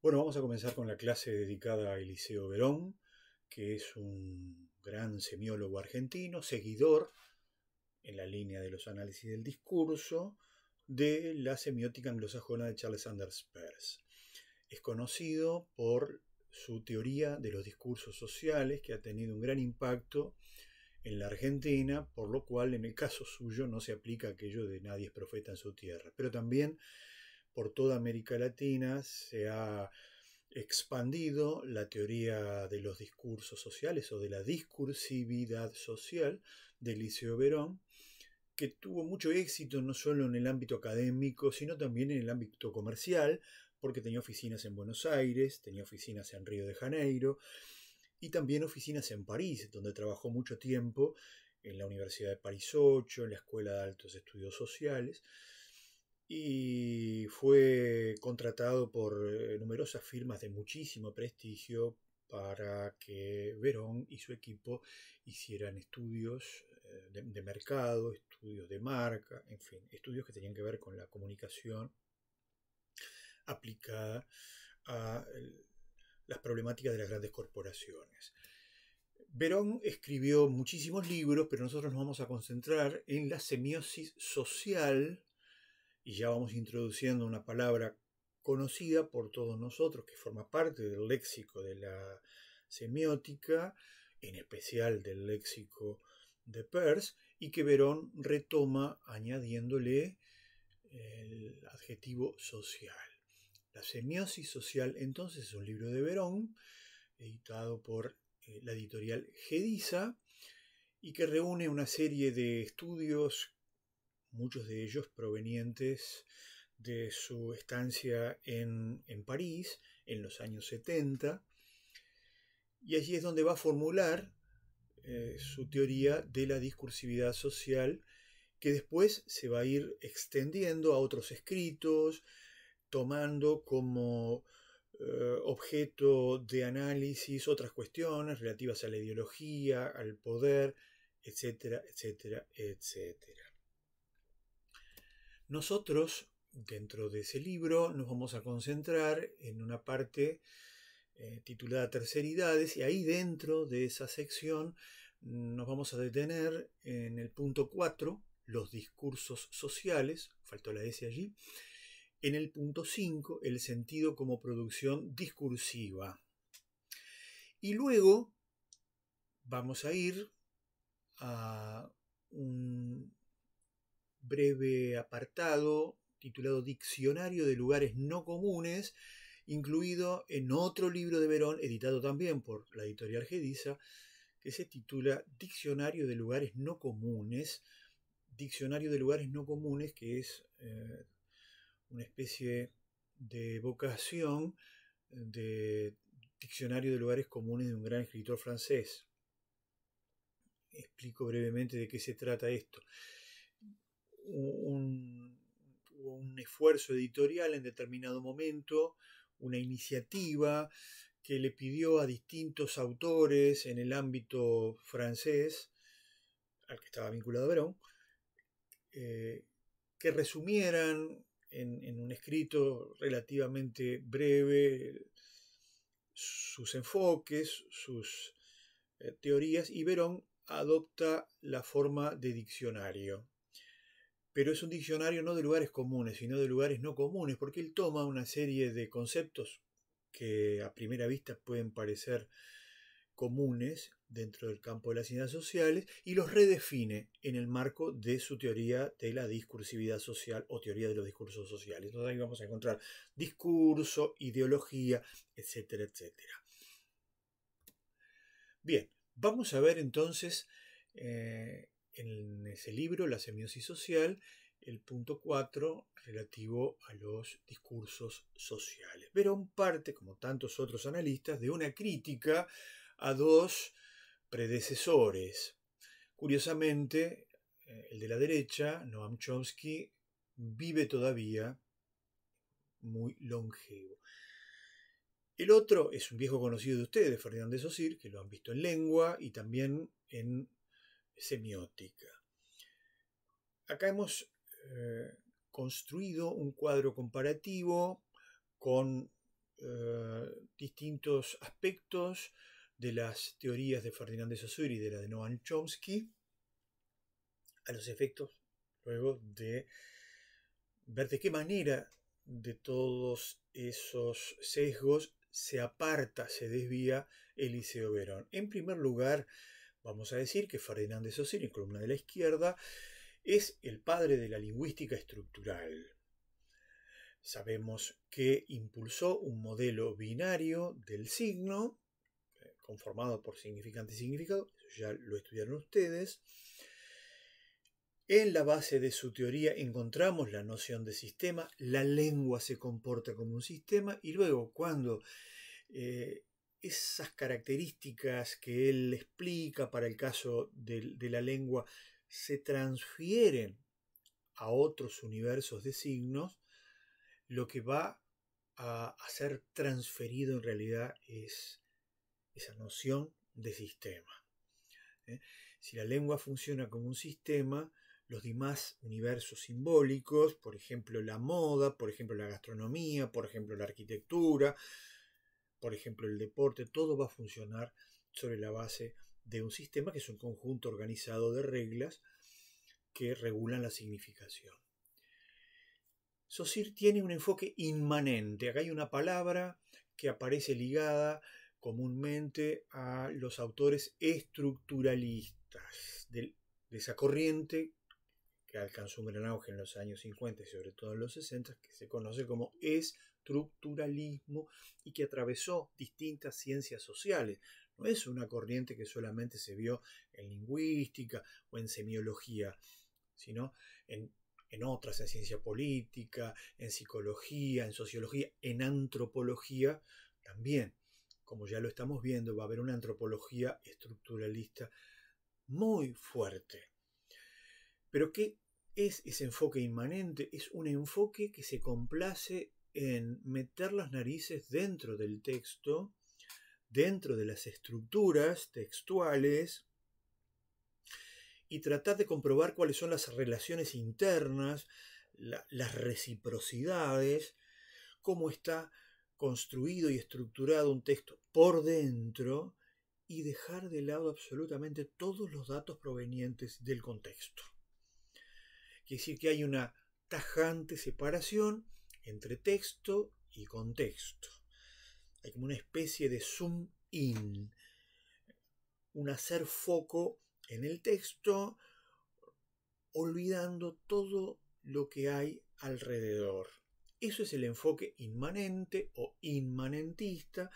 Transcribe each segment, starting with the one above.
Bueno, vamos a comenzar con la clase dedicada a Eliseo Verón, que es un gran semiólogo argentino, seguidor en la línea de los análisis del discurso de la semiótica anglosajona de Charles Anders Peirce. Es conocido por su teoría de los discursos sociales, que ha tenido un gran impacto en la Argentina, por lo cual en el caso suyo no se aplica aquello de nadie es profeta en su tierra, pero también por toda América Latina se ha expandido la teoría de los discursos sociales o de la discursividad social de Liceo Verón, que tuvo mucho éxito no solo en el ámbito académico, sino también en el ámbito comercial, porque tenía oficinas en Buenos Aires, tenía oficinas en Río de Janeiro y también oficinas en París, donde trabajó mucho tiempo en la Universidad de París 8, en la Escuela de Altos Estudios Sociales y fue contratado por eh, numerosas firmas de muchísimo prestigio para que Verón y su equipo hicieran estudios eh, de, mercado, estudios de marca, en fin, estudios que tenían que ver con la comunicación aplicada a las problemáticas de las grandes corporaciones. Verón escribió muchísimos libros, pero nosotros nos vamos a concentrar en la semiosis social y ya vamos introduciendo una palabra conocida por todos nosotros, que forma parte del léxico de la semiótica, en especial del léxico de Peirce, y que Verón retoma añadiéndole el adjetivo social. La semiosis social entonces es un libro de Verón, editado por eh, la editorial Gediza, y que reúne una serie de estudios muchos de ellos provenientes de su estancia en, París en los años 70, y allí es donde va a formular eh, su teoría de la discursividad social, que después se va a ir extendiendo a otros escritos, tomando como eh, objeto de análisis otras cuestiones relativas a la ideología, al poder, etcétera, etcétera, etcétera. Nosotros, dentro de ese libro, nos vamos a concentrar en una parte eh, titulada Terceridades y ahí dentro de esa sección mm, nos vamos a detener en el punto 4, los discursos sociales, faltó la S allí, en el punto 5, el sentido como producción discursiva. Y luego vamos a ir a un breve apartado titulado Diccionario de Lugares No Comunes, incluido en otro libro de Verón, editado también por la editorial Gediza, que se titula Diccionario de Lugares No Comunes. Diccionario de Lugares No Comunes, que es eh, una especie de vocación de Diccionario de Lugares Comunes de un gran escritor francés. Explico brevemente de qué se trata esto un, un esfuerzo editorial en determinado momento, una iniciativa que le pidió a distintos autores en el ámbito francés, al que estaba vinculado Verón, eh, que resumieran en, un escrito relativamente breve sus enfoques, sus eh, teorías, y Verón adopta la forma de diccionario pero es un diccionario no de lugares comunes, sino de lugares no comunes, porque él toma una serie de conceptos que a primera vista pueden parecer comunes dentro del campo de las ciencias sociales y los redefine en el marco de su teoría de la discursividad social o teoría de los discursos sociales. Entonces ahí vamos a encontrar discurso, ideología, etcétera, etcétera. Bien, vamos a ver entonces eh, en ese libro, La semiosis social, el punto 4 relativo a los discursos sociales. Verón parte, como tantos otros analistas, de una crítica a dos predecesores. Curiosamente, eh, el de la derecha, Noam Chomsky, vive todavía muy longevo. El otro es un viejo conocido de ustedes, de Saussure, que lo han visto en lengua y también en semiótica. Acá hemos eh, construido un cuadro comparativo con eh, distintos aspectos de las teorías de Ferdinand de Saussure y de la de Noam Chomsky a los efectos luego de ver de qué manera de todos esos sesgos se aparta, se desvía el Eliseo Verón. En primer lugar, Vamos a decir que Ferdinand de Saussure, en columna de la izquierda, es el padre de la lingüística estructural. Sabemos que impulsó un modelo binario del signo, eh, conformado por significante y significado, ya lo estudiaron ustedes. En la base de su teoría encontramos la noción de sistema, la lengua se comporta como un sistema y luego cuando eh, esas características que él explica para el caso de, la lengua se transfieren a otros universos de signos, lo que va a, ser transferido en realidad es esa noción de sistema. ¿eh? Si la lengua funciona como un sistema, los demás universos simbólicos, por ejemplo la moda, por ejemplo la gastronomía, por ejemplo la arquitectura, por ejemplo, el deporte, todo va a funcionar sobre la base de un sistema que es un conjunto organizado de reglas que regulan la significación. Sosir tiene un enfoque inmanente. Acá hay una palabra que aparece ligada comúnmente a los autores estructuralistas de, esa corriente que alcanzó un gran auge en los años 50 y sobre todo en los 60, que se conoce como es estructuralismo y que atravesó distintas ciencias sociales. No es una corriente que solamente se vio en lingüística o en semiología, sino en, otras, en ciencia política, en psicología, en sociología, en antropología también. Como ya lo estamos viendo, va a haber una antropología estructuralista muy fuerte. Pero ¿qué es ese enfoque inmanente? Es un enfoque que se complace en meter las narices dentro del texto, dentro de las estructuras textuales, y tratar de comprobar cuáles son las relaciones internas, las reciprocidades, cómo está construido y estructurado un texto por dentro y dejar de lado absolutamente todos los datos provenientes del contexto. Quiere decir que hay una tajante separación entre texto y contexto. Hay como una especie de zoom in, un hacer foco en el texto, olvidando todo lo que hay alrededor. Eso es el enfoque inmanente o inmanentista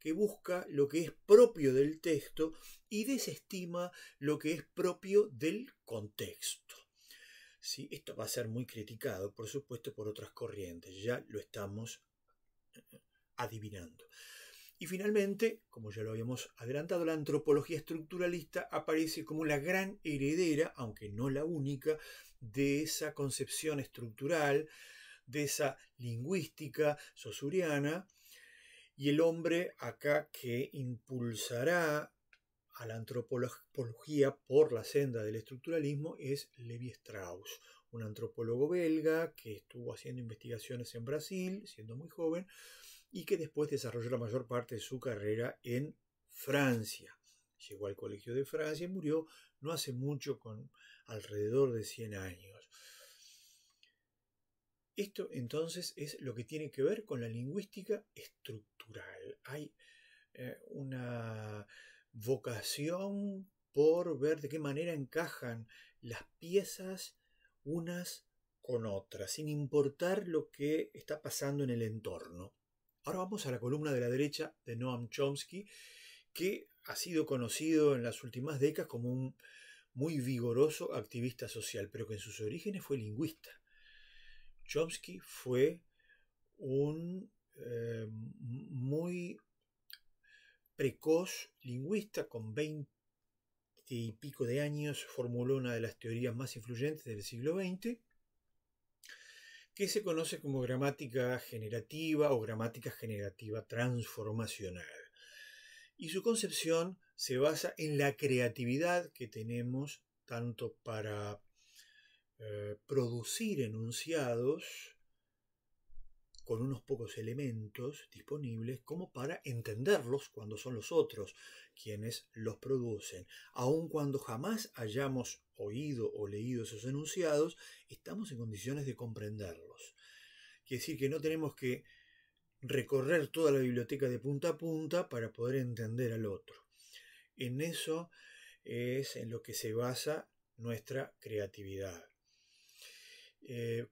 que busca lo que es propio del texto y desestima lo que es propio del contexto. Esto va a ser muy criticado, por supuesto, por otras corrientes, ya lo estamos eh, eh, adivinando. Y finalmente, como ya lo habíamos adelantado, la antropología estructuralista aparece como la gran heredera, aunque no la única, de esa concepción estructural, de esa lingüística sosuriana, y el hombre acá que impulsará a la antropología por la senda del estructuralismo es Levi Strauss, un antropólogo belga que estuvo haciendo investigaciones en Brasil siendo muy joven y que después desarrolló la mayor parte de su carrera en Francia. Llegó al Colegio de Francia y murió no hace mucho, con alrededor de 100 años. Esto entonces es lo que tiene que ver con la lingüística estructural. Hay eh, una vocación por ver de qué manera encajan las piezas unas con otras, sin importar lo que está pasando en el entorno. Ahora vamos a la columna de la derecha de Noam Chomsky, que ha sido conocido en las últimas décadas como un muy vigoroso activista social, pero que en sus orígenes fue lingüista. Chomsky fue un eh, muy precoz lingüista con 20 y pico de años, formuló una de las teorías más influyentes del siglo XX, que se conoce como gramática generativa o gramática generativa transformacional. Y su concepción se basa en la creatividad que tenemos tanto para eh, producir enunciados con unos pocos elementos disponibles como para entenderlos cuando son los otros quienes los producen. Aun cuando jamás hayamos oído o leído esos enunciados, estamos en condiciones de comprenderlos. Quiere decir que no tenemos que recorrer toda la biblioteca de punta a punta para poder entender al otro. En eso es en lo que se basa nuestra creatividad. Eh,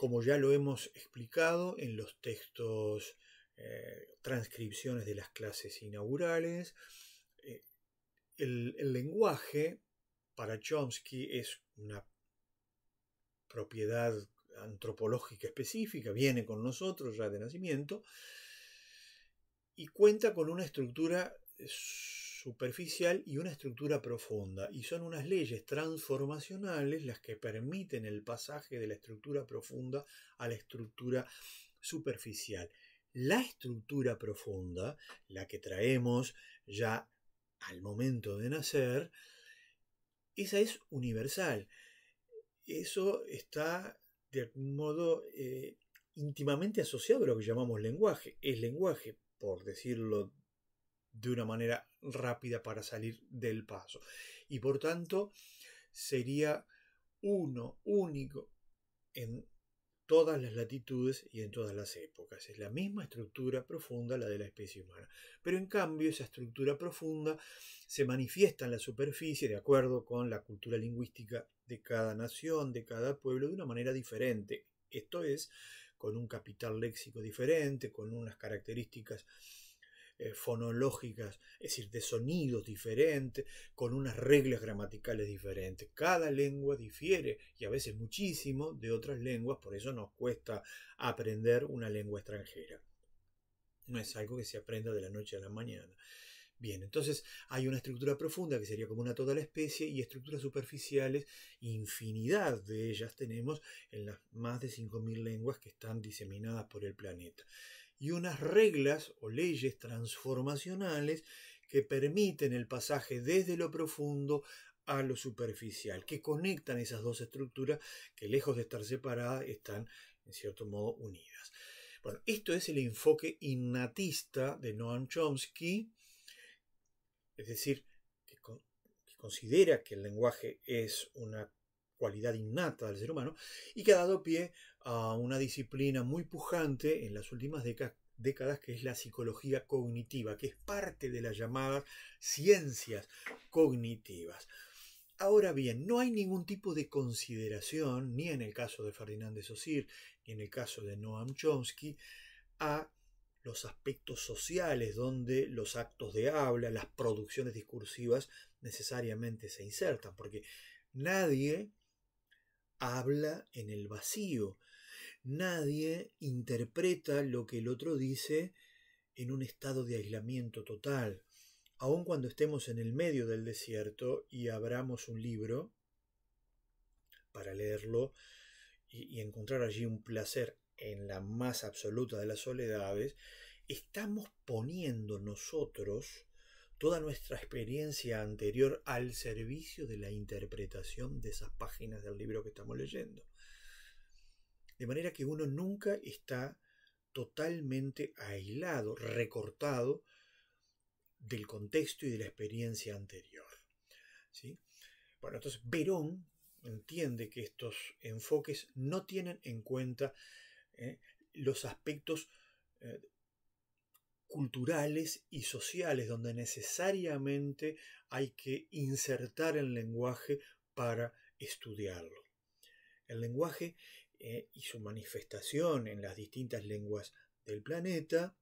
como ya lo hemos explicado en los textos, eh, transcripciones de las clases inaugurales, eh, el, el lenguaje para Chomsky es una propiedad antropológica específica, viene con nosotros ya de nacimiento, y cuenta con una estructura superficial y una estructura profunda, y son unas leyes transformacionales las que permiten el pasaje de la estructura profunda a la estructura superficial. La estructura profunda, la que traemos ya al momento de nacer, esa es universal. Eso está de algún modo eh, íntimamente asociado a lo que llamamos lenguaje. Es lenguaje, por decirlo de una manera rápida para salir del paso. Y por tanto, sería uno único en todas las latitudes y en todas las épocas. Es la misma estructura profunda la de la especie humana. Pero en cambio esa estructura profunda se manifiesta en la superficie de acuerdo con la cultura lingüística de cada nación, de cada pueblo, de una manera diferente. Esto es, con un capital léxico diferente, con unas características eh, fonológicas, es decir, de sonidos diferentes, con unas reglas gramaticales diferentes. Cada lengua difiere y a veces muchísimo de otras lenguas, por eso nos cuesta aprender una lengua extranjera. No es algo que se aprenda de la noche a la mañana. Bien, entonces hay una estructura profunda que sería como una toda la especie y estructuras superficiales, infinidad de ellas tenemos en las más de 5.000 lenguas que están diseminadas por el planeta y unas reglas o leyes transformacionales que permiten el pasaje desde lo profundo a lo superficial, que conectan esas dos estructuras que lejos de estar separadas están en cierto modo unidas. Bueno, esto es el enfoque innatista de Noam Chomsky, es decir, que, considera que el lenguaje es una cualidad innata del ser humano y que ha dado pie a una disciplina muy pujante en las últimas décadas que es la psicología cognitiva, que es parte de las llamadas ciencias cognitivas. Ahora bien, no hay ningún tipo de consideración, ni en el caso de Ferdinand de Saussure, ni en el caso de Noam Chomsky, a los aspectos sociales donde los actos de habla, las producciones discursivas necesariamente se insertan, porque nadie habla en el vacío nadie interpreta lo que el otro dice en un estado de aislamiento total. Aun cuando estemos en el medio del desierto y abramos un libro para leerlo y, y encontrar allí un placer en la más absoluta de las soledades, estamos poniendo nosotros toda nuestra experiencia anterior al servicio de la interpretación de esas páginas del libro que estamos leyendo. De manera que uno nunca está totalmente aislado, recortado del contexto y de la experiencia anterior. ¿sí? Bueno, entonces Verón entiende que estos enfoques no tienen en cuenta eh, los aspectos eh, culturales y sociales donde necesariamente hay que insertar el lenguaje para estudiarlo. El lenguaje eh, y su manifestación en las distintas lenguas del planeta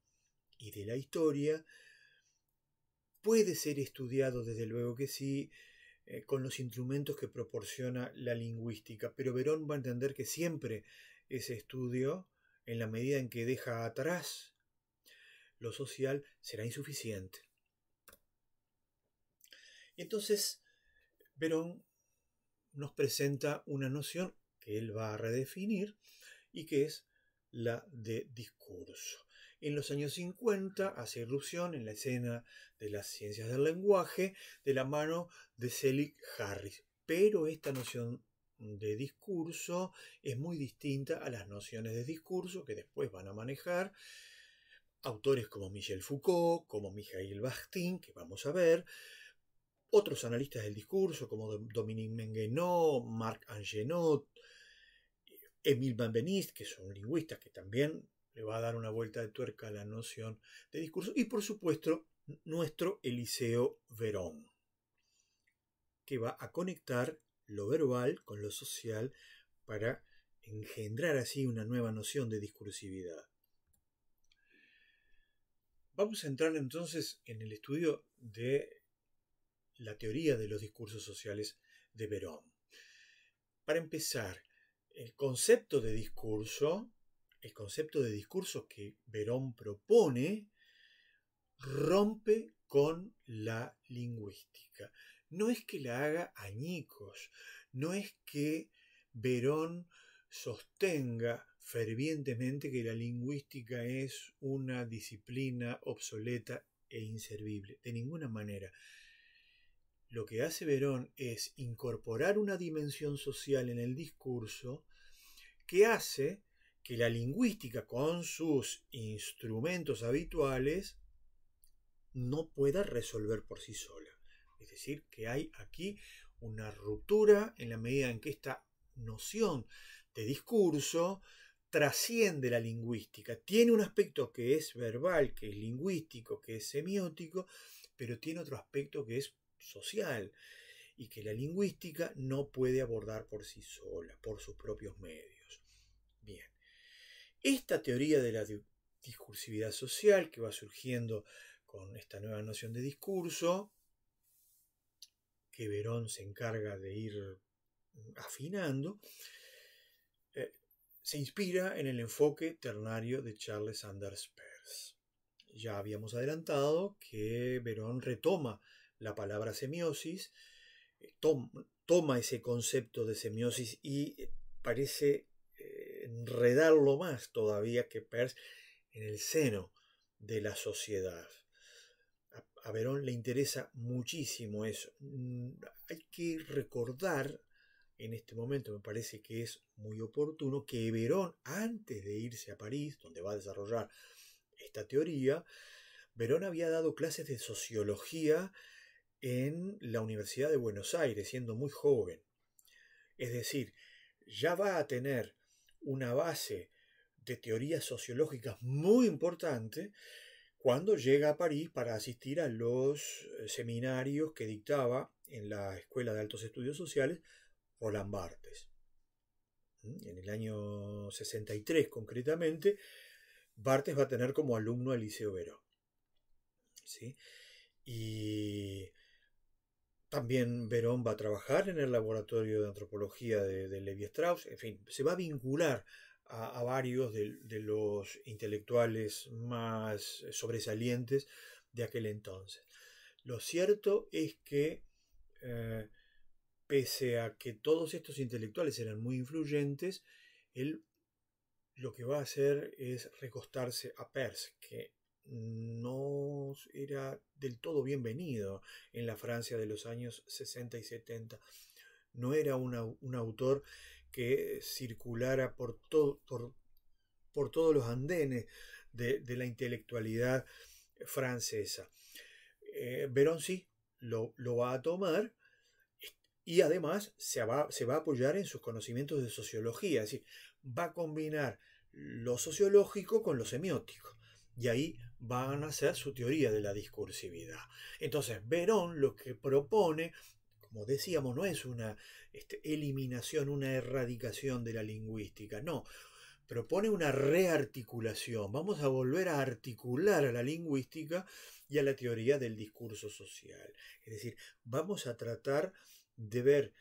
y de la historia, puede ser estudiado desde luego que sí, eh, con los instrumentos que proporciona la lingüística, pero Verón va a entender que siempre ese estudio, en la medida en que deja atrás lo social, será insuficiente. entonces Verón nos presenta una noción él va a redefinir y que es la de discurso. En los años 50 hace irrupción en la escena de las ciencias del lenguaje de la mano de Selig Harris, pero esta noción de discurso es muy distinta a las nociones de discurso que después van a manejar autores como Michel Foucault, como Mijail Bastin, que vamos a ver, otros analistas del discurso como Dominique Menguenot, Marc Angenot, Emil Van Benist, que es un lingüista que también le va a dar una vuelta de tuerca a la noción de discurso, y por supuesto nuestro Eliseo Verón, que va a conectar lo verbal con lo social para engendrar así una nueva noción de discursividad. Vamos a entrar entonces en el estudio de la teoría de los discursos sociales de Verón. Para empezar, el concepto de discurso, el concepto de discurso que Verón propone, rompe con la lingüística. No es que la haga añicos, no es que Verón sostenga fervientemente que la lingüística es una disciplina obsoleta e inservible, de ninguna manera. Lo que hace Verón es incorporar una dimensión social en el discurso que hace que la lingüística con sus instrumentos habituales no pueda resolver por sí sola. Es decir, que hay aquí una ruptura en la medida en que esta noción de discurso trasciende la lingüística. Tiene un aspecto que es verbal, que es lingüístico, que es semiótico, pero tiene otro aspecto que es social y que la lingüística no puede abordar por sí sola, por sus propios medios. Esta teoría de la discursividad social que va surgiendo con esta nueva noción de discurso, que Verón se encarga de ir afinando, eh, se inspira en el enfoque ternario de Charles Anders Peirce. Ya habíamos adelantado que Verón retoma la palabra semiosis, eh, toma ese concepto de semiosis y eh, parece enredarlo más todavía que pers en el seno de la sociedad. A, Verón le interesa muchísimo eso. Mm, hay que recordar en este momento, me parece que es muy oportuno, que Verón, antes de irse a París, donde va a desarrollar esta teoría, Verón había dado clases de sociología en la Universidad de Buenos Aires, siendo muy joven. Es decir, ya va a tener una base de teorías sociológicas muy importante cuando llega a París para asistir a los eh, seminarios que dictaba en la Escuela de Altos Estudios Sociales Roland Barthes. En el año 63 concretamente, Bartes va a tener como alumno a liceo vero. ¿Sí? Y también Verón va a trabajar en el laboratorio de antropología de, Levi Strauss, en fin, se va a vincular a, varios de, los intelectuales más sobresalientes de aquel entonces. Lo cierto es que, eh, pese a que todos estos intelectuales eran muy influyentes, él lo que va a hacer es recostarse a Peirce, que no era del todo bienvenido en la Francia de los años 60 y 70. No era un autor que circulara por, todos los andenes de, la intelectualidad francesa. Eh, Verón lo, va a tomar y además se va, se va, a apoyar en sus conocimientos de sociología, es decir, va a combinar lo sociológico con lo semiótico y ahí va a nacer su teoría de la discursividad. Entonces, Verón lo que propone, como decíamos, no es una este, eliminación, una erradicación de la lingüística, no, propone una rearticulación. Vamos a volver a articular a la lingüística y a la teoría del discurso social. Es decir, vamos a tratar de ver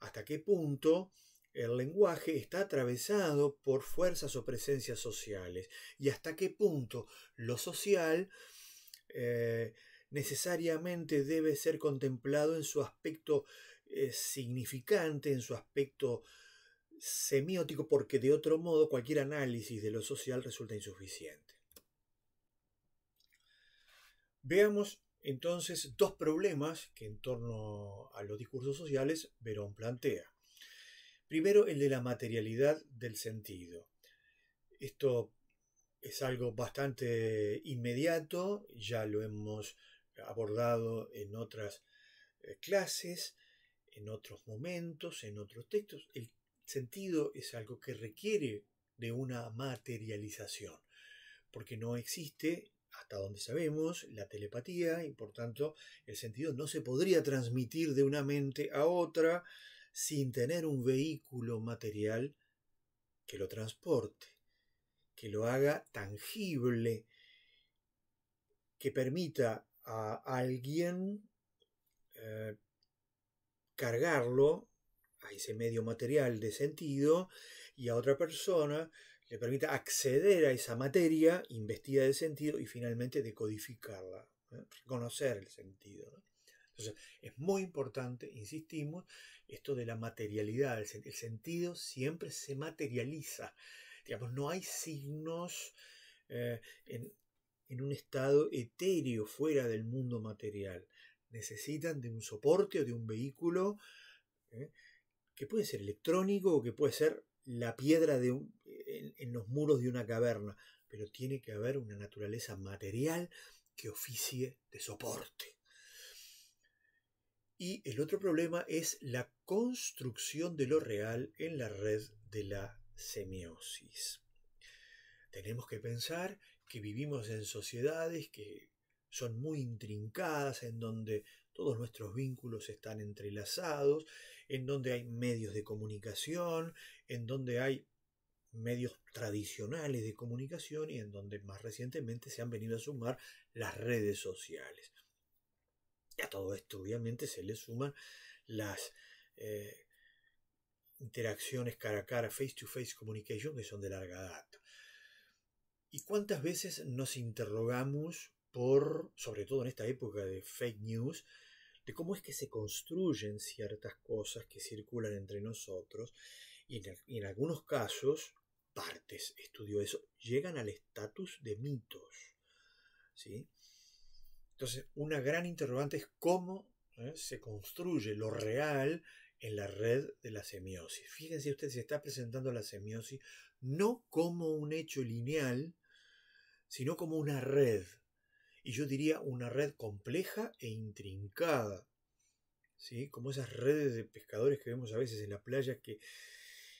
hasta qué punto el lenguaje está atravesado por fuerzas o presencias sociales y hasta qué punto lo social eh, necesariamente debe ser contemplado en su aspecto eh, significante, en su aspecto semiótico, porque de otro modo cualquier análisis de lo social resulta insuficiente. Veamos entonces dos problemas que en torno a los discursos sociales Verón plantea. Primero, el de la materialidad del sentido. Esto es algo bastante inmediato, ya lo hemos abordado en otras eh, clases, en otros momentos, en otros textos. El sentido es algo que requiere de una materialización, porque no existe, hasta donde sabemos, la telepatía y por tanto el sentido no se podría transmitir de una mente a otra, sin tener un vehículo material que lo transporte, que lo haga tangible, que permita a alguien eh, cargarlo a ese medio material de sentido y a otra persona le permita acceder a esa materia investida de sentido y finalmente decodificarla, ¿eh? reconocer el sentido. Entonces, es muy importante, insistimos, esto de la materialidad, el, sentido siempre se materializa. Digamos, no hay signos eh, en, un estado etéreo fuera del mundo material. Necesitan de un soporte o de un vehículo eh, que puede ser electrónico o que puede ser la piedra en, los muros de una caverna, pero tiene que haber una naturaleza material que oficie de soporte. Y el otro problema es la construcción de lo real en la red de la semiosis. Tenemos que pensar que vivimos en sociedades que son muy intrincadas, en donde todos nuestros vínculos están entrelazados, en donde hay medios de comunicación, en donde hay medios tradicionales de comunicación y en donde más recientemente se han venido a sumar las redes sociales. Y a todo esto obviamente se le suman las eh, interacciones cara a cara, face-to-face communication, que son de larga data. ¿Y cuántas veces nos interrogamos por, sobre todo en esta época de fake news, de cómo es que se construyen ciertas cosas que circulan entre nosotros y en, algunos casos, partes, estudio eso, llegan al estatus de mitos. ¿sí? Entonces, una gran interrogante es cómo ¿eh? se construye lo real en la red de la semiosis. Fíjense, usted se está presentando la semiosis no como un hecho lineal, sino como una red. Y yo diría una red compleja e intrincada. ¿sí? Como esas redes de pescadores que vemos a veces en la playa que,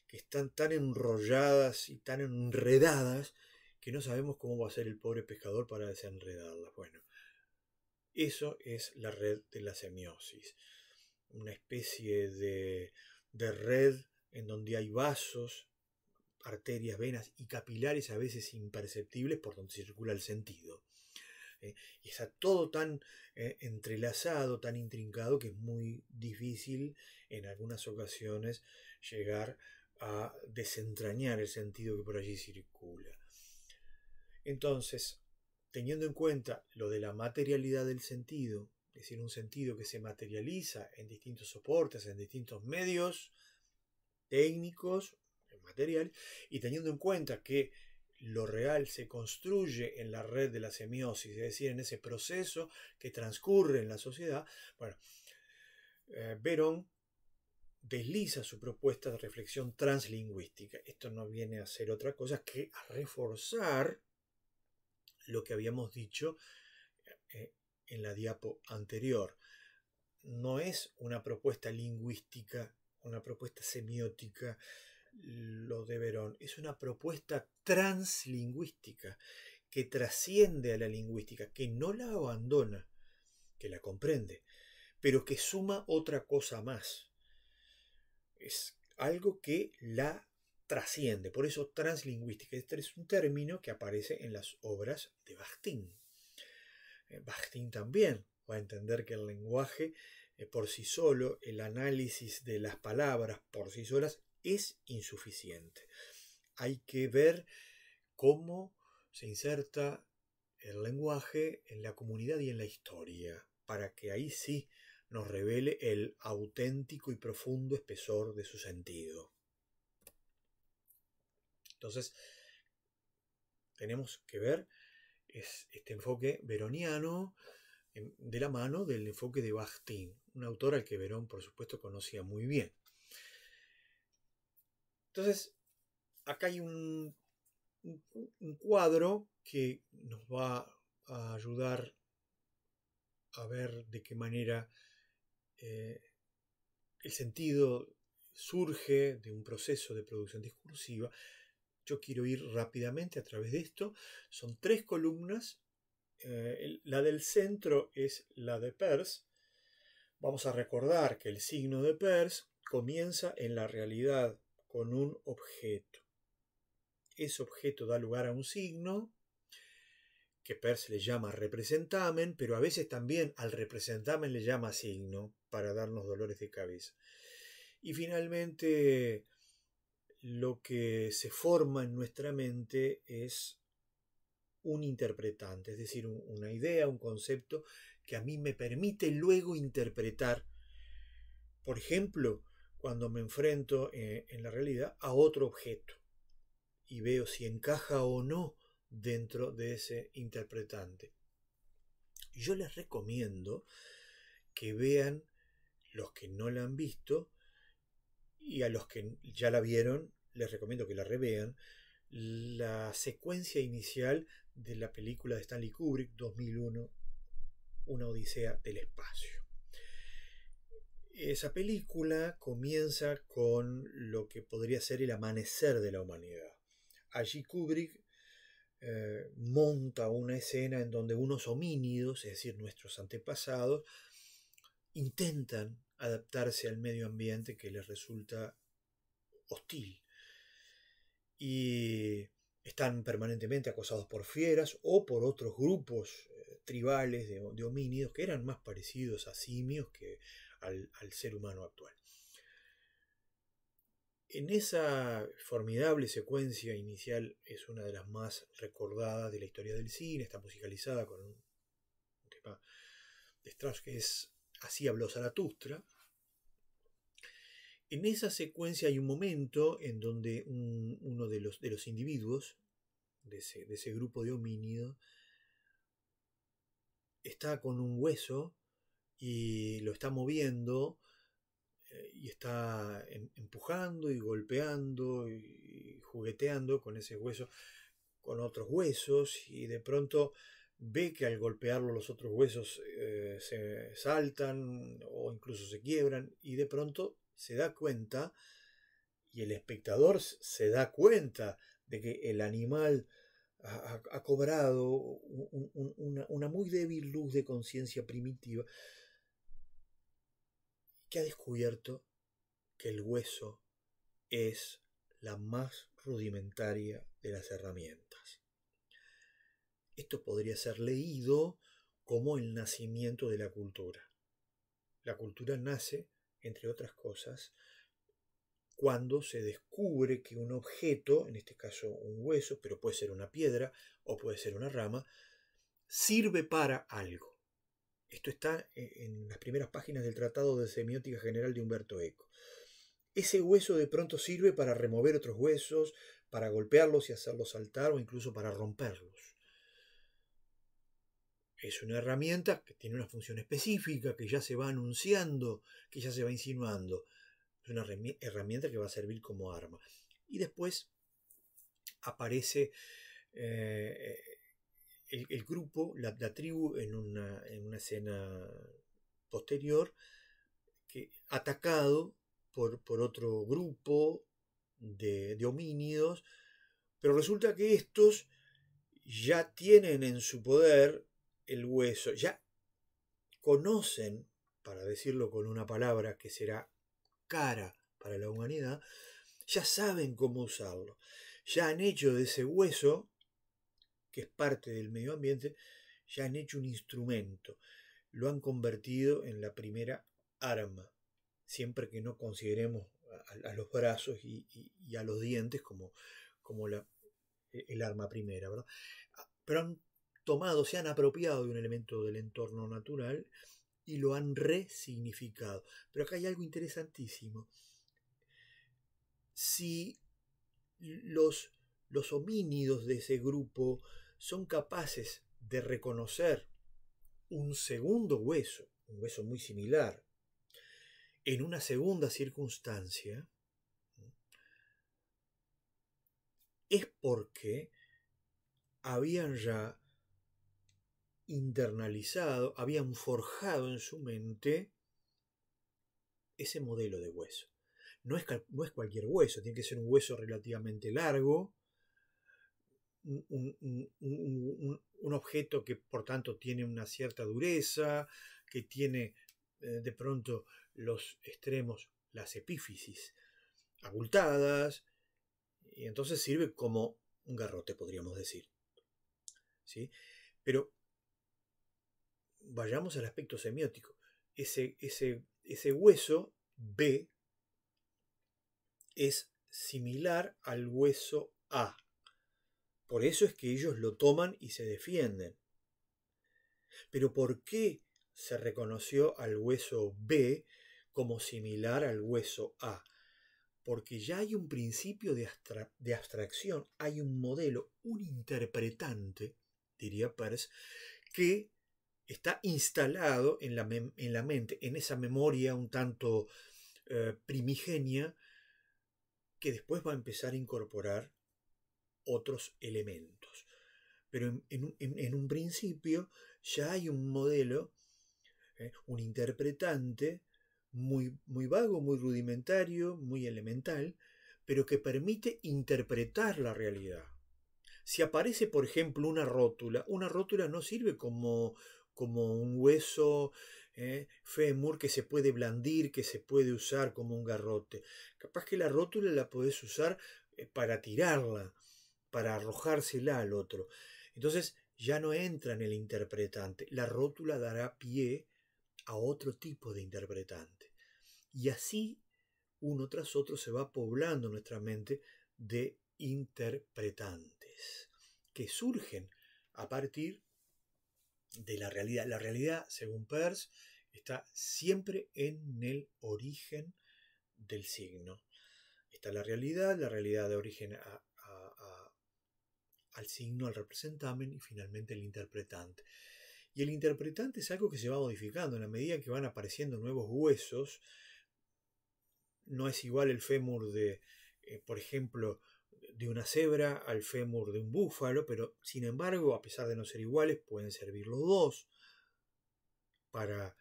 que están tan enrolladas y tan enredadas que no sabemos cómo va a ser el pobre pescador para desenredarlas. Bueno, eso es la red de la semiosis, una especie de, de red en donde hay vasos, arterias, venas y capilares a veces imperceptibles por donde circula el sentido. Eh, y está todo tan eh, entrelazado, tan intrincado, que es muy difícil en algunas ocasiones llegar a desentrañar el sentido que por allí circula. Entonces, teniendo en cuenta lo de la materialidad del sentido, es decir, un sentido que se materializa en distintos soportes, en distintos medios técnicos, material, y teniendo en cuenta que lo real se construye en la red de la semiosis, es decir, en ese proceso que transcurre en la sociedad, bueno, eh, Verón desliza su propuesta de reflexión translingüística. Esto no viene a ser otra cosa que a reforzar lo que habíamos dicho eh, eh, en la diapo anterior. No es una propuesta lingüística, una propuesta semiótica, lo de Verón, es una propuesta translingüística que trasciende a la lingüística, que no la abandona, que la comprende, pero que suma otra cosa más. Es algo que la trasciende, por eso translingüística. Este es un término que aparece en las obras de Bakhtin. Eh, Bakhtin también va a entender que el lenguaje eh, por sí solo, el análisis de las palabras por sí solas, es insuficiente. Hay que ver cómo se inserta el lenguaje en la comunidad y en la historia, para que ahí sí nos revele el auténtico y profundo espesor de su sentido. Entonces, tenemos que ver este enfoque veroniano em, de la mano del enfoque de Bachtin, un autor al que Verón, por supuesto, conocía muy bien. Entonces, acá hay un, cuadro que nos va a ayudar a ver de qué manera eh, el sentido surge de un proceso de producción discursiva yo quiero ir rápidamente a través de esto. Son tres columnas. Eh, la del centro es la de Peirce. Vamos a recordar que el signo de Peirce comienza en la realidad con un objeto. Ese objeto da lugar a un signo, que Peirce le llama representamen, pero a veces también al representamen le llama signo para darnos dolores de cabeza. Y finalmente lo que se forma en nuestra mente es un interpretante, es decir, una idea, un concepto que a mí me permite luego interpretar, por ejemplo, cuando me enfrento eh, en la realidad a otro objeto y veo si encaja o no dentro de ese interpretante. Yo les recomiendo que vean, los que no la han visto, y a los que ya la vieron, les recomiendo que la revean, la secuencia inicial de la película de Stanley Kubrick 2001, Una Odisea del Espacio. Esa película comienza con lo que podría ser el amanecer de la humanidad. Allí Kubrick eh, monta una escena en donde unos homínidos, es decir, nuestros antepasados, intentan adaptarse al medio ambiente que les resulta hostil. Y están permanentemente acosados por fieras o por otros grupos eh, tribales de, homínidos que eran más parecidos a simios que al, al ser humano actual. En esa formidable secuencia inicial es una de las más recordadas de la historia del cine, está musicalizada con un tema de Strauss que es Así habló Zaratustra, en esa secuencia hay un momento en donde uno de los, individuos, de ese, grupo de homínidos, está con un hueso y lo está moviendo eh, y está em, empujando y golpeando y jugueteando con ese hueso, con otros huesos, y de pronto ve que al golpearlo los otros huesos eh, se saltan o incluso se quiebran, y de pronto se da cuenta y el espectador se da cuenta de que el animal ha, cobrado una muy débil luz de conciencia primitiva, que ha descubierto que el hueso es la más rudimentaria de las herramientas. Esto podría ser leído como el nacimiento de la cultura. La cultura nace entre otras cosas, cuando se descubre que un objeto, en este caso un hueso, pero puede ser una piedra o puede ser una rama, sirve para algo. Esto está e-, en las primeras páginas del Tratado de Semiótica General de Humberto Eco. Ese hueso de pronto sirve para remover otros huesos, para golpearlos y hacerlos saltar o incluso para romperlos es una herramienta que tiene una función específica, que ya se va anunciando, que ya se va insinuando. Es una herramienta que va a servir como arma. Y después aparece eh, el, grupo, la, tribu, en una, en una, escena posterior, que, atacado por, otro grupo de, de homínidos, pero resulta que estos ya tienen en su poder el hueso, ya conocen, para decirlo con una palabra que será cara para la humanidad, ya saben cómo usarlo, ya han hecho de ese hueso, que es parte del medio ambiente, ya han hecho un instrumento, lo han convertido en la primera arma, siempre que no consideremos a, los brazos y, a los dientes como, como la, e, el arma primera, ¿verdad? Ah, pero tomado, se han apropiado de un elemento del entorno natural y lo han resignificado. Pero acá hay algo interesantísimo. Si los, los homínidos de ese grupo son capaces de reconocer un segundo hueso, un hueso muy similar, en una segunda circunstancia, es porque habían ya internalizado, habían forjado en su mente ese modelo de hueso. No es, no es cualquier hueso, tiene que ser un hueso relativamente largo, un, objeto que por tanto tiene una cierta dureza, que tiene eh, de pronto los extremos, las epífisis abultadas, y entonces sirve como un garrote, podríamos decir. ¿Sí? Pero vayamos al aspecto semiótico. Ese, ese, hueso B es similar al hueso A. Por eso es que ellos lo toman y se defienden. Pero ¿por qué se reconoció al hueso B como similar al hueso A? Porque ya hay un principio de, de abstracción, hay un modelo, un interpretante, diría Peirce, que está instalado en la, en la mente, en esa memoria un tanto eh, primigenia, que después va a empezar a incorporar otros elementos. Pero en, un principio ya hay un modelo, eh, un interpretante muy, muy vago, muy rudimentario, muy elemental, pero que permite interpretar la realidad. Si aparece, por ejemplo, una rótula, una rótula no sirve como como un hueso ¿eh? fémur que se puede blandir, que se puede usar como un garrote. Capaz que la rótula la puedes usar eh, para tirarla, para arrojársela al otro. Entonces ya no entra en el interpretante. La rótula dará pie a otro tipo de interpretante. Y así, uno tras otro, se va poblando nuestra mente de interpretantes que surgen a partir de la realidad. La realidad, según Peirce, está siempre en el origen del signo. Está la realidad, la realidad de origen al signo, al representamen y finalmente el interpretante. Y el interpretante es algo que se va modificando. En la medida que van apareciendo nuevos huesos, no es igual el fémur de, eh, por ejemplo, de una cebra al fémur de un búfalo, pero sin embargo, a pesar de no ser iguales, pueden servir los dos para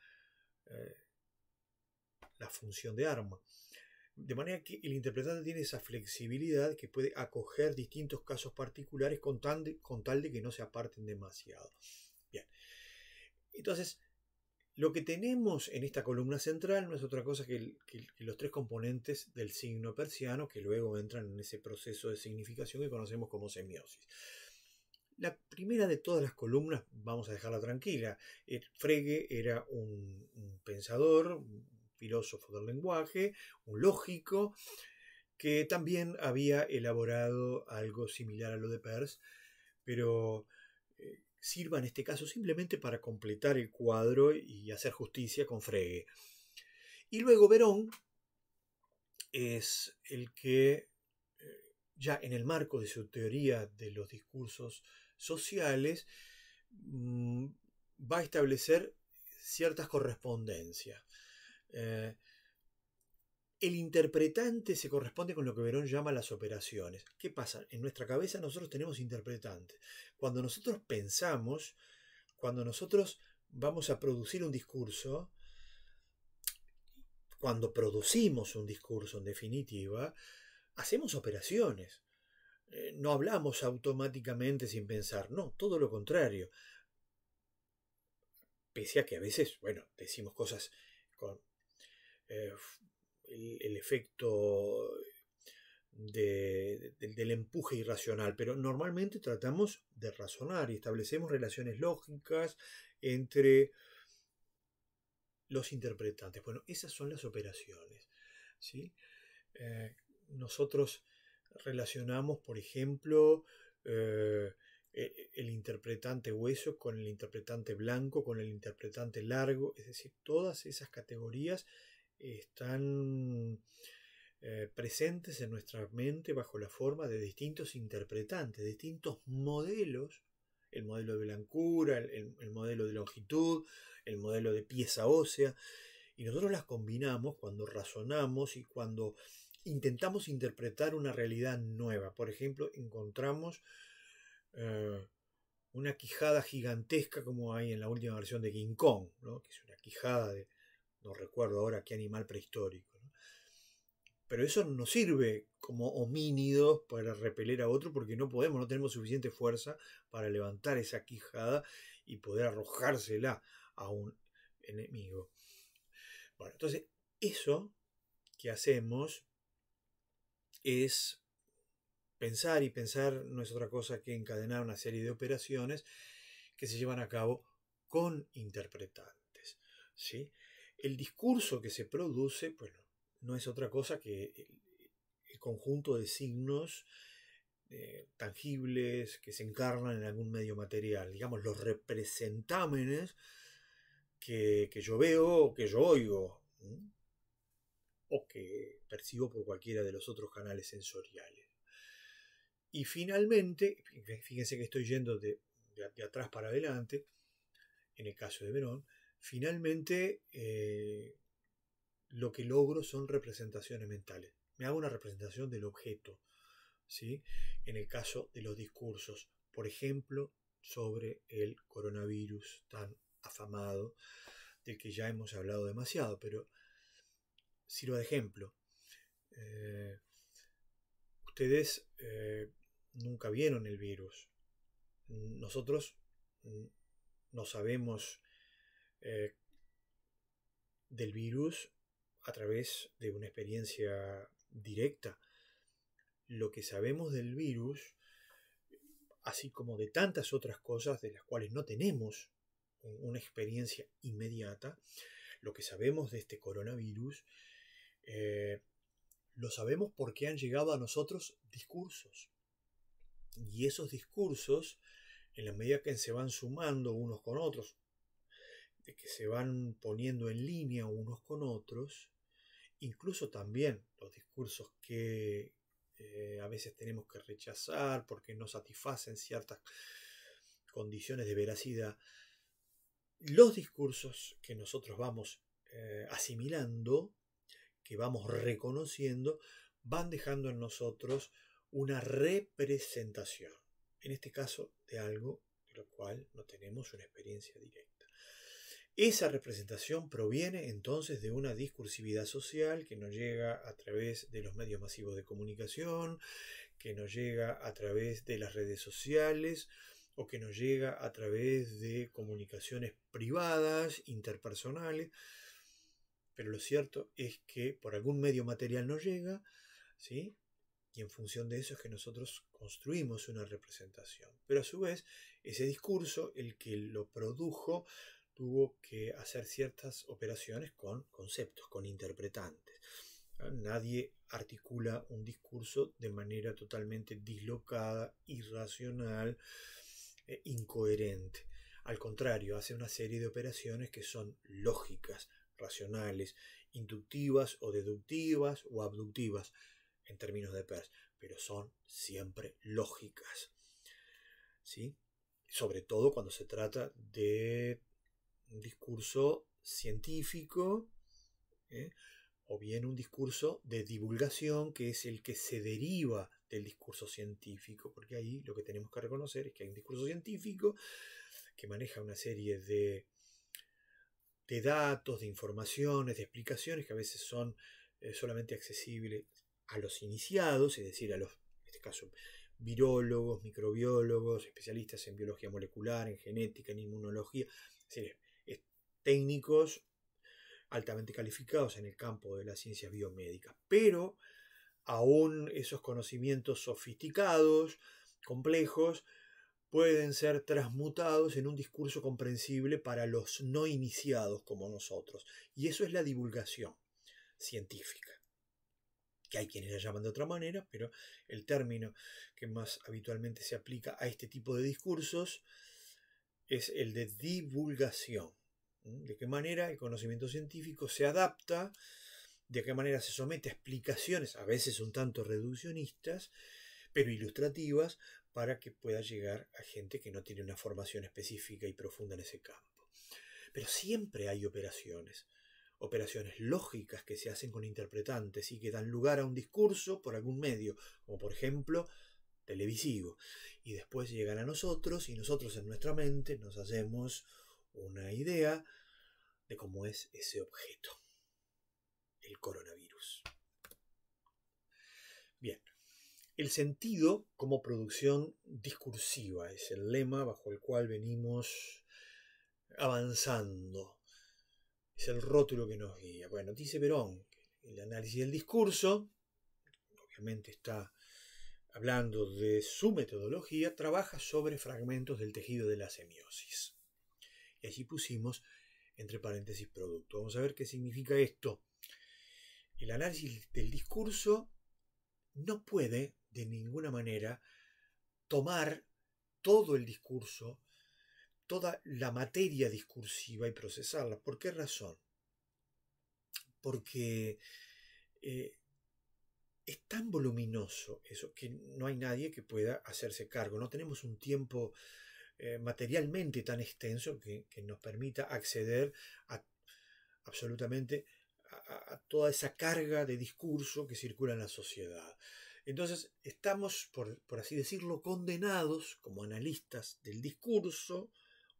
eh, la función de arma. De manera que el interpretante tiene esa flexibilidad que puede acoger distintos casos particulares con, con tal de que no se aparten demasiado. Bien. Entonces, lo que tenemos en esta columna central no es otra cosa que, los tres componentes del signo persiano que luego entran en ese proceso de significación que conocemos como semiosis. La primera de todas las columnas, vamos a dejarla tranquila. Eh, Frege era un, pensador, un filósofo del lenguaje, un lógico, que también había elaborado algo similar a lo de Peirce, pero sirva en este caso simplemente para completar el cuadro y hacer justicia con Frege. Y luego Verón es el que, eh, ya en el marco de su teoría de los discursos sociales, mm, va a establecer ciertas correspondencias. Eh, el interpretante se corresponde con lo que Verón llama las operaciones. ¿Qué pasa? En nuestra cabeza nosotros tenemos interpretantes. Cuando nosotros pensamos, cuando nosotros vamos a producir un discurso, cuando producimos un discurso en definitiva, hacemos operaciones. Eh, no hablamos automáticamente sin pensar, no, todo lo contrario. Pese a que a veces, bueno, decimos cosas con, eh, el, efecto del, empuje irracional, pero normalmente tratamos de razonar y establecemos relaciones lógicas entre los interpretantes. Bueno, esas son las operaciones. Eh, nosotros relacionamos, por ejemplo, eh, e, el interpretante hueso con el interpretante blanco, con el interpretante largo, es decir, todas esas categorías están eh, presentes en nuestra mente bajo la forma de distintos interpretantes, distintos modelos, el modelo de blancura, el, el modelo de longitud, el modelo de pieza ósea, y nosotros las combinamos cuando razonamos y cuando intentamos interpretar una realidad nueva. Por ejemplo, encontramos eh, una quijada gigantesca como hay en la última versión de King Kong, que es una quijada de no recuerdo ahora qué animal prehistórico. Pero eso nos sirve como homínidos para repeler a otro porque no podemos, no tenemos suficiente fuerza para levantar esa quijada y poder arrojársela a un enemigo. Bueno, entonces eso que hacemos es pensar y pensar no es otra cosa que encadenar una serie de operaciones que se llevan a cabo con interpretantes. ¿sí? El discurso que se produce, no es otra cosa que el, conjunto de signos eh, tangibles que se encarnan en algún medio material, digamos, los representámenes que, que yo veo que yo oigo, o que percibo por cualquiera de los otros canales sensoriales. Y finalmente, fíjense que estoy yendo de, de atrás para adelante, en el caso de Verón, Finalmente, eh, lo que logro son representaciones mentales. Me hago una representación del objeto, ¿sí? En el caso de los discursos, por ejemplo, sobre el coronavirus tan afamado, del que ya hemos hablado demasiado, pero sirva de ejemplo. Eh, ustedes eh, nunca vieron el virus. Nosotros mm, no sabemos eh, del virus a través de una experiencia directa. Lo que sabemos del virus, así como de tantas otras cosas de las cuales no tenemos una experiencia inmediata, lo que sabemos de este coronavirus, eh, lo sabemos porque han llegado a nosotros discursos. Y esos discursos, en la medida que se van sumando unos con otros, que se van poniendo en línea unos con otros, incluso también los discursos que eh, a veces tenemos que rechazar porque no satisfacen ciertas condiciones de veracidad, los discursos que nosotros vamos eh, asimilando, que vamos reconociendo, van dejando en nosotros una representación, en este caso de algo de lo cual no tenemos una experiencia directa. Esa representación proviene entonces de una discursividad social que nos llega a través de los medios masivos de comunicación, que nos llega a través de las redes sociales o que nos llega a través de comunicaciones privadas, interpersonales. Pero lo cierto es que por algún medio material nos llega, ¿sí? Y en función de eso es que nosotros construimos una representación. Pero a su vez, ese discurso, el que lo produjo, tuvo que hacer ciertas operaciones con conceptos, con interpretantes. Ah, nadie articula un discurso de manera totalmente dislocada, irracional, eh, incoherente. Al contrario, hace una serie de operaciones que son lógicas, racionales, inductivas o deductivas o abductivas en términos de Peirce, pero son siempre lógicas. Sobre todo cuando se trata de un discurso científico ¿eh? o bien un discurso de divulgación que es el que se deriva del discurso científico, porque ahí lo que tenemos que reconocer es que hay un discurso científico que maneja una serie de, de datos, de informaciones, de explicaciones que a veces son eh, solamente accesibles a los iniciados, es decir, a los, en este caso, virólogos, microbiólogos, especialistas en biología molecular, en genética, en inmunología, es técnicos altamente calificados en el campo de las ciencias biomédicas, pero aún esos conocimientos sofisticados, complejos, pueden ser transmutados en un discurso comprensible para los no iniciados como nosotros. Y eso es la divulgación científica, que hay quienes la llaman de otra manera, pero el término que más habitualmente se aplica a este tipo de discursos es el de divulgación de qué manera el conocimiento científico se adapta, de qué manera se somete a explicaciones, a veces un tanto reduccionistas, pero ilustrativas, para que pueda llegar a gente que no tiene una formación específica y profunda en ese campo. Pero siempre hay operaciones, operaciones lógicas que se hacen con interpretantes y que dan lugar a un discurso por algún medio, como por ejemplo televisivo, y después llegan a nosotros y nosotros en nuestra mente nos hacemos una idea de cómo es ese objeto, el coronavirus. Bien, el sentido como producción discursiva es el lema bajo el cual venimos avanzando. Es el rótulo que nos guía. Bueno, dice Verón, el análisis del discurso, obviamente está hablando de su metodología, trabaja sobre fragmentos del tejido de la semiosis y allí pusimos entre paréntesis producto. Vamos a ver qué significa esto. El análisis del discurso no puede de ninguna manera tomar todo el discurso, toda la materia discursiva y procesarla. ¿Por qué razón? Porque eh, es tan voluminoso eso que no hay nadie que pueda hacerse cargo. No tenemos un tiempo eh, materialmente tan extenso que, nos permita acceder a absolutamente a, toda esa carga de discurso que circula en la sociedad. Entonces estamos, por, así decirlo, condenados como analistas del discurso,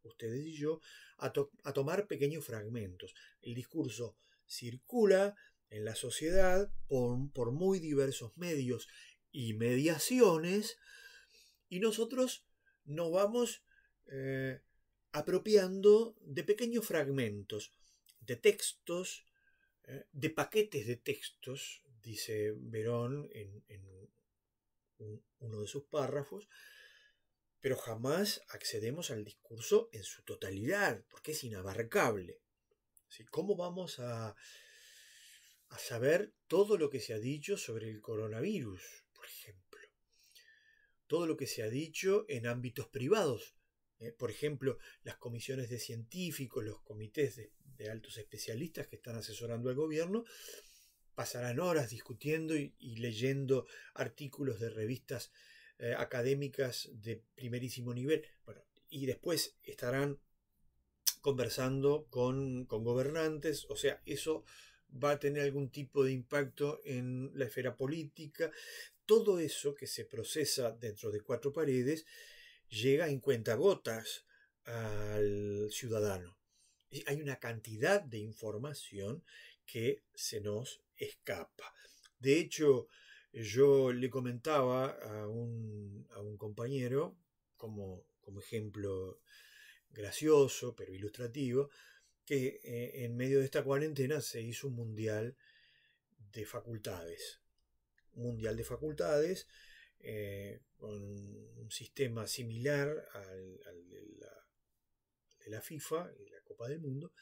ustedes y yo, a, tomar pequeños fragmentos. El discurso circula en la sociedad por, por muy diversos medios y mediaciones, y nosotros no vamos eh, apropiando de pequeños fragmentos, de textos, eh, de paquetes de textos, dice Verón en, uno de sus párrafos, pero jamás accedemos al discurso en su totalidad, porque es inabarcable. ¿Cómo vamos a saber todo lo que se ha dicho sobre el coronavirus, por ejemplo? Todo lo que se ha dicho en ámbitos privados ¿eh? por ejemplo, las comisiones de científicos, los comités de, altos especialistas que están asesorando al gobierno, pasarán horas discutiendo y, leyendo artículos de revistas eh, académicas de primerísimo nivel. Bueno, y después estarán conversando con gobernantes, o sea, eso va a tener algún tipo de impacto en la esfera política. Todo eso que se procesa dentro de cuatro paredes llega en cuentagotas al ciudadano. Hay una cantidad de información que se nos escapa. De hecho, yo le comentaba a un, compañero, como, como, ejemplo gracioso, pero ilustrativo, que eh, en medio de esta cuarentena se hizo un mundial de facultades. Un mundial de facultades eh, con un sistema similar al, de, la, FIFA y la Copa del Mundo.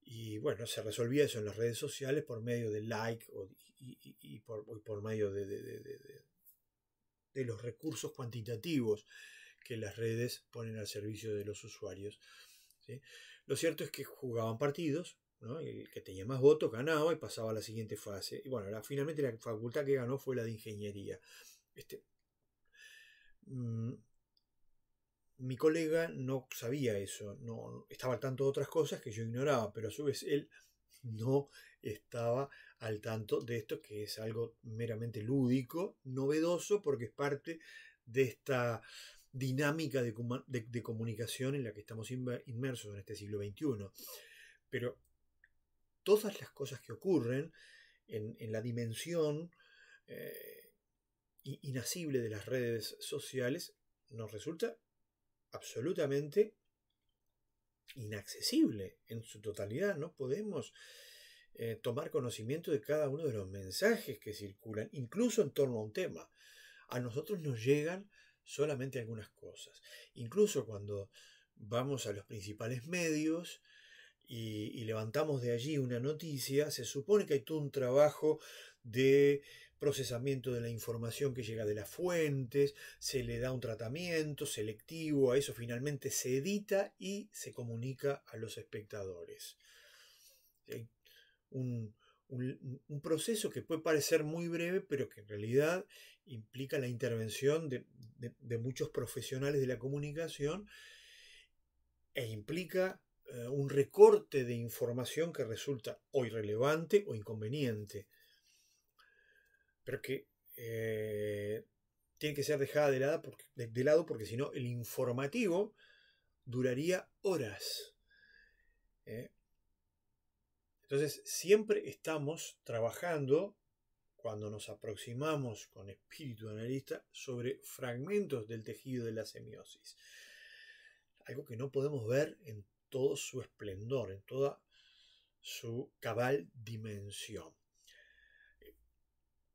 Y bueno, se resolvía eso en las redes sociales por medio de like y, por, medio de, los recursos cuantitativos que las redes ponen al servicio de los usuarios. Lo cierto es que jugaban partidos, el que tenía más votos ganaba y pasaba a la siguiente fase. Y bueno, finalmente la facultad que ganó fue la de ingeniería. Este, mm, mi colega no sabía eso, no estaba al tanto de otras cosas que yo ignoraba, pero a su vez él no estaba al tanto de esto que es algo meramente lúdico, novedoso, porque es parte de esta dinámica de, comunicación en la que estamos inmersos en este siglo XXI. Pero todas las cosas que ocurren en, la dimensión eh, inasible de las redes sociales nos resulta absolutamente inaccesible en su totalidad. No podemos eh, tomar conocimiento de cada uno de los mensajes que circulan, incluso en torno a un tema. A nosotros nos llegan solamente algunas cosas. Incluso cuando vamos a los principales medios, y, levantamos de allí una noticia, se supone que hay todo un trabajo de procesamiento de la información que llega de las fuentes, se le da un tratamiento selectivo, a eso finalmente se edita y se comunica a los espectadores. Eh, un, proceso que puede parecer muy breve, pero que en realidad implica la intervención de, muchos profesionales de la comunicación e implica eh, un recorte de información que resulta o irrelevante o inconveniente pero que eh, tiene que ser dejada de lado porque, si no el informativo duraría horas. ¿eh? Entonces siempre estamos trabajando, cuando nos aproximamos con espíritu analista, sobre fragmentos del tejido de la semiosis. Algo que no podemos ver en todo su esplendor, en toda su cabal dimensión.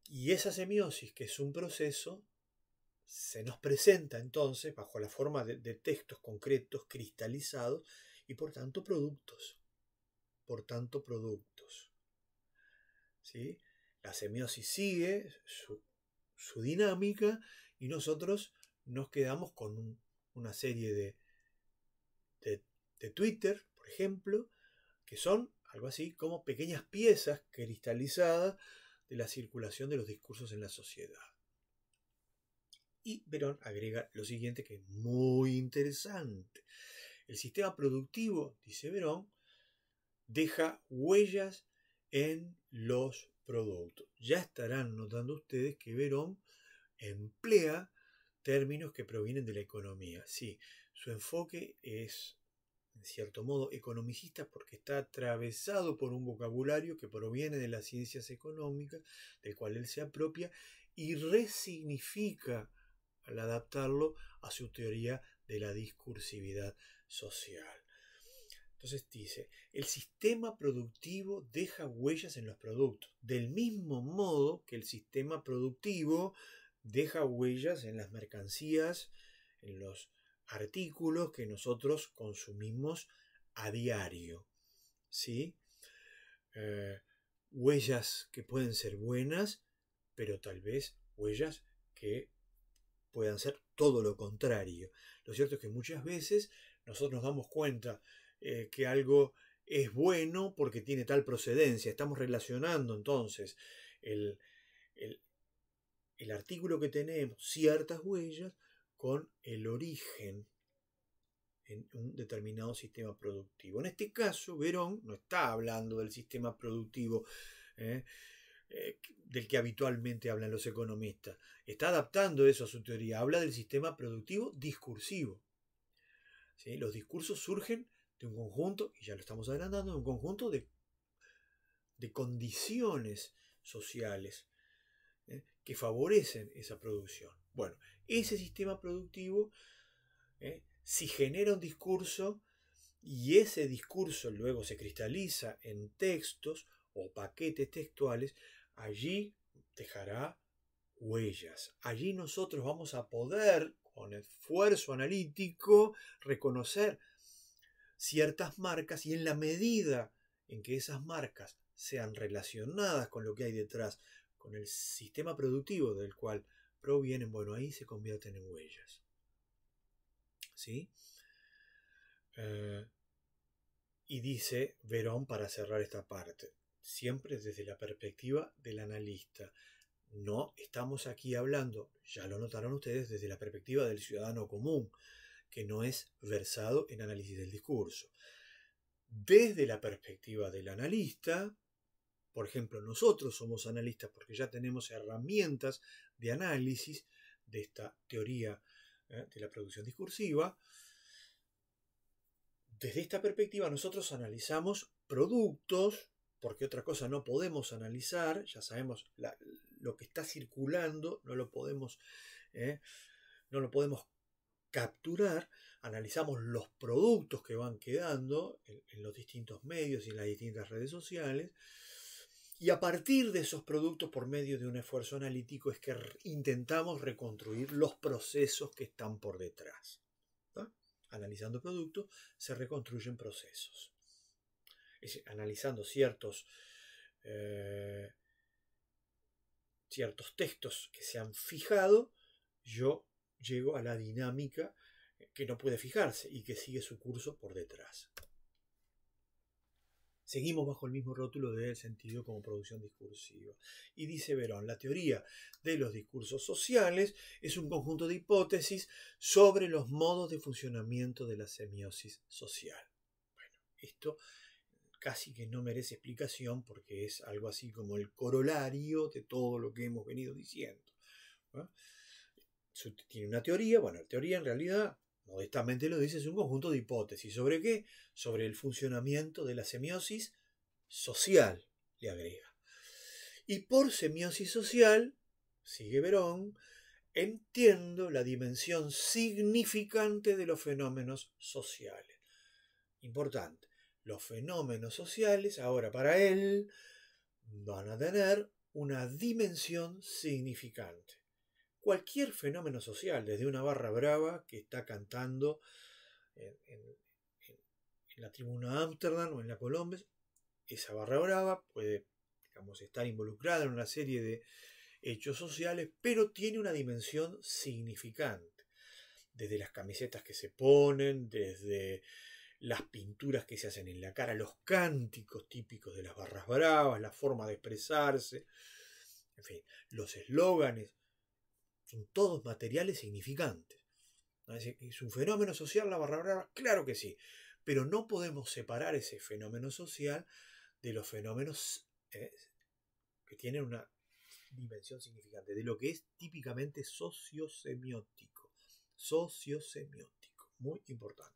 Y esa semiosis, que es un proceso, se nos presenta entonces bajo la forma de, textos concretos, cristalizados, y por tanto productos. Por tanto productos. La semiosis sigue su, dinámica y nosotros nos quedamos con una serie de, de, Twitter, por ejemplo, que son algo así como pequeñas piezas cristalizadas de la circulación de los discursos en la sociedad. Y Verón agrega lo siguiente que es muy interesante. El sistema productivo, dice Verón, deja huellas en los productos. Ya estarán notando ustedes que Verón emplea términos que provienen de la economía. Sí, su enfoque es en cierto modo, economicista, porque está atravesado por un vocabulario que proviene de las ciencias económicas, del cual él se apropia y resignifica al adaptarlo a su teoría de la discursividad social. Entonces dice, el sistema productivo deja huellas en los productos, del mismo modo que el sistema productivo deja huellas en las mercancías, en los artículos que nosotros consumimos a diario. ¿Sí? Eh, huellas que pueden ser buenas, pero tal vez huellas que puedan ser todo lo contrario. Lo cierto es que muchas veces nosotros nos damos cuenta eh, que algo es bueno porque tiene tal procedencia. Estamos relacionando entonces el artículo que tenemos, ciertas huellas, con el origen en un determinado sistema productivo. En este caso, Verón no está hablando del sistema productivo ¿eh? Eh, del que habitualmente hablan los economistas. Está adaptando eso a su teoría. Habla del sistema productivo discursivo. Los discursos surgen de un conjunto, y ya lo estamos agrandando de un conjunto de, condiciones sociales ¿eh? que favorecen esa producción. Bueno, ese sistema productivo, ¿eh? si genera un discurso y ese discurso luego se cristaliza en textos o paquetes textuales, allí dejará huellas. Allí nosotros vamos a poder, con esfuerzo analítico, reconocer ciertas marcas y en la medida en que esas marcas sean relacionadas con lo que hay detrás, con el sistema productivo del cual provienen, bueno, ahí se convierten en huellas. ¿Sí? Eh, y dice Verón para cerrar esta parte, siempre desde la perspectiva del analista. No estamos aquí hablando, ya lo notaron ustedes, desde la perspectiva del ciudadano común, que no es versado en análisis del discurso. Desde la perspectiva del analista, por ejemplo, nosotros somos analistas porque ya tenemos herramientas de análisis de esta teoría ¿eh? de la producción discursiva. Desde esta perspectiva nosotros analizamos productos, porque otra cosa no podemos analizar, ya sabemos lo que está circulando, no lo podemos, ¿eh? no lo podemos capturar, analizamos los productos que van quedando en, en los distintos medios y en las distintas redes sociales, y a partir de esos productos, por medio de un esfuerzo analítico, es que intentamos reconstruir los procesos que están por detrás. Analizando productos, se reconstruyen procesos. analizando ciertos, eh, ciertos textos que se han fijado, yo llego a la dinámica que no puede fijarse y que sigue su curso por detrás. Seguimos bajo el mismo rótulo del sentido como producción discursiva. Y dice Verón, la teoría de los discursos sociales es un conjunto de hipótesis sobre los modos de funcionamiento de la semiosis social. Bueno, esto casi que no merece explicación porque es algo así como el corolario de todo lo que hemos venido diciendo. Tiene una teoría, bueno, la teoría en realidad modestamente lo dice, es un conjunto de hipótesis. ¿Sobre qué? Sobre el funcionamiento de la semiosis social, le agrega. Y por semiosis social, sigue Verón, entiendo la dimensión significante de los fenómenos sociales. Importante, los fenómenos sociales ahora para él van a tener una dimensión significante cualquier fenómeno social, desde una barra brava que está cantando en, la tribuna de Ámsterdam o en la Colombia, esa barra brava puede estar involucrada en una serie de hechos sociales, pero tiene una dimensión significante, desde las camisetas que se ponen, desde las pinturas que se hacen en la cara, los cánticos típicos de las barras bravas, la forma de expresarse, en fin, los eslóganes, son todos materiales significantes. ¿Es un fenómeno social la barra brava? Claro que sí. Pero no podemos separar ese fenómeno social de los fenómenos eh, que tienen una dimensión significante, de lo que es típicamente sociosemiótico. Sociosemiótico, muy importante.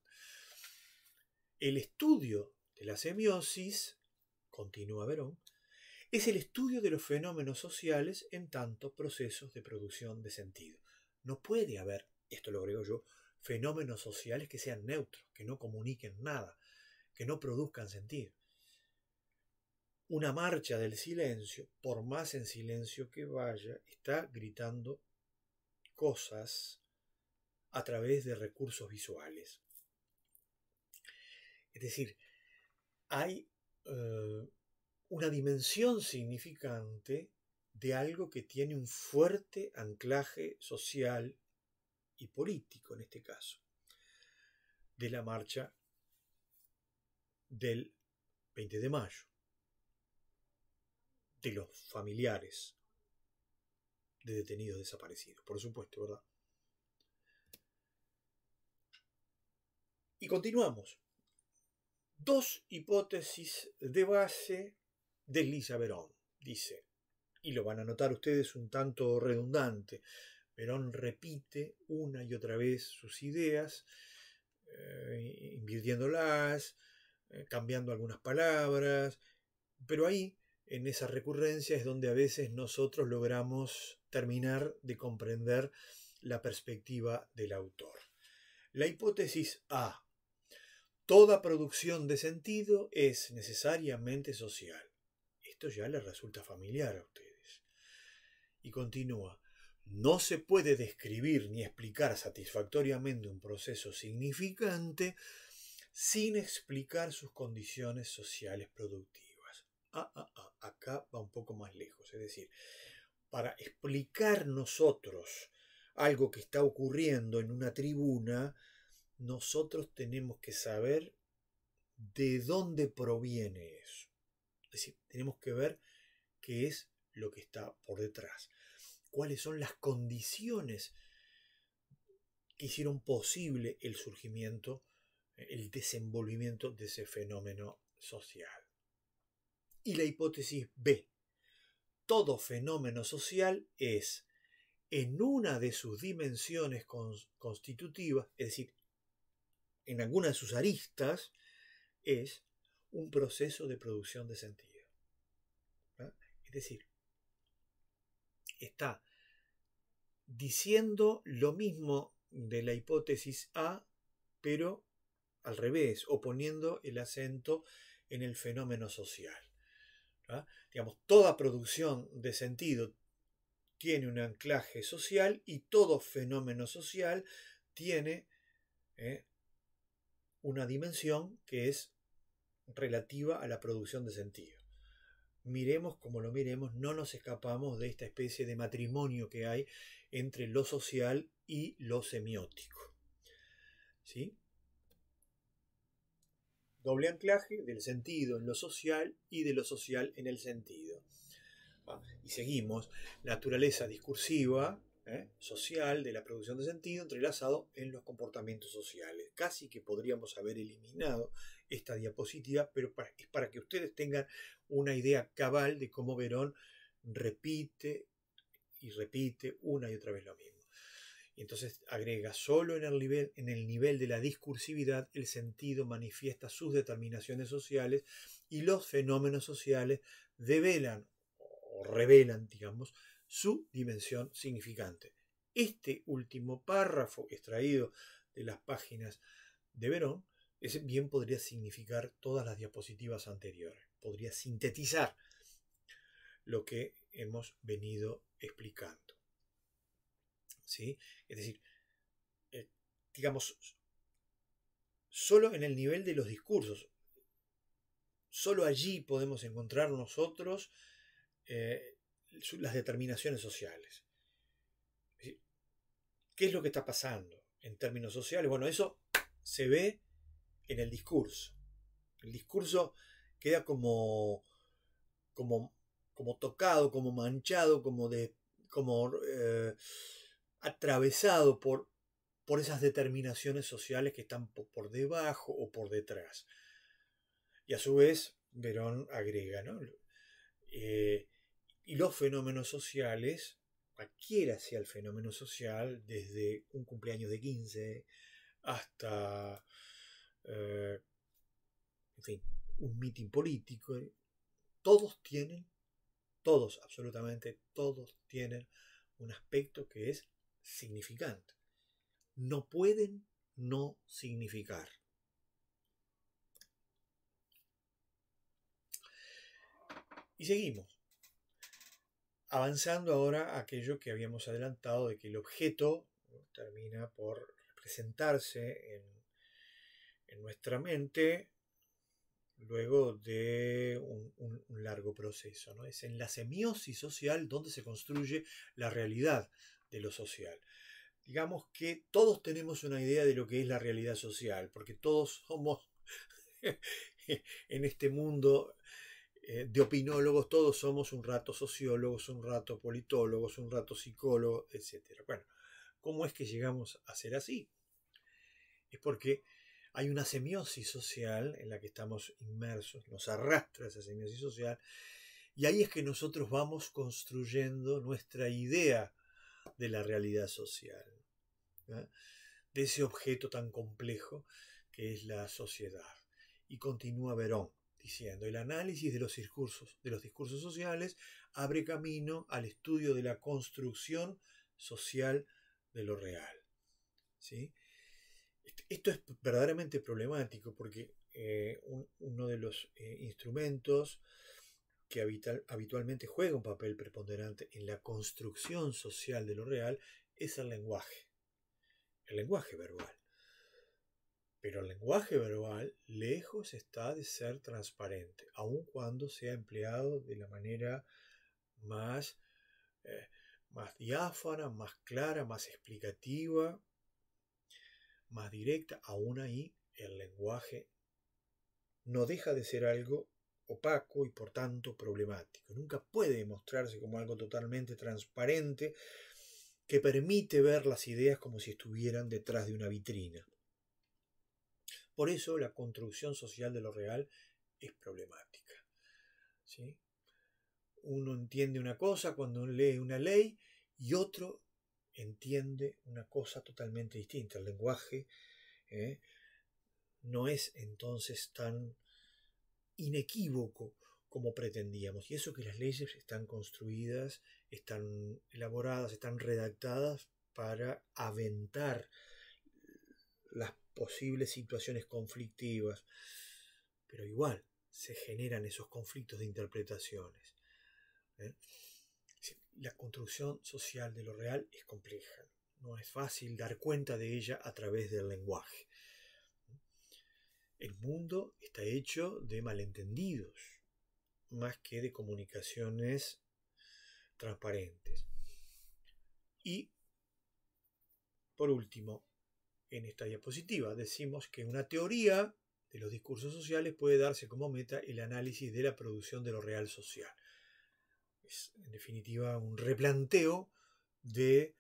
El estudio de la semiosis, continúa Verón, es el estudio de los fenómenos sociales en tanto procesos de producción de sentido. No puede haber, esto lo agrego yo, fenómenos sociales que sean neutros, que no comuniquen nada, que no produzcan sentido. Una marcha del silencio, por más en silencio que vaya, está gritando cosas a través de recursos visuales. Es decir, hay eh, una dimensión significante de algo que tiene un fuerte anclaje social y político en este caso, de la marcha del 20 de mayo, de los familiares de detenidos desaparecidos, por supuesto, ¿verdad? Y continuamos. Dos hipótesis de base Desliza Verón, dice, y lo van a notar ustedes un tanto redundante. Verón repite una y otra vez sus ideas, eh, invirtiéndolas, eh, cambiando algunas palabras, pero ahí, en esa recurrencia, es donde a veces nosotros logramos terminar de comprender la perspectiva del autor. La hipótesis A. Toda producción de sentido es necesariamente social ya les resulta familiar a ustedes. Y continúa, no se puede describir ni explicar satisfactoriamente un proceso significante sin explicar sus condiciones sociales productivas. Ah, ah, ah, acá va un poco más lejos, es decir, para explicar nosotros algo que está ocurriendo en una tribuna, nosotros tenemos que saber de dónde proviene eso. Es decir, tenemos que ver qué es lo que está por detrás, cuáles son las condiciones que hicieron posible el surgimiento, el desenvolvimiento de ese fenómeno social. Y la hipótesis B. Todo fenómeno social es, en una de sus dimensiones constitutivas, es decir, en alguna de sus aristas, es un proceso de producción de sentido. Es decir, está diciendo lo mismo de la hipótesis A, pero al revés, o poniendo el acento en el fenómeno social. Digamos, toda producción de sentido tiene un anclaje social y todo fenómeno social tiene eh, una dimensión que es relativa a la producción de sentido. Miremos como lo miremos, no nos escapamos de esta especie de matrimonio que hay entre lo social y lo semiótico. ¿Sí? Doble anclaje del sentido en lo social y de lo social en el sentido. Ah, y seguimos, naturaleza discursiva, ¿eh? social de la producción de sentido entrelazado en los comportamientos sociales. Casi que podríamos haber eliminado esta diapositiva, pero para, es para que ustedes tengan una idea cabal de cómo Verón repite y repite una y otra vez lo mismo. Y entonces agrega, solo en el, nivel, en el nivel de la discursividad el sentido manifiesta sus determinaciones sociales y los fenómenos sociales develan o revelan, digamos, su dimensión significante. Este último párrafo extraído de las páginas de Verón bien podría significar todas las diapositivas anteriores, podría sintetizar lo que hemos venido explicando. ¿Sí? Es decir, eh, digamos, solo en el nivel de los discursos, solo allí podemos encontrar nosotros eh, las determinaciones sociales. ¿Qué es lo que está pasando en términos sociales? Bueno, eso se ve en el discurso. El discurso queda como, como, como tocado, como manchado, como, como eh, atravesado por, por esas determinaciones sociales que están por debajo o por detrás. Y a su vez, Verón agrega, ¿no? Eh, y los fenómenos sociales, cualquiera sea el fenómeno social, desde un cumpleaños de 15 hasta, eh, un mitin político, todos tienen, todos, absolutamente todos tienen un aspecto que es significante. No pueden no significar. Y seguimos avanzando ahora aquello que habíamos adelantado de que el objeto termina por presentarse en, nuestra mente luego de un, largo proceso. ¿no? Es en la semiosis social donde se construye la realidad de lo social. Digamos que todos tenemos una idea de lo que es la realidad social, porque todos somos en este mundo eh, de opinólogos, todos somos un rato sociólogos, un rato politólogos, un rato psicólogos, etc. Bueno, ¿cómo es que llegamos a ser así? Es porque hay una semiosis social en la que estamos inmersos, nos arrastra esa semiosis social, y ahí es que nosotros vamos construyendo nuestra idea de la realidad social, de ese objeto tan complejo que es la sociedad. Y continúa Verón diciendo, el análisis de los discursos, de los discursos sociales abre camino al estudio de la construcción social de lo real. Esto es verdaderamente problemático porque eh, uno de los eh, instrumentos que habitualmente juega un papel preponderante en la construcción social de lo real es el lenguaje, el lenguaje verbal. Pero el lenguaje verbal lejos está de ser transparente, aun cuando sea empleado de la manera más, eh, más diáfana, más clara, más explicativa, más directa. Aún ahí el lenguaje no deja de ser algo opaco y por tanto problemático. Nunca puede mostrarse como algo totalmente transparente que permite ver las ideas como si estuvieran detrás de una vitrina. Por eso la construcción social de lo real es problemática. Uno entiende una cosa cuando lee una ley y otro entiende una cosa totalmente distinta. El lenguaje ¿eh? no es entonces tan inequívoco como pretendíamos. Y eso que las leyes están construidas, están elaboradas, están redactadas para aventar las posibles situaciones conflictivas. Pero igual se generan esos conflictos de interpretaciones. ¿eh? La construcción social de lo real es compleja. No es fácil dar cuenta de ella a través del lenguaje. El mundo está hecho de malentendidos, más que de comunicaciones transparentes. Y, por último, en esta diapositiva. Decimos que una teoría de los discursos sociales puede darse como meta el análisis de la producción de lo real social. Es en definitiva un replanteo de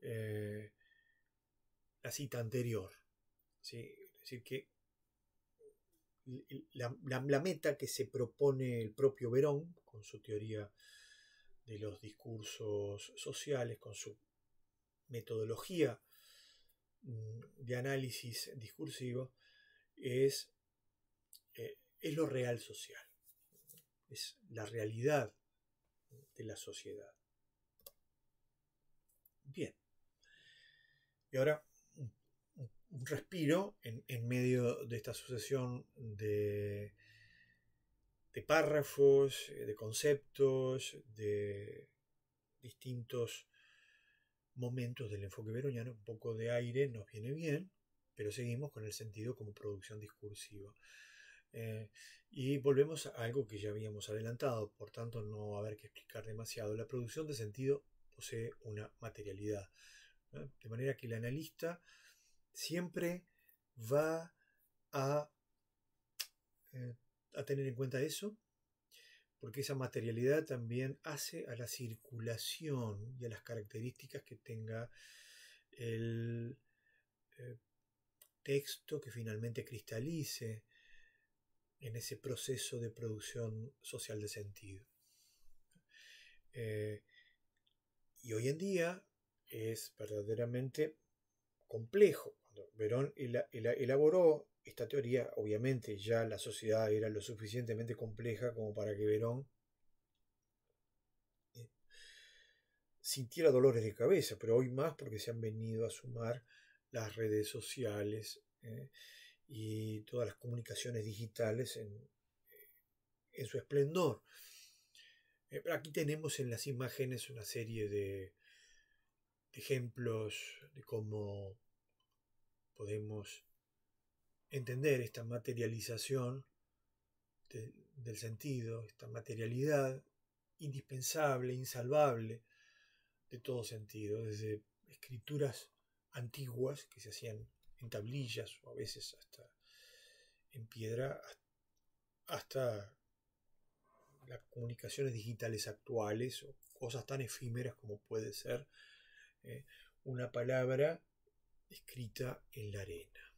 eh, la cita anterior. Es decir, que la, meta que se propone el propio Verón con su teoría de los discursos sociales, con su metodología Mm, de análisis discursivo es, eh, es lo real social, es la realidad de la sociedad. Bien. Y ahora un respiro en, en, medio de esta sucesión de, de párrafos, eh, de conceptos, de distintos momentos del enfoque veroniano, un poco de aire nos viene bien, pero seguimos con el sentido como producción discursiva. Eh, y volvemos a algo que ya habíamos adelantado, por tanto no va a haber que explicar demasiado. La producción de sentido posee una materialidad, de manera que el analista siempre va a, eh, a tener en cuenta eso porque esa materialidad también hace a la circulación y a las características que tenga el eh, texto que finalmente cristalice en ese proceso de producción social de sentido. Eh, y hoy en día es verdaderamente complejo Verón elaboró esta teoría, obviamente ya la sociedad era lo suficientemente compleja como para que Verón eh, sintiera dolores de cabeza, pero hoy más porque se han venido a sumar las redes sociales eh, y todas las comunicaciones digitales en, eh, su esplendor. aquí tenemos en las imágenes una serie de ejemplos de cómo podemos entender esta materialización del sentido, esta materialidad indispensable, insalvable de todo sentido, desde escrituras antiguas que se hacían en tablillas o a veces hasta en piedra, hasta las comunicaciones digitales actuales o cosas tan efímeras como puede ser eh, una palabra escrita en la arena.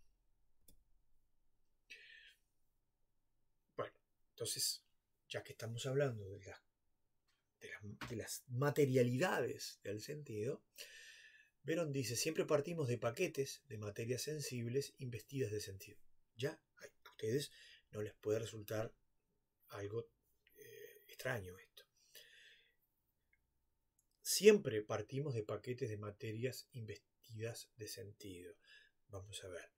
Bueno, entonces, ya que estamos hablando de, las, de las materialidades del sentido, Verón dice, siempre partimos de paquetes de materias sensibles investidas de sentido. Ya, a ustedes no les puede resultar algo eh, extraño esto. Siempre partimos de paquetes de materias investidas de sentido. Vamos a ver.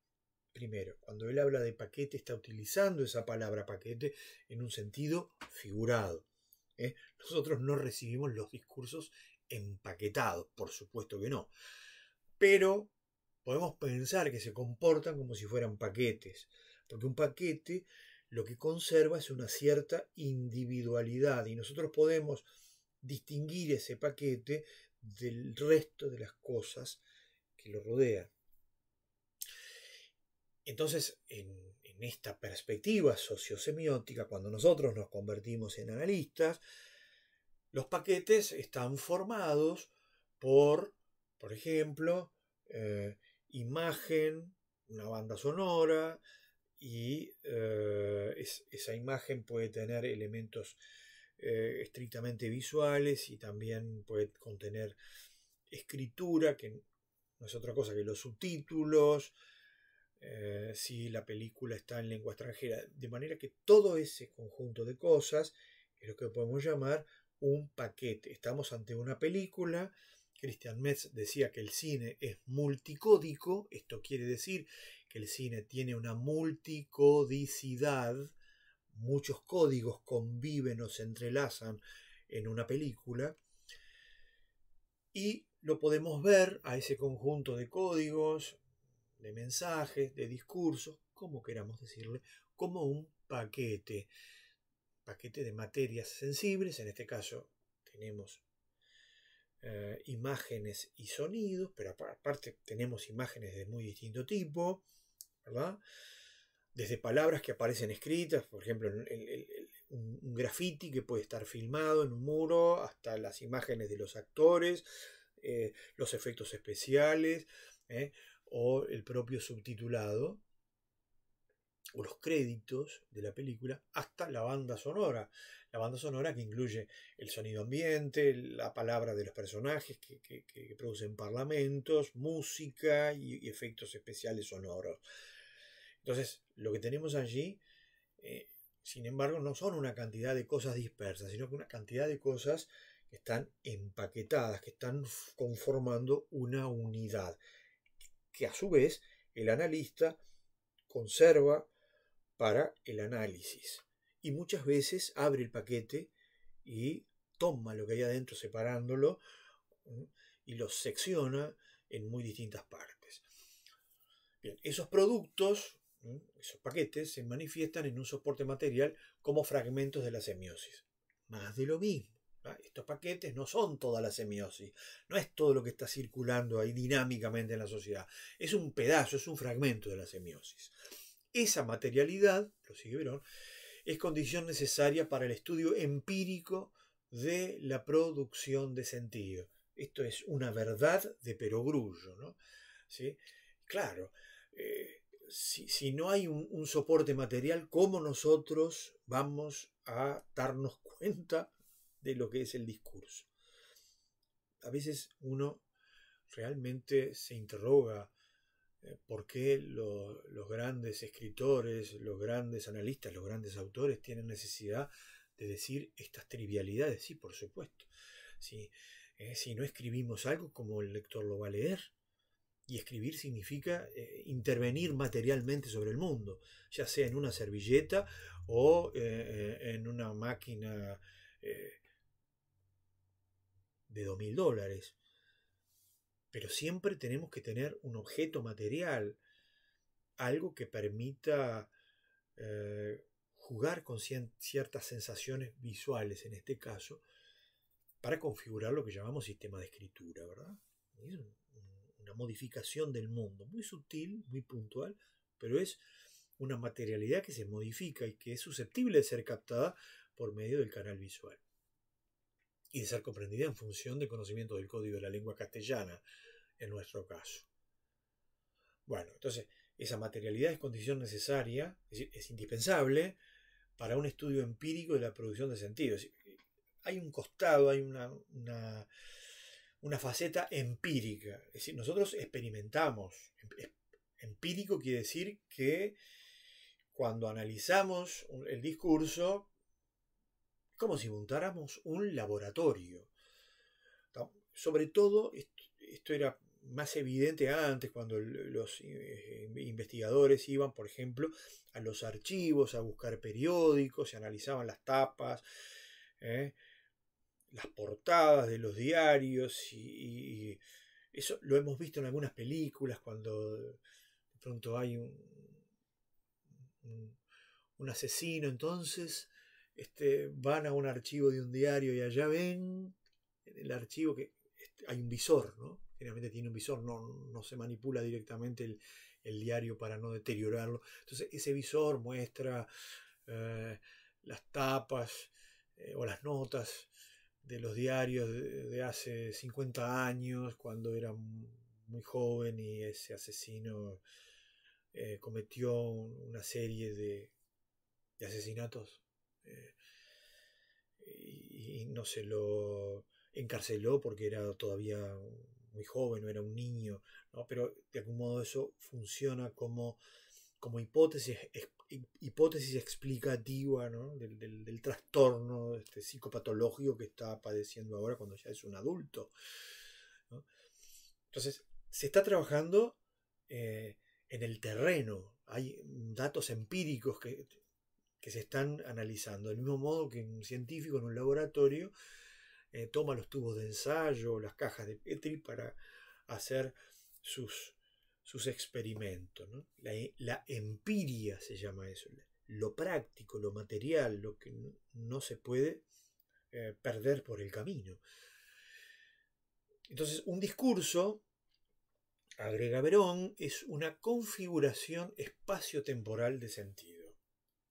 Primero, cuando él habla de paquete, está utilizando esa palabra paquete en un sentido figurado. ¿eh? Nosotros no recibimos los discursos empaquetados, por supuesto que no. Pero podemos pensar que se comportan como si fueran paquetes, porque un paquete lo que conserva es una cierta individualidad y nosotros podemos distinguir ese paquete del resto de las cosas que lo rodea. Entonces, en, esta perspectiva sociosemiótica, cuando nosotros nos convertimos en analistas, los paquetes están formados por, por ejemplo, eh, imagen, una banda sonora, y eh, esa imagen puede tener elementos eh, estrictamente visuales y también puede contener escritura que no es otra cosa que los subtítulos, eh, si la película está en lengua extranjera. De manera que todo ese conjunto de cosas es lo que podemos llamar un paquete. Estamos ante una película. Christian Metz decía que el cine es multicódico, esto quiere decir que el cine tiene una multicodicidad, muchos códigos conviven o se entrelazan en una película, y lo podemos ver a ese conjunto de códigos, de mensajes, de discursos, como queramos decirle, como un paquete, paquete de materias sensibles, en este caso tenemos eh, imágenes y sonidos, pero aparte tenemos imágenes de muy distinto tipo, ¿verdad? Desde palabras que aparecen escritas, por ejemplo, un, un graffiti que puede estar filmado en un muro, hasta las imágenes de los actores, eh, los efectos especiales eh, o el propio subtitulado o los créditos de la película hasta la banda sonora. La banda sonora que incluye el sonido ambiente, la palabra de los personajes que, que, producen parlamentos, música y, efectos especiales sonoros. Entonces, lo que tenemos allí, eh, sin embargo, no son una cantidad de cosas dispersas, sino que una cantidad de cosas que están empaquetadas, que están conformando una unidad, que a su vez el analista conserva para el análisis. Y muchas veces abre el paquete y toma lo que hay adentro separándolo y lo secciona en muy distintas partes. Bien, esos productos, esos paquetes, se manifiestan en un soporte material como fragmentos de la semiosis. Más de lo mismo. Ah, estos paquetes no son toda la semiosis, no es todo lo que está circulando ahí dinámicamente en la sociedad, es un pedazo, es un fragmento de la semiosis. Esa materialidad, lo Verón, es condición necesaria para el estudio empírico de la producción de sentido. Esto es una verdad de perogrullo, ¿Sí? Claro, eh, si, no hay un, un soporte material, ¿cómo nosotros vamos a darnos cuenta de lo que es el discurso. A veces uno realmente se interroga eh, por qué los grandes escritores, los grandes analistas, los grandes autores tienen necesidad de decir estas trivialidades. Sí, por supuesto. Eh, si no escribimos algo, como el lector lo va a leer. Y escribir significa eh, intervenir materialmente sobre el mundo, ya sea en una servilleta o en una máquina de 2.000 dólares. Pero siempre tenemos que tener un objeto material, algo que permita eh, jugar con ciertas sensaciones visuales, en este caso, para configurar lo que llamamos sistema de escritura, ¿verdad? Es una modificación del mundo, muy sutil, muy puntual, pero es una materialidad que se modifica y que es susceptible de ser captada por medio del canal visual y de ser comprendida en función del conocimiento del código de la lengua castellana, en nuestro caso. Bueno, entonces, esa materialidad es condición necesaria, es, indispensable para un estudio empírico de la producción de sentidos. Hay un costado, hay una, una faceta empírica. Es decir, nosotros experimentamos. Em, empírico quiere decir que cuando analizamos el discurso, como si montáramos un laboratorio. Sobre todo, esto era más evidente antes, cuando los eh, eh, investigadores iban, por ejemplo, a los archivos a buscar periódicos, se analizaban las tapas, ¿eh? las portadas de los diarios, y, eso lo hemos visto en algunas películas, cuando de pronto hay un, un asesino, entonces este, van a un archivo de un diario y allá ven en el archivo que este, hay un visor, ¿no? Generalmente tiene un visor, no, se manipula directamente el, diario para no deteriorarlo. Entonces ese visor muestra eh, las tapas eh, o las notas de los diarios de, hace 50 años, cuando era muy joven y ese asesino eh, cometió una serie de asesinatos y no se lo encarceló porque era todavía muy joven o era un niño, pero de algún modo eso funciona como, como hipótesis, hipótesis explicativa del, trastorno este, psicopatológico que está padeciendo ahora cuando ya es un adulto. Entonces, se está trabajando eh, en el terreno, hay datos empíricos que que se están analizando. Del mismo modo que un científico en un laboratorio eh, toma los tubos de ensayo, las cajas de Petri para hacer sus, sus experimentos. La, empiria se llama eso, lo práctico, lo material, lo que no se puede eh, perder por el camino. Entonces, un discurso, agrega Verón, es una configuración espacio-temporal de sentido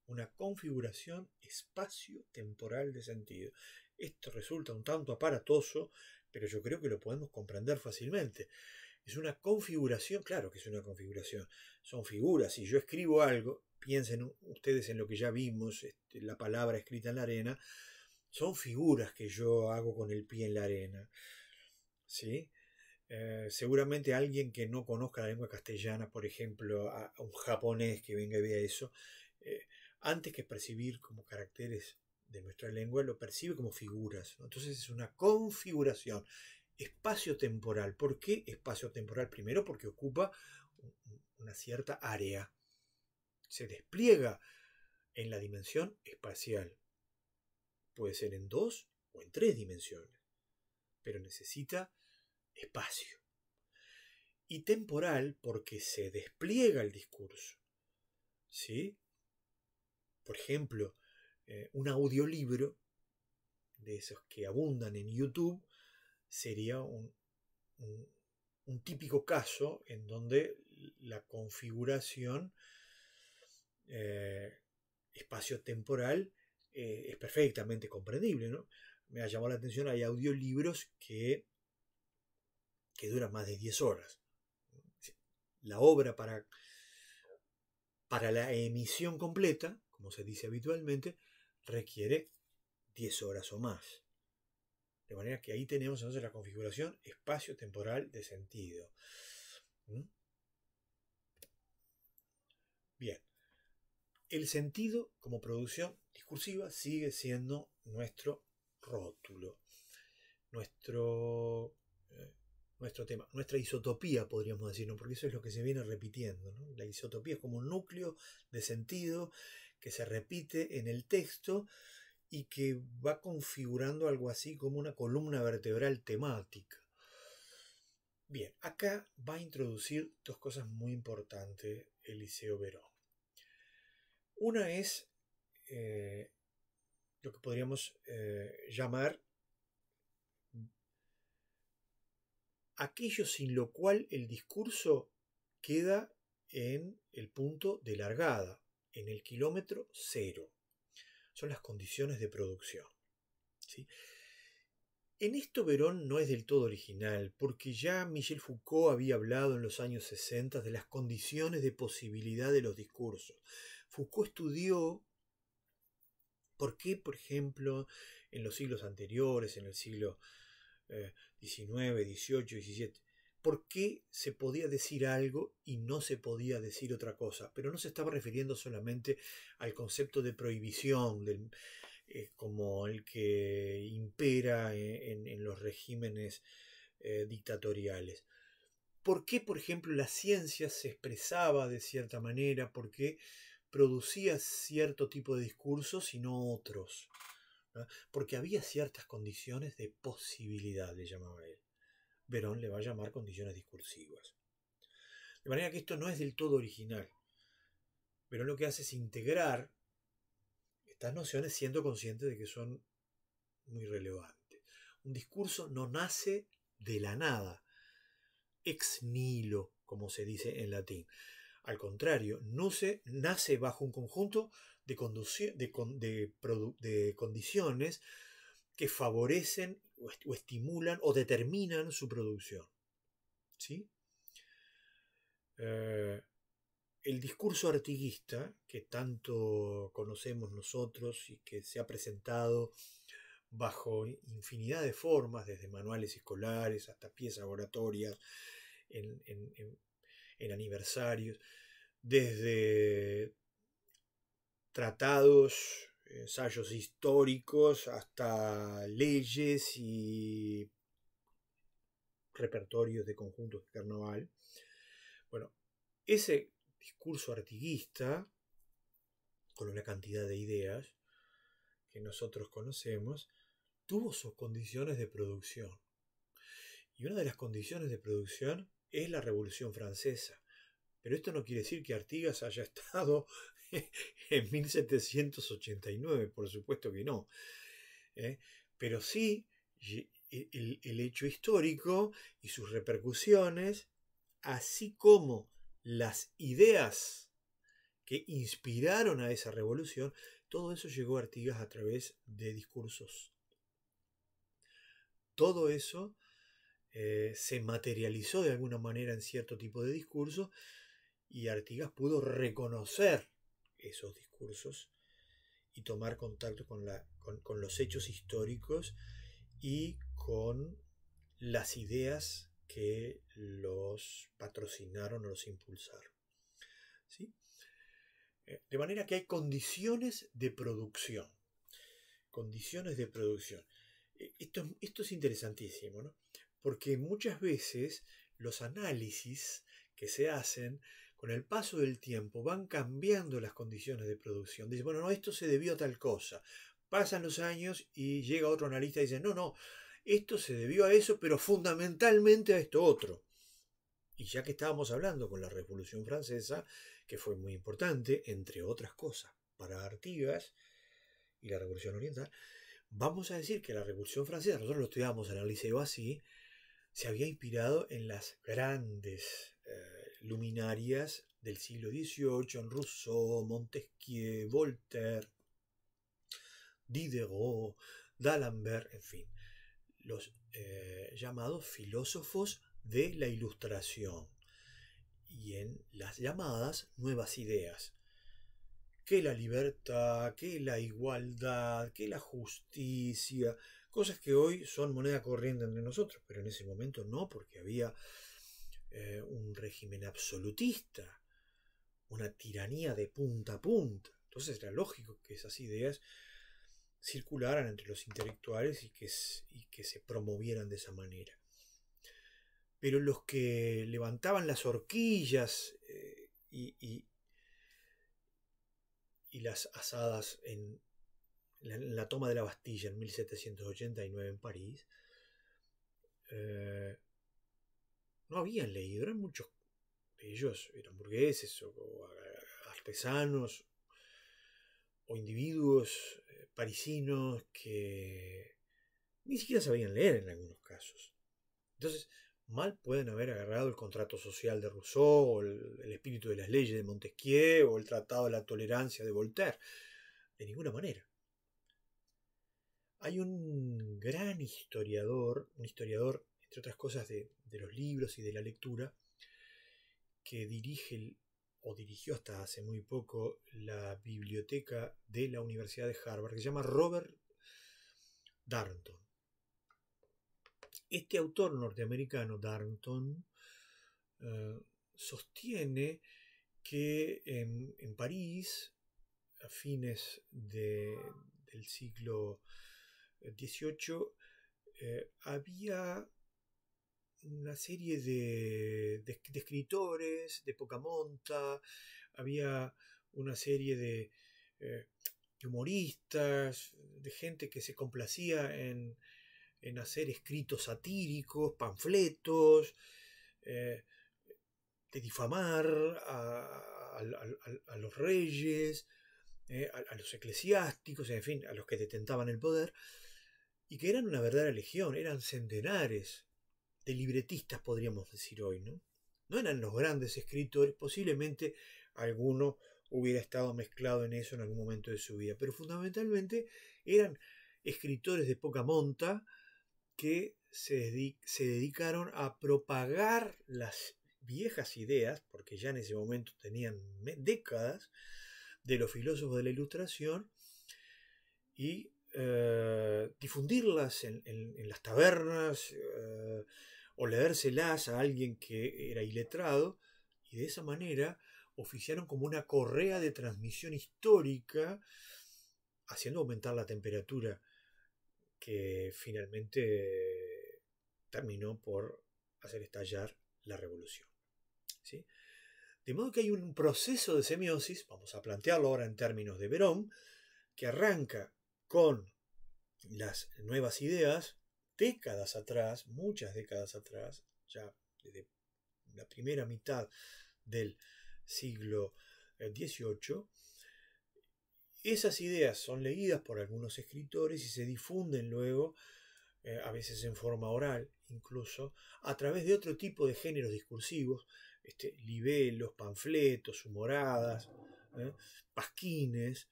una configuración espacio-temporal de sentido. Esto resulta un tanto aparatoso, pero yo creo que lo podemos comprender fácilmente. Es una configuración, claro que es una configuración, son figuras. Si yo escribo algo, piensen ustedes en lo que ya vimos, este, la palabra escrita en la arena, son figuras que yo hago con el pie en la arena. ¿Sí? Eh, seguramente alguien que no conozca la lengua castellana, por ejemplo, a, un japonés que venga y vea eso, eh, antes que percibir como caracteres de nuestra lengua, lo percibe como figuras. Entonces es una configuración espacio-temporal. ¿Por qué espacio-temporal? Primero porque ocupa una cierta área. Se despliega en la dimensión espacial. Puede ser en dos o en tres dimensiones. Pero necesita espacio. Y temporal porque se despliega el discurso. ¿Sí? por ejemplo, eh, un audiolibro de esos que abundan en YouTube sería un, típico caso en donde la configuración eh, espacio-temporal eh, es perfectamente comprendible. Me ha llamado la atención, hay audiolibros que, que duran más de 10 horas. La obra para, para la emisión completa como se dice habitualmente, requiere 10 horas o más. De manera que ahí tenemos entonces la configuración espacio-temporal de sentido. ¿Mm? Bien, el sentido como producción discursiva sigue siendo nuestro rótulo, nuestro, eh, nuestro tema, nuestra isotopía, podríamos decirlo, porque eso es lo que se viene repitiendo. La isotopía es como un núcleo de sentido que se repite en el texto y que va configurando algo así como una columna vertebral temática. Bien, acá va a introducir dos cosas muy importantes Eliseo Verón. Una es eh, lo que podríamos eh, llamar aquello sin lo cual el discurso queda en el punto de largada en el kilómetro cero. Son las condiciones de producción. En esto Verón no es del todo original, porque ya Michel Foucault había hablado en los años 60 de las condiciones de posibilidad de los discursos. Foucault estudió por qué, por ejemplo, en los siglos anteriores, en el siglo XIX, XVIII, XVII, por qué se podía decir algo y no se podía decir otra cosa. Pero no se estaba refiriendo solamente al concepto de prohibición, eh, como el que impera en, los regímenes eh, dictatoriales. ¿Por qué, por ejemplo, la ciencia se expresaba de cierta manera? ¿Por qué producía cierto tipo de discursos y no otros? Porque había ciertas condiciones de posibilidad, le llamaba él. Verón le va a llamar condiciones discursivas. De manera que esto no es del todo original. Verón lo que hace es integrar estas nociones siendo consciente de que son muy relevantes. Un discurso no nace de la nada, ex nihilo, como se dice en latín. Al contrario, no se, nace bajo un conjunto de, de condiciones que favorecen o, estimulan o determinan su producción. ¿Sí? Eh, el discurso artiguista que tanto conocemos nosotros y que se ha presentado bajo infinidad de formas, desde manuales escolares hasta piezas oratorias, en aniversarios, desde tratados ensayos históricos hasta leyes y repertorios de conjuntos de carnaval. Bueno, ese discurso artiguista, con una cantidad de ideas que nosotros conocemos, tuvo sus condiciones de producción. Y una de las condiciones de producción es la Revolución Francesa. Pero esto no quiere decir que Artigas haya estado en 1789, por supuesto que no. ¿eh? Pero sí e, el, hecho histórico y sus repercusiones, así como las ideas que inspiraron a esa revolución, todo eso llegó a Artigas a través de discursos. Todo eso eh, se materializó de alguna manera en cierto tipo de discursos y Artigas pudo reconocer esos discursos y tomar contacto con, los hechos históricos y con las ideas que los patrocinaron o los impulsaron. ¿Sí? Eh, de manera que hay condiciones de producción. Condiciones de producción. Eh, esto, esto es interesantísimo, ¿no? Porque muchas veces los análisis que se hacen con el paso del tiempo van cambiando las condiciones de producción. Dice bueno, no, esto se debió a tal cosa. Pasan los años y llega otro analista y dice, no, no, esto se debió a eso, pero fundamentalmente a esto otro. Y ya que estábamos hablando con la Revolución Francesa, que fue muy importante, entre otras cosas, para Artigas y la Revolución Oriental, vamos a decir que la Revolución Francesa, nosotros lo estudiamos en el liceo así, se había inspirado en las grandes eh, luminarias del siglo XVIII en Rousseau, Montesquieu, Voltaire, Diderot, D'Alembert, en fin, los eh, llamados filósofos de la ilustración y en las llamadas nuevas ideas. Que la libertad, que la igualdad, que la justicia, cosas que hoy son moneda corriente entre nosotros, pero en ese momento no, porque había eh, un régimen absolutista, una tiranía de punta a punta. Entonces era lógico que esas ideas circularan entre los intelectuales y que, se promovieran de esa manera. Pero los que levantaban las horquillas eh, y, las asadas en la, toma de la Bastilla en 1789 en París, eh, no habían leído, eran muchos de ellos, eran burgueses o, artesanos o individuos eh, parisinos que ni siquiera sabían leer en algunos casos. Entonces, mal pueden haber agarrado el contrato social de Rousseau, o el, espíritu de las leyes de Montesquieu, o el tratado de la tolerancia de Voltaire. De ninguna manera. Hay un gran historiador, un historiador entre otras cosas, de, los libros y de la lectura, que dirige o dirigió hasta hace muy poco la biblioteca de la Universidad de Harvard, que se llama Robert Darnton. Este autor norteamericano, Darnton, eh, sostiene que en, París, a fines del siglo XVIII, eh, había una serie de, escritores, de poca monta, había una serie de, eh, humoristas, de gente que se complacía en, hacer escritos satíricos, panfletos, eh, de difamar a, los reyes, eh, a, los eclesiásticos, en fin, a los que detentaban el poder, y que eran una verdadera legión, eran centenares de libretistas, podríamos decir hoy, ¿no? No eran los grandes escritores, posiblemente alguno hubiera estado mezclado en eso en algún momento de su vida, pero fundamentalmente eran escritores de poca monta que se, dedicaron a propagar las viejas ideas, porque ya en ese momento tenían décadas, de los filósofos de la Ilustración y eh, difundirlas en, las tabernas, eh, o leérselas a alguien que era iletrado, y de esa manera oficiaron como una correa de transmisión histórica, haciendo aumentar la temperatura, que finalmente terminó por hacer estallar la revolución. De modo que hay un proceso de semiosis, vamos a plantearlo ahora en términos de Verón, que arranca con las nuevas ideas, décadas atrás, muchas décadas atrás, ya desde la primera mitad del siglo XVIII, eh, esas ideas son leídas por algunos escritores y se difunden luego, eh, a veces en forma oral incluso, a través de otro tipo de géneros discursivos, este, libelos, panfletos, humoradas, ¿eh? pasquines,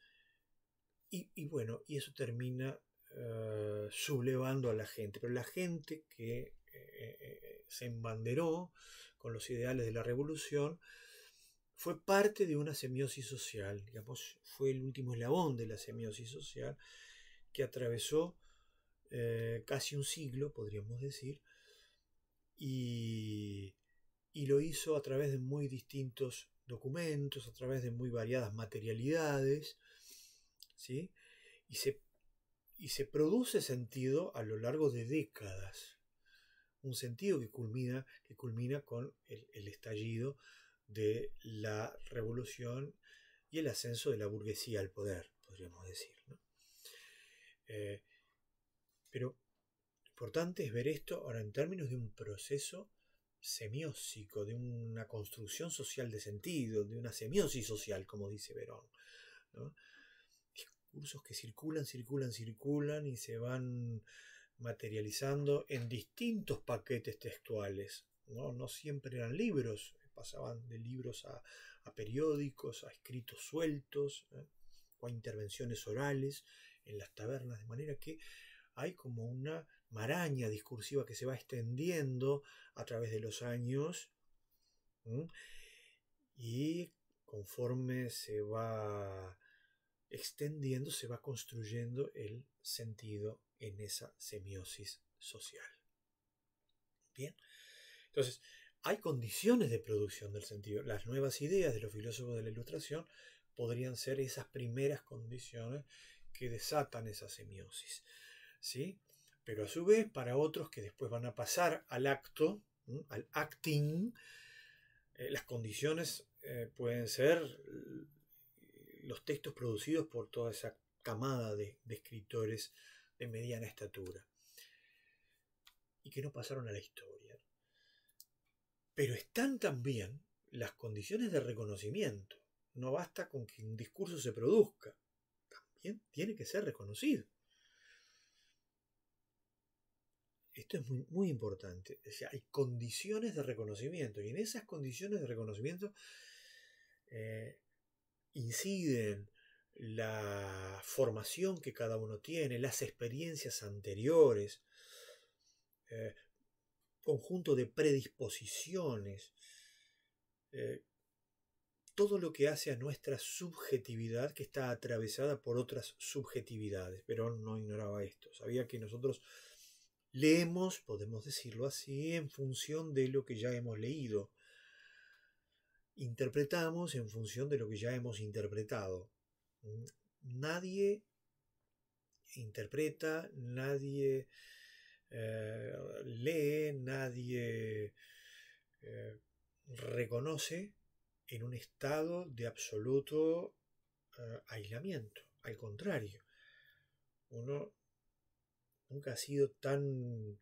y, y bueno, y eso termina eh, sublevando a la gente, pero la gente que eh, eh, se embanderó con los ideales de la revolución fue parte de una semiosis social, digamos, fue el último eslabón de la semiosis social que atravesó casi un siglo, podríamos decir, y, y, lo hizo a través de muy distintos documentos, a través de muy variadas materialidades, ¿sí? y se y se produce sentido a lo largo de décadas. Un sentido que culmina, que culmina con el, estallido de la revolución y el ascenso de la burguesía al poder, podríamos decir. Eh, pero lo importante es ver esto ahora en términos de un proceso semiósico, de una construcción social de sentido, de una semiosis social, como dice Verón. Cursos que circulan, circulan, circulan y se van materializando en distintos paquetes textuales. No, siempre eran libros, pasaban de libros a, periódicos, a escritos sueltos ¿eh? o a intervenciones orales en las tabernas, de manera que hay como una maraña discursiva que se va extendiendo a través de los años y conforme se va extendiendo, se va construyendo el sentido en esa semiosis social. Bien, entonces hay condiciones de producción del sentido. Las nuevas ideas de los filósofos de la Ilustración podrían ser esas primeras condiciones que desatan esa semiosis. ¿sí? Pero a su vez, para otros que después van a pasar al acto, al acting, eh, las condiciones eh, pueden ser los textos producidos por toda esa camada de, escritores de mediana estatura y que no pasaron a la historia. Pero están también las condiciones de reconocimiento. No basta con que un discurso se produzca, también tiene que ser reconocido. Esto es muy, importante. O hay condiciones de reconocimiento y en esas condiciones de reconocimiento eh, inciden la formación que cada uno tiene, las experiencias anteriores, eh, conjunto de predisposiciones, eh, todo lo que hace a nuestra subjetividad que está atravesada por otras subjetividades. pero no ignoraba esto, sabía que nosotros leemos, podemos decirlo así, en función de lo que ya hemos leído, interpretamos en función de lo que ya hemos interpretado. Nadie interpreta, nadie eh, lee, nadie eh, reconoce en un estado de absoluto eh, aislamiento. Al contrario, uno nunca ha sido tan,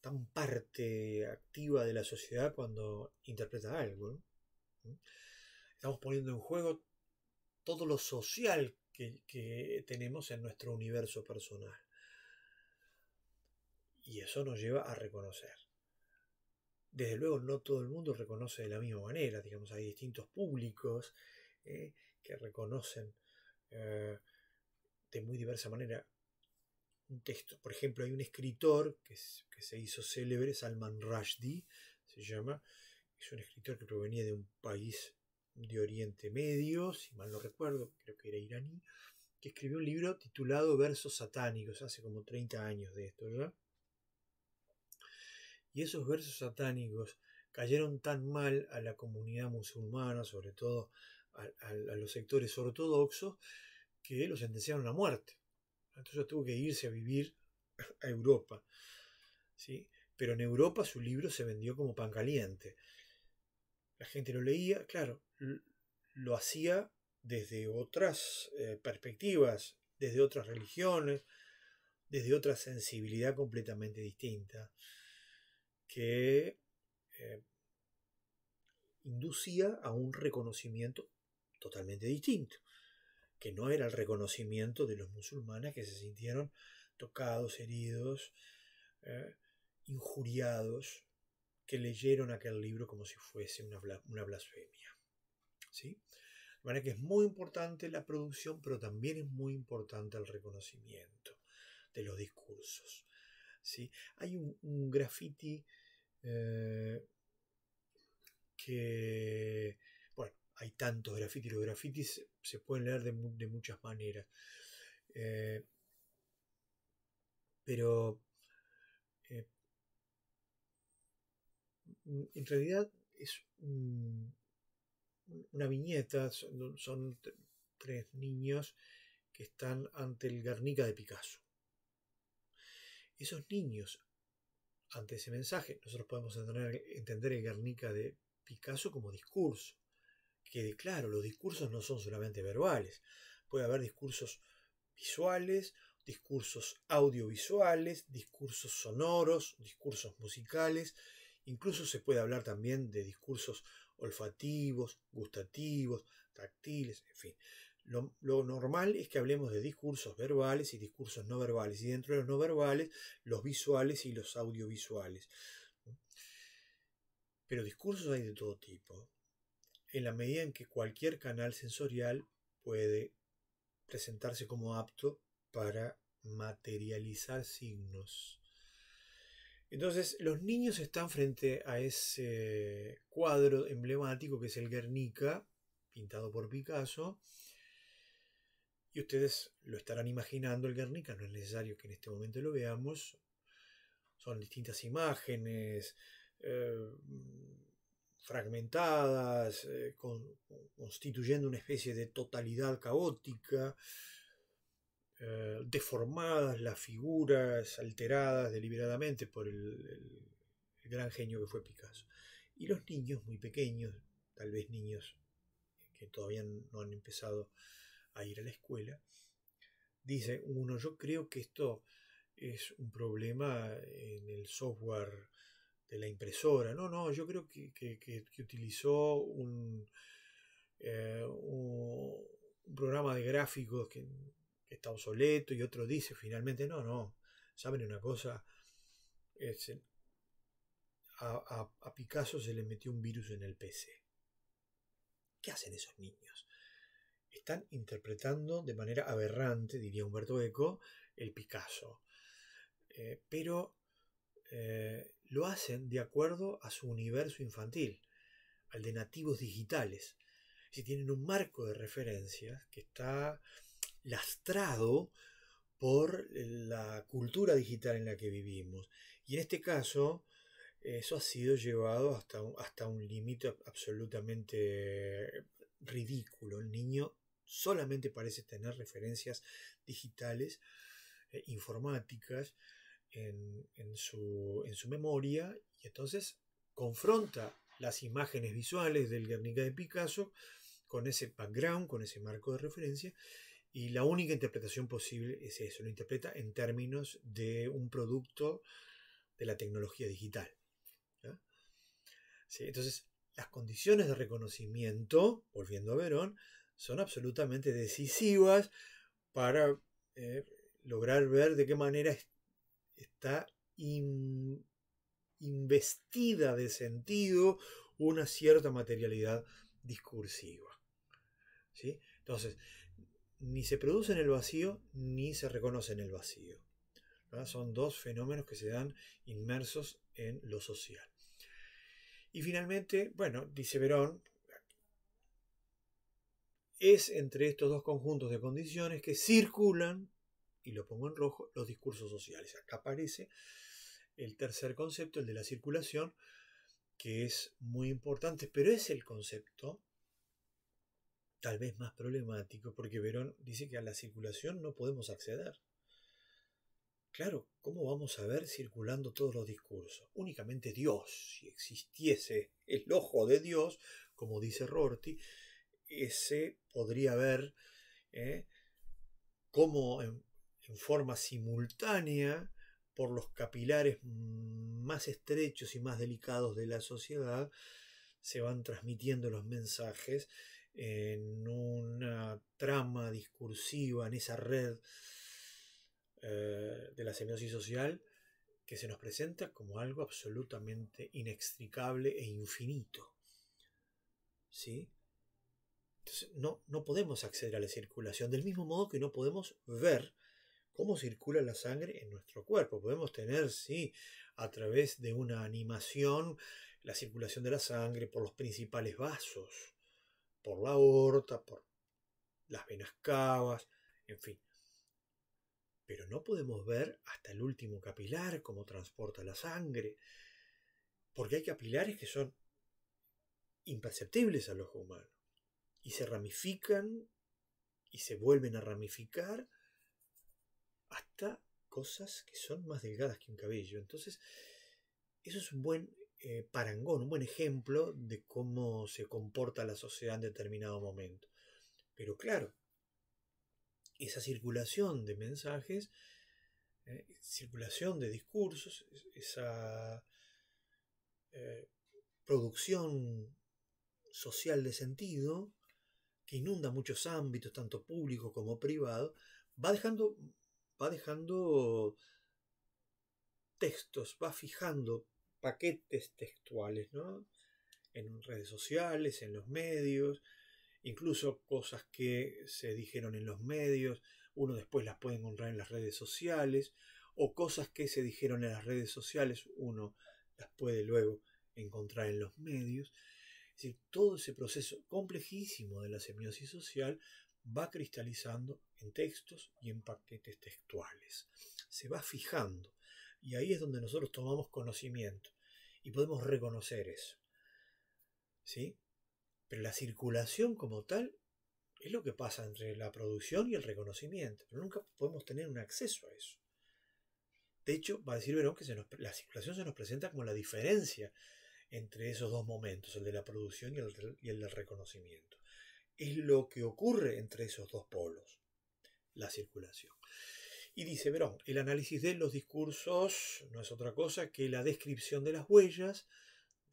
tan parte activa de la sociedad cuando interpreta algo. Estamos poniendo en juego todo lo social que, tenemos en nuestro universo personal. Y eso nos lleva a reconocer. Desde luego no todo el mundo reconoce de la misma manera, digamos, hay distintos públicos eh, que reconocen eh, de muy diversa manera un texto. Por ejemplo, hay un escritor que, que se hizo célebre, Salman Rushdie, se llama, es un escritor que provenía de un país de Oriente Medio, si mal no recuerdo, creo que era iraní, que escribió un libro titulado Versos Satánicos, hace como 30 años de esto, ¿verdad? Y esos versos satánicos cayeron tan mal a la comunidad musulmana, sobre todo a, los sectores ortodoxos, que los sentenciaron a muerte. Entonces tuvo que irse a vivir a Europa. ¿sí? Pero en Europa su libro se vendió como pan caliente gente lo leía, claro, lo hacía desde otras eh, perspectivas, desde otras religiones, desde otra sensibilidad completamente distinta, que eh, inducía a un reconocimiento totalmente distinto, que no era el reconocimiento de los musulmanes que se sintieron tocados, heridos, eh, injuriados que leyeron aquel libro como si fuese una, blasfemia. ¿Sí? De manera que es muy importante la producción, pero también es muy importante el reconocimiento de los discursos. ¿Sí? Hay un, graffiti eh, que, bueno, hay tantos grafitis, los grafitis se pueden leer de, muchas maneras. Eh, pero en realidad es una viñeta, son, tres niños que están ante el Guernica de Picasso. Esos niños, ante ese mensaje, nosotros podemos entender, el Guernica de Picasso como discurso. Que claro, los discursos no son solamente verbales. Puede haber discursos visuales, discursos audiovisuales, discursos sonoros, discursos musicales, Incluso se puede hablar también de discursos olfativos, gustativos, táctiles, en fin. Lo, lo, normal es que hablemos de discursos verbales y discursos no verbales, y dentro de los no verbales, los visuales y los audiovisuales. Pero discursos hay de todo tipo, en la medida en que cualquier canal sensorial puede presentarse como apto para materializar signos. Entonces los niños están frente a ese cuadro emblemático que es el Guernica, pintado por Picasso. Y ustedes lo estarán imaginando, el Guernica no es necesario que en este momento lo veamos. Son distintas imágenes eh, fragmentadas, eh, constituyendo una especie de totalidad caótica. Eh, deformadas las figuras, alteradas deliberadamente por el, gran genio que fue Picasso. Y los niños muy pequeños, tal vez niños que todavía no han empezado a ir a la escuela, dice uno, yo creo que esto es un problema en el software de la impresora. No, no, yo creo que, que, utilizó eh, un, un, programa de gráficos que que está obsoleto y otro dice finalmente, no, no, saben una cosa, a, Picasso se le metió un virus en el PC. ¿Qué hacen esos niños? Están interpretando de manera aberrante, diría Humberto Eco, el Picasso. Eh, pero eh, lo hacen de acuerdo a su universo infantil, al de nativos digitales. Si tienen un marco de referencias que está lastrado por la cultura digital en la que vivimos. Y en este caso, eso ha sido llevado hasta, hasta un límite absolutamente ridículo. El niño solamente parece tener referencias digitales, eh, informáticas, en, su, en su memoria y entonces confronta las imágenes visuales del Guernica de Picasso con ese background, con ese marco de referencia y la única interpretación posible es eso, lo interpreta en términos de un producto de la tecnología digital. entonces, las condiciones de reconocimiento, volviendo a Verón, son absolutamente decisivas para eh, lograr ver de qué manera está investida de sentido una cierta materialidad discursiva. ¿sí? Entonces, ni se produce en el vacío ni se reconoce en el vacío. Son dos fenómenos que se dan inmersos en lo social. Y finalmente, bueno, dice Verón, es entre estos dos conjuntos de condiciones que circulan, y lo pongo en rojo, los discursos sociales. Acá aparece el tercer concepto, el de la circulación, que es muy importante, pero es el concepto tal vez más problemático, porque Verón dice que a la circulación no podemos acceder. Claro, ¿cómo vamos a ver circulando todos los discursos? Únicamente Dios, si existiese el ojo de Dios, como dice Rorty, ese podría ver eh, cómo en forma simultánea por los capilares más estrechos y más delicados de la sociedad se van transmitiendo los mensajes en una trama discursiva, en esa red eh, de la semiosis social que se nos presenta como algo absolutamente inextricable e infinito. no, podemos acceder a la circulación, del mismo modo que no podemos ver cómo circula la sangre en nuestro cuerpo. Podemos tener, sí, a través de una animación, la circulación de la sangre por los principales vasos, por la aorta, por las venas cavas, en fin. Pero no podemos ver hasta el último capilar cómo transporta la sangre, porque hay capilares que son imperceptibles al ojo humano y se ramifican y se vuelven a ramificar hasta cosas que son más delgadas que un cabello. Entonces, eso es un buen eh, parangón, un buen ejemplo de cómo se comporta la sociedad en determinado momento. Pero claro, esa circulación de mensajes, eh, circulación de discursos, esa eh, producción social de sentido que inunda muchos ámbitos, tanto público como privado, va dejando, va dejando textos, va fijando paquetes textuales, ¿no? En redes sociales, en los medios, incluso cosas que se dijeron en los medios, uno después las puede encontrar en las redes sociales, o cosas que se dijeron en las redes sociales, uno las puede luego encontrar en los medios. Es decir, todo ese proceso complejísimo de la semiosis social va cristalizando en textos y en paquetes textuales. Se va fijando. Y ahí es donde nosotros tomamos conocimiento y podemos reconocer eso. ¿Sí? Pero la circulación como tal es lo que pasa entre la producción y el reconocimiento. Pero nunca podemos tener un acceso a eso. De hecho, va a decir Verón que la circulación se nos presenta como la diferencia entre esos dos momentos, el de la producción y el del reconocimiento. Es lo que ocurre entre esos dos polos, la circulación. Y dice Verón, el análisis de los discursos no es otra cosa que la descripción de las huellas,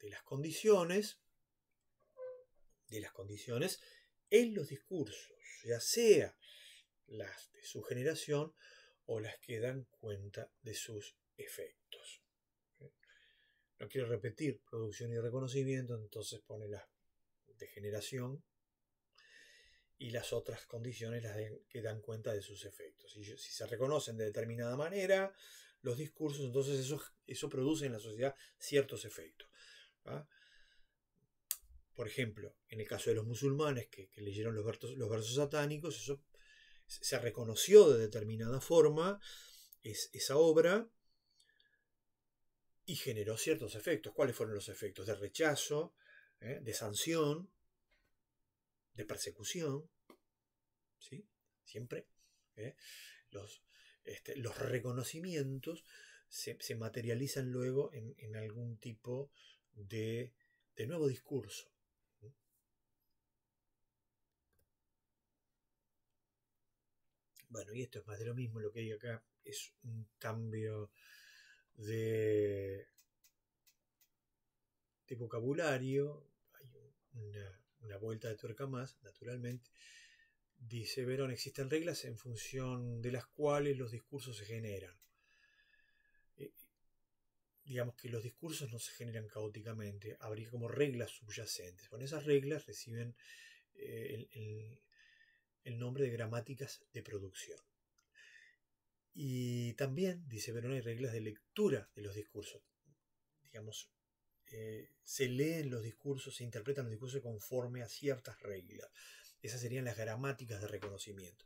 de las condiciones, de las condiciones en los discursos, ya sea las de su generación o las que dan cuenta de sus efectos. No quiero repetir producción y reconocimiento, entonces pone las de generación y las otras condiciones las que dan cuenta de sus efectos. Si, se reconocen de determinada manera los discursos, entonces eso, eso produce en la sociedad ciertos efectos. ¿ah? Por ejemplo, en el caso de los musulmanes que, leyeron los versos, los versos satánicos, eso se reconoció de determinada forma es, esa obra y generó ciertos efectos. ¿Cuáles fueron los efectos? De rechazo, ¿eh? de sanción, de persecución, ¿sí? Siempre. ¿eh? Los, este, los, reconocimientos se, materializan luego en, algún tipo de, nuevo discurso. Bueno, y esto es más de lo mismo, lo que hay acá es un cambio de, de vocabulario, hay una una vuelta de tuerca más, naturalmente, dice Verón, existen reglas en función de las cuales los discursos se generan. Eh, digamos que los discursos no se generan caóticamente, habría como reglas subyacentes. Bueno, esas reglas reciben eh, el, el nombre de gramáticas de producción. Y también, dice Verón, hay reglas de lectura de los discursos. Digamos, eh, se leen los discursos, se interpretan los discursos conforme a ciertas reglas. Esas serían las gramáticas de reconocimiento.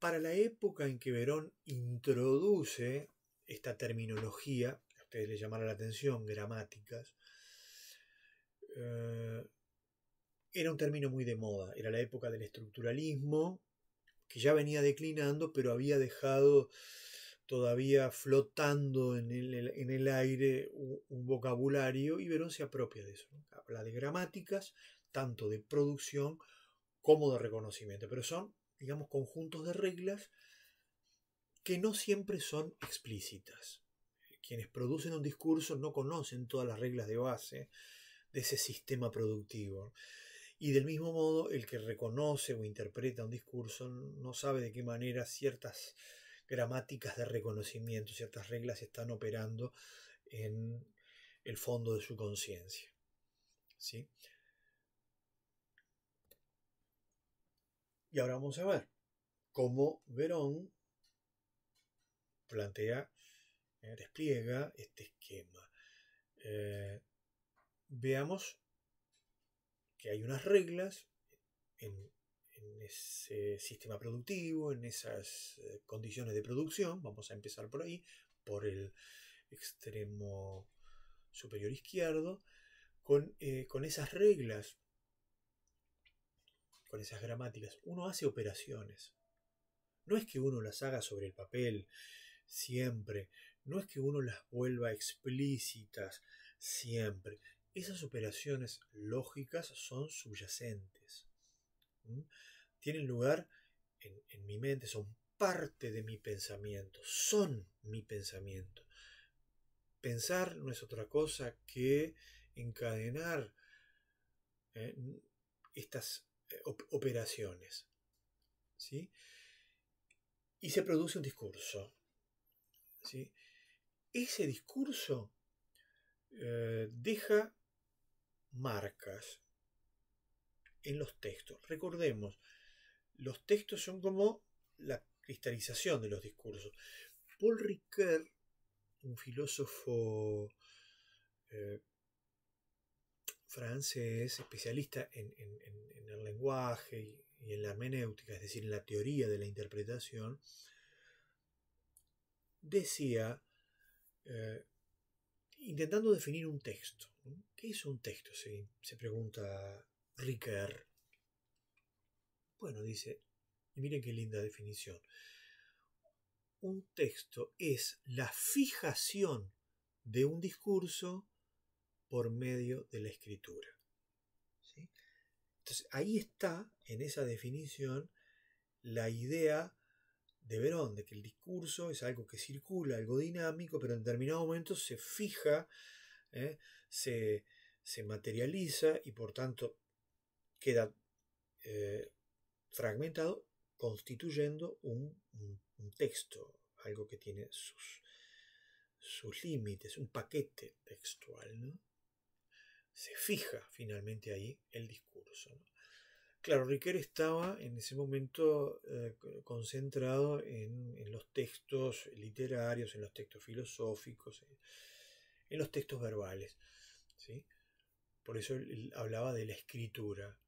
Para la época en que Verón introduce esta terminología, a ustedes les llamará la atención, gramáticas, eh, era un término muy de moda. Era la época del estructuralismo, que ya venía declinando, pero había dejado todavía flotando en el, en el aire un vocabulario y Verón se apropia de eso. Habla de gramáticas, tanto de producción como de reconocimiento, pero son, digamos, conjuntos de reglas que no siempre son explícitas. Quienes producen un discurso no conocen todas las reglas de base de ese sistema productivo. Y del mismo modo, el que reconoce o interpreta un discurso no sabe de qué manera ciertas gramáticas de reconocimiento, ciertas reglas están operando en el fondo de su conciencia. ¿sí? Y ahora vamos a ver cómo Verón plantea, eh, despliega este esquema. Eh, veamos que hay unas reglas en en ese sistema productivo, en esas eh, condiciones de producción. Vamos a empezar por ahí, por el extremo superior izquierdo, eh, con, esas reglas, con esas gramáticas. Uno hace operaciones. No es que uno las haga sobre el papel siempre, no es que uno las vuelva explícitas siempre. Esas operaciones lógicas son subyacentes tienen lugar en, mi mente, son parte de mi pensamiento, son mi pensamiento. Pensar no es otra cosa que encadenar eh, estas eh, operaciones. Y se produce un discurso. Ese discurso eh, deja marcas en los textos. Recordemos, los textos son como la cristalización de los discursos. Paul Ricoeur, un filósofo eh, francés, especialista en, el lenguaje y, en la hermenéutica, es decir, en la teoría de la interpretación, decía, eh, intentando definir un texto, ¿qué es un texto? Se, se pregunta Ricoeur. Bueno, dice, y miren qué linda definición. Un texto es la fijación de un discurso por medio de la escritura. Entonces, ahí está, en esa definición, la idea de Verón, de que el discurso es algo que circula, algo dinámico, pero en determinado momento se fija, ¿eh? se, materializa y por tanto queda eh, fragmentado constituyendo un, texto, algo que tiene sus, sus límites, un paquete textual, ¿no? Se fija finalmente ahí el discurso. Claro, Riquet estaba en ese momento eh, concentrado en, los textos literarios, en los textos filosóficos, en, los textos verbales. ¿sí? Por eso hablaba de la escritura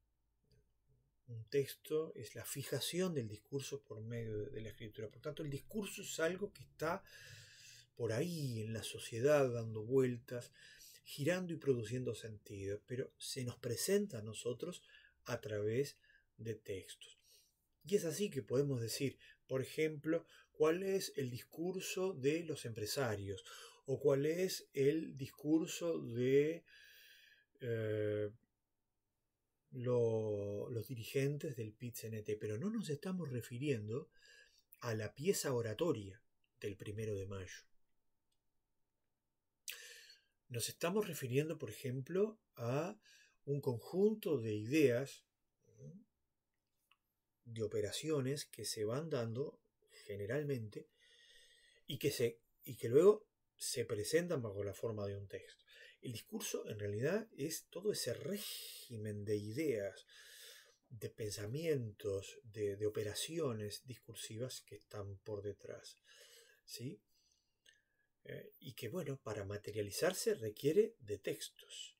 un texto, es la fijación del discurso por medio de, la escritura. Por tanto, el discurso es algo que está por ahí en la sociedad dando vueltas, girando y produciendo sentido, pero se nos presenta a nosotros a través de textos. Y es así que podemos decir, por ejemplo, cuál es el discurso de los empresarios o cuál es el discurso de eh, los dirigentes del pit pero no nos estamos refiriendo a la pieza oratoria del primero de mayo. Nos estamos refiriendo, por ejemplo, a un conjunto de ideas, de operaciones que se van dando generalmente y que, se, y que luego se presentan bajo la forma de un texto. El discurso en realidad es todo ese régimen de ideas, de pensamientos, de, operaciones discursivas que están por detrás. ¿Sí? Eh, y que bueno, para materializarse requiere de textos.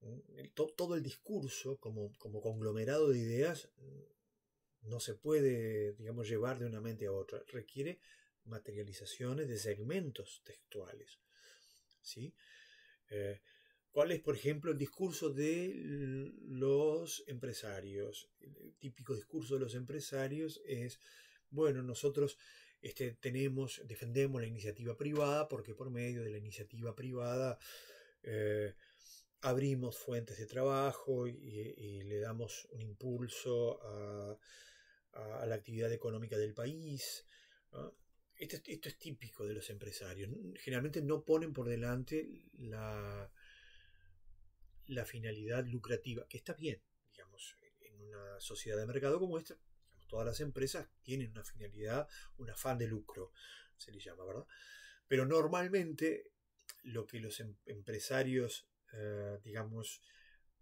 Mm, todo el discurso como, como conglomerado de ideas mm, no se puede, digamos, llevar de una mente a otra. Requiere materializaciones de segmentos textuales. ¿sí? Eh, ¿Cuál es, por ejemplo, el discurso de los empresarios? El típico discurso de los empresarios es, bueno, nosotros este, tenemos, defendemos la iniciativa privada porque por medio de la iniciativa privada eh, abrimos fuentes de trabajo y, le damos un impulso a, la actividad económica del país. ¿no? esto, es típico de los empresarios. Generalmente no ponen por delante la, finalidad lucrativa, que está bien, digamos, en una sociedad de mercado como esta. todas las empresas tienen una finalidad, un afán de lucro, se le llama, ¿verdad? Pero normalmente lo que los em, empresarios, eh, digamos,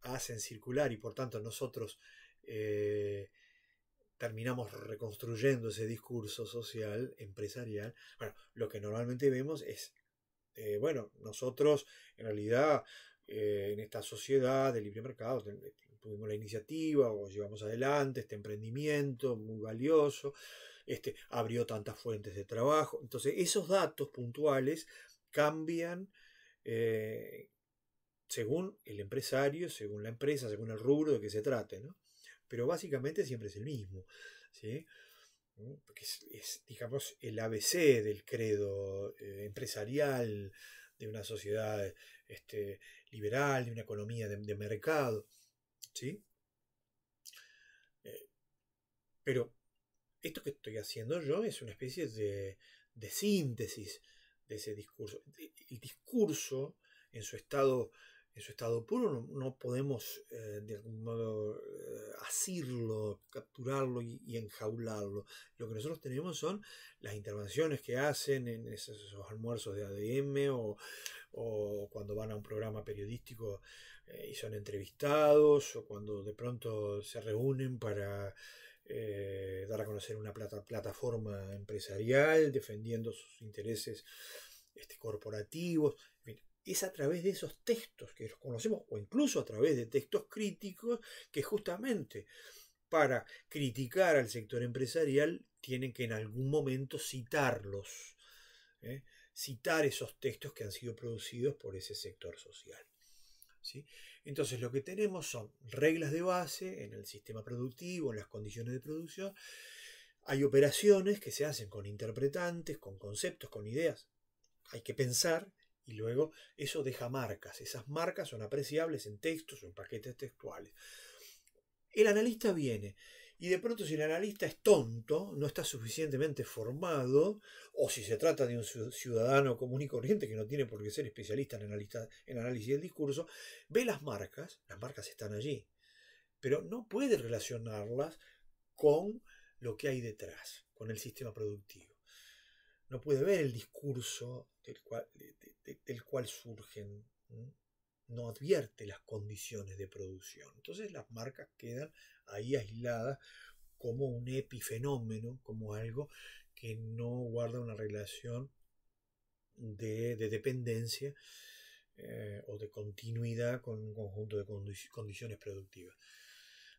hacen circular y por tanto nosotros eh, terminamos reconstruyendo ese discurso social, empresarial. Bueno, lo que normalmente vemos es, eh, bueno, nosotros en realidad eh, en esta sociedad de libre mercado eh, tuvimos la iniciativa o llevamos adelante este emprendimiento muy valioso, este, abrió tantas fuentes de trabajo. Entonces, esos datos puntuales cambian. según el empresario, según la empresa, según el rubro de que se trate. ¿no? pero básicamente siempre es el mismo. ¿sí? Mm, es, digamos, el ABC del credo eh, empresarial de una sociedad este, liberal, de una economía de, mercado. ¿sí? Eh, pero esto que estoy haciendo yo es una especie de, de síntesis de ese discurso. El discurso en su estado en su estado puro, no, podemos eh, de algún modo eh, asirlo, capturarlo y, enjaularlo. Lo que nosotros tenemos son las intervenciones que hacen en esos, almuerzos de ADM o, cuando van a un programa periodístico eh, y son entrevistados o cuando de pronto se reúnen para dar a conocer una plataforma empresarial defendiendo sus intereses este, corporativos es a través de esos textos que los conocemos o incluso a través de textos críticos que justamente para criticar al sector empresarial tienen que en algún momento citarlos, ¿eh? citar esos textos que han sido producidos por ese sector social. ¿Sí? Entonces lo que tenemos son reglas de base en el sistema productivo, en las condiciones de producción. Hay operaciones que se hacen con interpretantes, con conceptos, con ideas. Hay que pensar y luego eso deja marcas. Esas marcas son apreciables en textos o en paquetes textuales. El analista viene y de pronto si el analista es tonto, no está suficientemente formado, o si se trata de un ciudadano común y corriente que no tiene por qué ser especialista en, analista, en análisis del discurso, ve las marcas, las marcas están allí, pero no puede relacionarlas con lo que hay detrás, con el sistema productivo. No puede ver el discurso del cual, el del cual surgen, no advierte las condiciones de producción. Entonces las marcas quedan ahí aisladas como un epifenómeno, como algo que no guarda una relación de, dependencia eh, o de continuidad con un conjunto de condiciones productivas.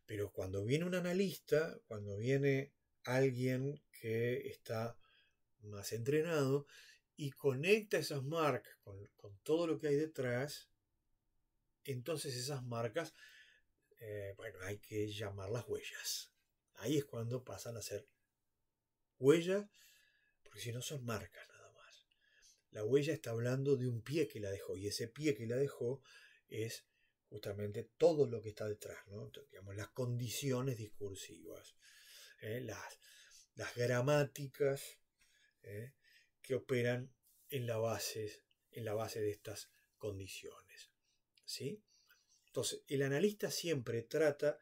Pero cuando viene un analista, cuando viene alguien que está más entrenado y conecta esas marcas con, todo lo que hay detrás, entonces esas marcas, eh, bueno, hay que llamarlas huellas. Ahí es cuando pasan a ser huellas, porque si no son marcas nada más. La huella está hablando de un pie que la dejó, y ese pie que la dejó es justamente todo lo que está detrás, ¿no? digamos, las condiciones discursivas, ¿eh? las, las gramáticas, ¿eh? que operan en la base, en la base de estas condiciones. ¿sí? Entonces, el analista siempre trata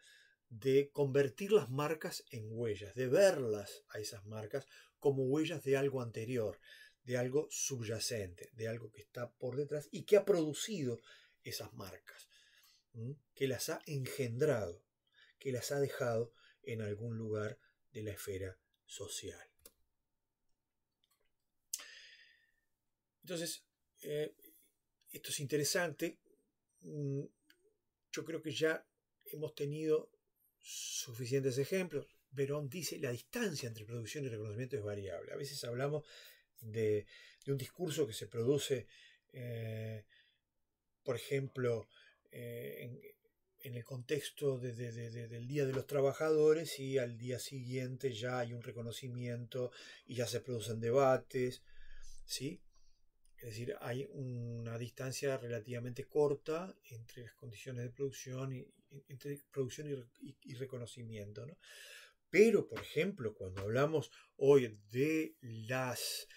de convertir las marcas en huellas, de verlas a esas marcas como huellas de algo anterior, de algo subyacente, de algo que está por detrás y que ha producido esas marcas, que las ha engendrado, que las ha dejado en algún lugar de la esfera social. Entonces, eh, esto es interesante. Mm, yo creo que ya hemos tenido suficientes ejemplos. Verón dice, la distancia entre producción y reconocimiento es variable. A veces hablamos de, un discurso que se produce, eh, por ejemplo, eh, en, el contexto del Día de los Trabajadores y al día siguiente ya hay un reconocimiento y ya se producen debates. ¿sí? Es decir, hay una distancia relativamente corta entre las condiciones de producción y, entre producción y, reconocimiento. Pero, por ejemplo, cuando hablamos hoy de las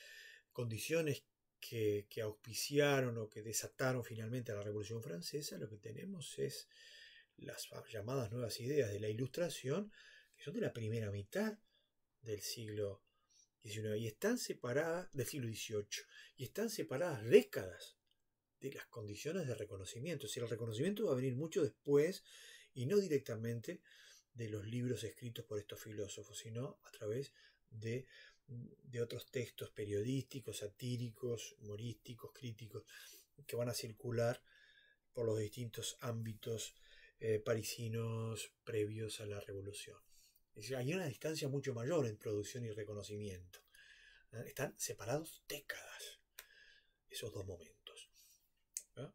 condiciones que, auspiciaron o que desataron finalmente a la Revolución Francesa, lo que tenemos es las llamadas nuevas ideas de la Ilustración, que son de la primera mitad del siglo y están separadas del siglo XVIII. Y están separadas décadas de las condiciones de reconocimiento. si el reconocimiento va a venir mucho después y no directamente de los libros escritos por estos filósofos, sino a través de, otros textos periodísticos, satíricos, humorísticos, críticos, que van a circular por los distintos ámbitos eh, parisinos previos a la revolución hay una distancia mucho mayor en producción y reconocimiento. ¿Ah? Están separados décadas esos dos momentos. ¿Ah?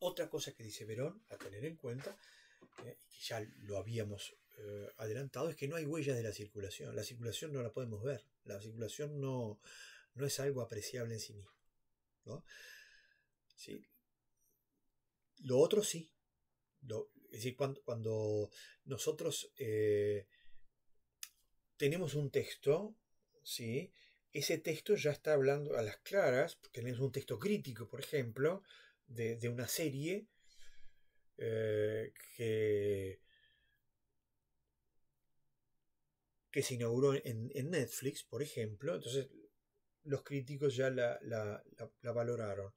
Otra cosa que dice Verón a tener en cuenta, ¿eh? y que ya lo habíamos eh, adelantado, es que no hay huellas de la circulación. La circulación no la podemos ver. La circulación no, es algo apreciable en sí mismo. Lo otro sí. es decir, cuando, nosotros eh, tenemos un texto, ¿sí? Ese texto ya está hablando a las claras, tenemos un texto crítico, por ejemplo, de, una serie eh, que, se inauguró en, Netflix, por ejemplo. Entonces, los críticos ya la, valoraron.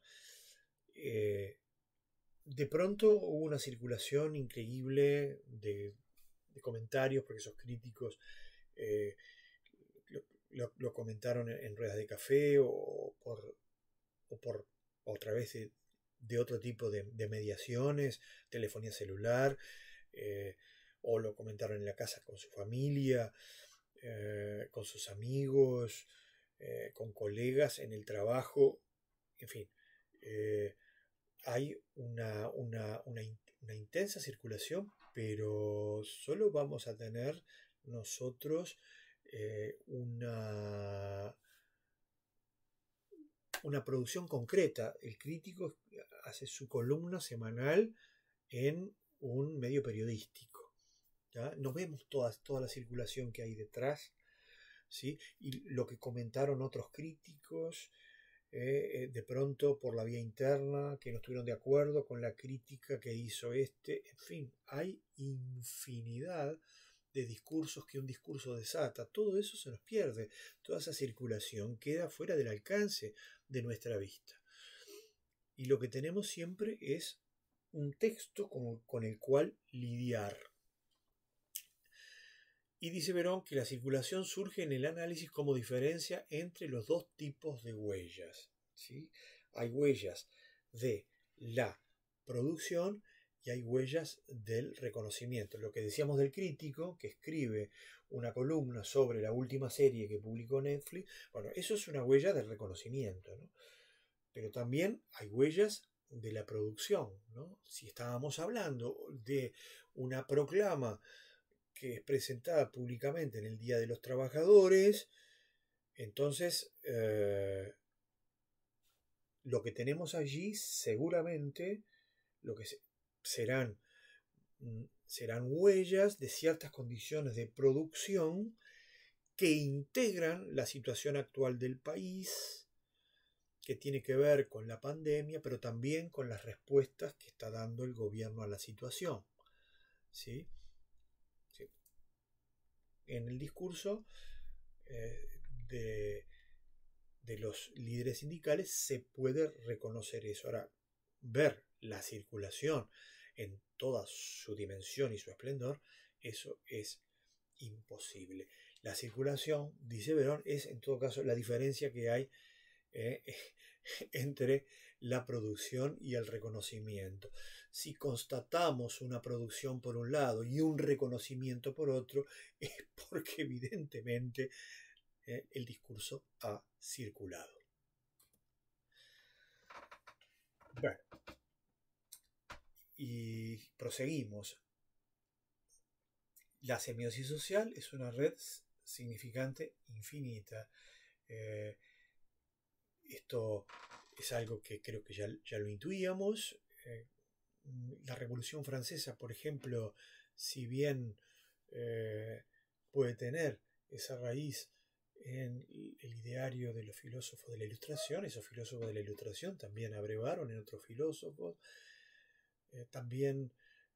Eh, de pronto hubo una circulación increíble de comentarios, porque esos críticos eh, lo, comentaron en, ruedas de café o por, o otra vez de, otro tipo de, mediaciones, telefonía celular, eh, o lo comentaron en la casa con su familia, eh, con sus amigos, con colegas en el trabajo, en fin. hay una intensa circulación, pero solo vamos a tener nosotros eh, una, una producción concreta. El crítico hace su columna semanal en un medio periodístico. ¿ya? No vemos toda la circulación que hay detrás, ¿sí? y lo que comentaron otros críticos, eh, eh, de pronto por la vía interna, que no estuvieron de acuerdo con la crítica que hizo este, en fin, hay infinidad de discursos que un discurso desata. Todo eso se nos pierde, toda esa circulación queda fuera del alcance de nuestra vista. Y lo que tenemos siempre es un texto con, el cual lidiar. Y dice Verón que la circulación surge en el análisis como diferencia entre los dos tipos de huellas. ¿sí? Hay huellas de la producción hay huellas del reconocimiento. Lo que decíamos del crítico, que escribe una columna sobre la última serie que publicó Netflix, bueno, eso es una huella del reconocimiento, Pero también hay huellas de la producción, Si estábamos hablando de una proclama que es presentada públicamente en el Día de los Trabajadores, entonces eh, lo que tenemos allí seguramente lo que se, Mm, serán, huellas de ciertas condiciones de producción que integran la situación actual del país, que tiene que ver con la pandemia, pero también con las respuestas que está dando el gobierno a la situación. ¿Sí? En el discurso eh, de, de los líderes sindicales se puede reconocer eso. Ahora, ver la circulación en toda su dimensión y su esplendor, eso es imposible. La circulación, dice Verón, es en todo caso la diferencia que hay eh, entre la producción y el reconocimiento. Si constatamos una producción por un lado y un reconocimiento por otro, es porque evidentemente eh, el discurso ha circulado. Y proseguimos. La semiosis social es una red significante infinita. Eh, esto es algo que creo que ya, lo intuíamos. Eh, la Revolución Francesa, por ejemplo, si bien eh, puede tener esa raíz en el ideario de los filósofos de la Ilustración, esos filósofos de la Ilustración también abrevaron en otros filósofos, eh, también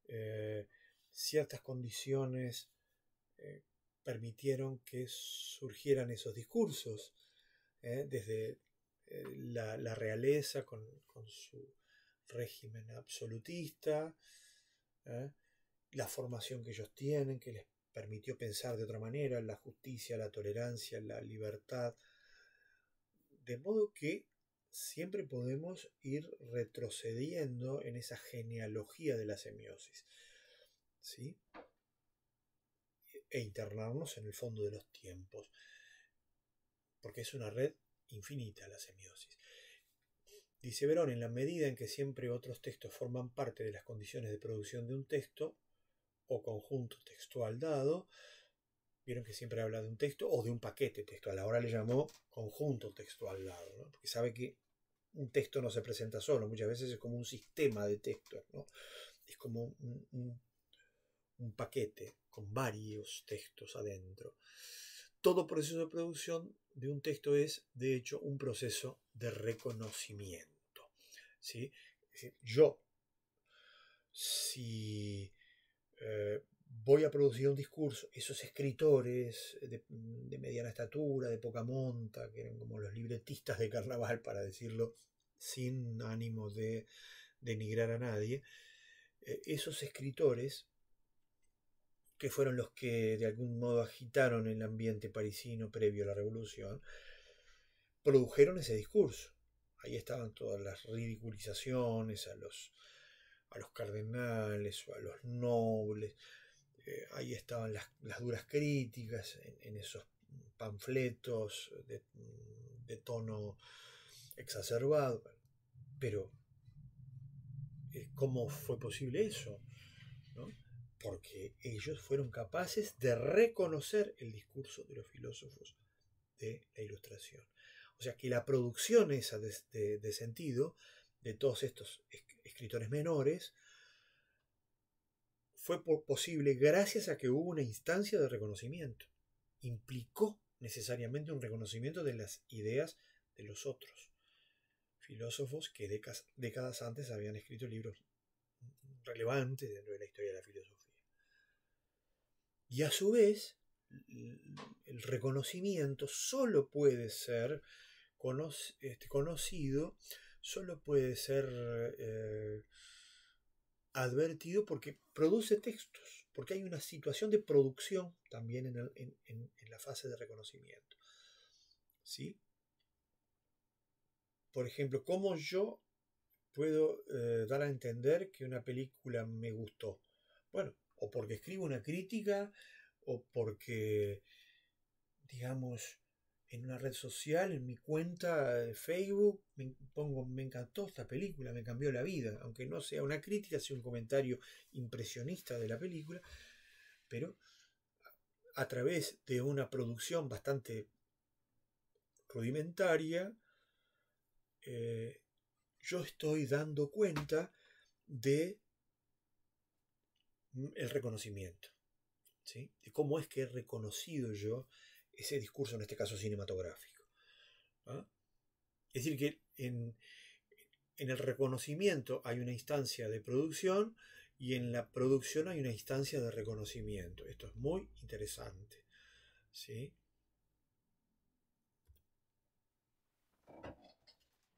eh, ciertas condiciones eh, permitieron que surgieran esos discursos, desde la, realeza con, su régimen absolutista, la formación que ellos tienen, que les permitió pensar de otra manera, la justicia, la tolerancia, la libertad, de modo que siempre podemos ir retrocediendo en esa genealogía de la semiosis. ¿Sí? E internarnos en el fondo de los tiempos. Porque es una red infinita la semiosis. Dice Verón, en la medida en que siempre otros textos forman parte de las condiciones de producción de un texto o conjunto textual dado, Vieron que siempre habla de un texto o de un paquete textual. Ahora le llamó conjunto textual al lado, porque sabe que un texto no se presenta solo, muchas veces es como un sistema de textos, ¿no? es como un, paquete con varios textos adentro. Todo proceso de producción de un texto es, de hecho, un proceso de reconocimiento. ¿sí? yo, si eh, voy a producir un discurso. Esos escritores de, mediana estatura, de poca monta, que eran como los libretistas de carnaval, para decirlo sin ánimo de denigrar a nadie, eh, esos escritores que fueron los que de algún modo agitaron el ambiente parisino previo a la revolución, produjeron ese discurso. Ahí estaban todas las ridiculizaciones a los, a los cardenales o a los nobles, eh, ahí estaban las, duras críticas en, esos panfletos de, tono exacerbado. Pero, eh, ¿cómo fue posible eso? Porque ellos fueron capaces de reconocer el discurso de los filósofos de la ilustración. O sea que la producción esa de sentido de todos estos escritores menores fue posible gracias a que hubo una instancia de reconocimiento. Implicó necesariamente un reconocimiento de las ideas de los otros. Filósofos que décadas antes habían escrito libros relevantes dentro de la historia de la filosofía. Y a su vez, el reconocimiento solo puede ser este, conocido, solo puede ser eh, advertido porque produce textos, porque hay una situación de producción también en, la fase de reconocimiento. ¿Sí? Por ejemplo, ¿cómo yo puedo eh, dar a entender que una película me gustó? Bueno, o porque escribo una crítica, o porque, digamos, en una red social, en mi cuenta de Facebook, me pongo, me encantó esta película, me cambió la vida, aunque no sea una crítica, sea un comentario impresionista de la película, pero a través de una producción bastante rudimentaria, eh, yo estoy dando cuenta de mm, el reconocimiento, de cómo es que he reconocido yo ese discurso, en este caso cinematográfico. Es decir, que en, el reconocimiento hay una instancia de producción y en la producción hay una instancia de reconocimiento. Esto es muy interesante.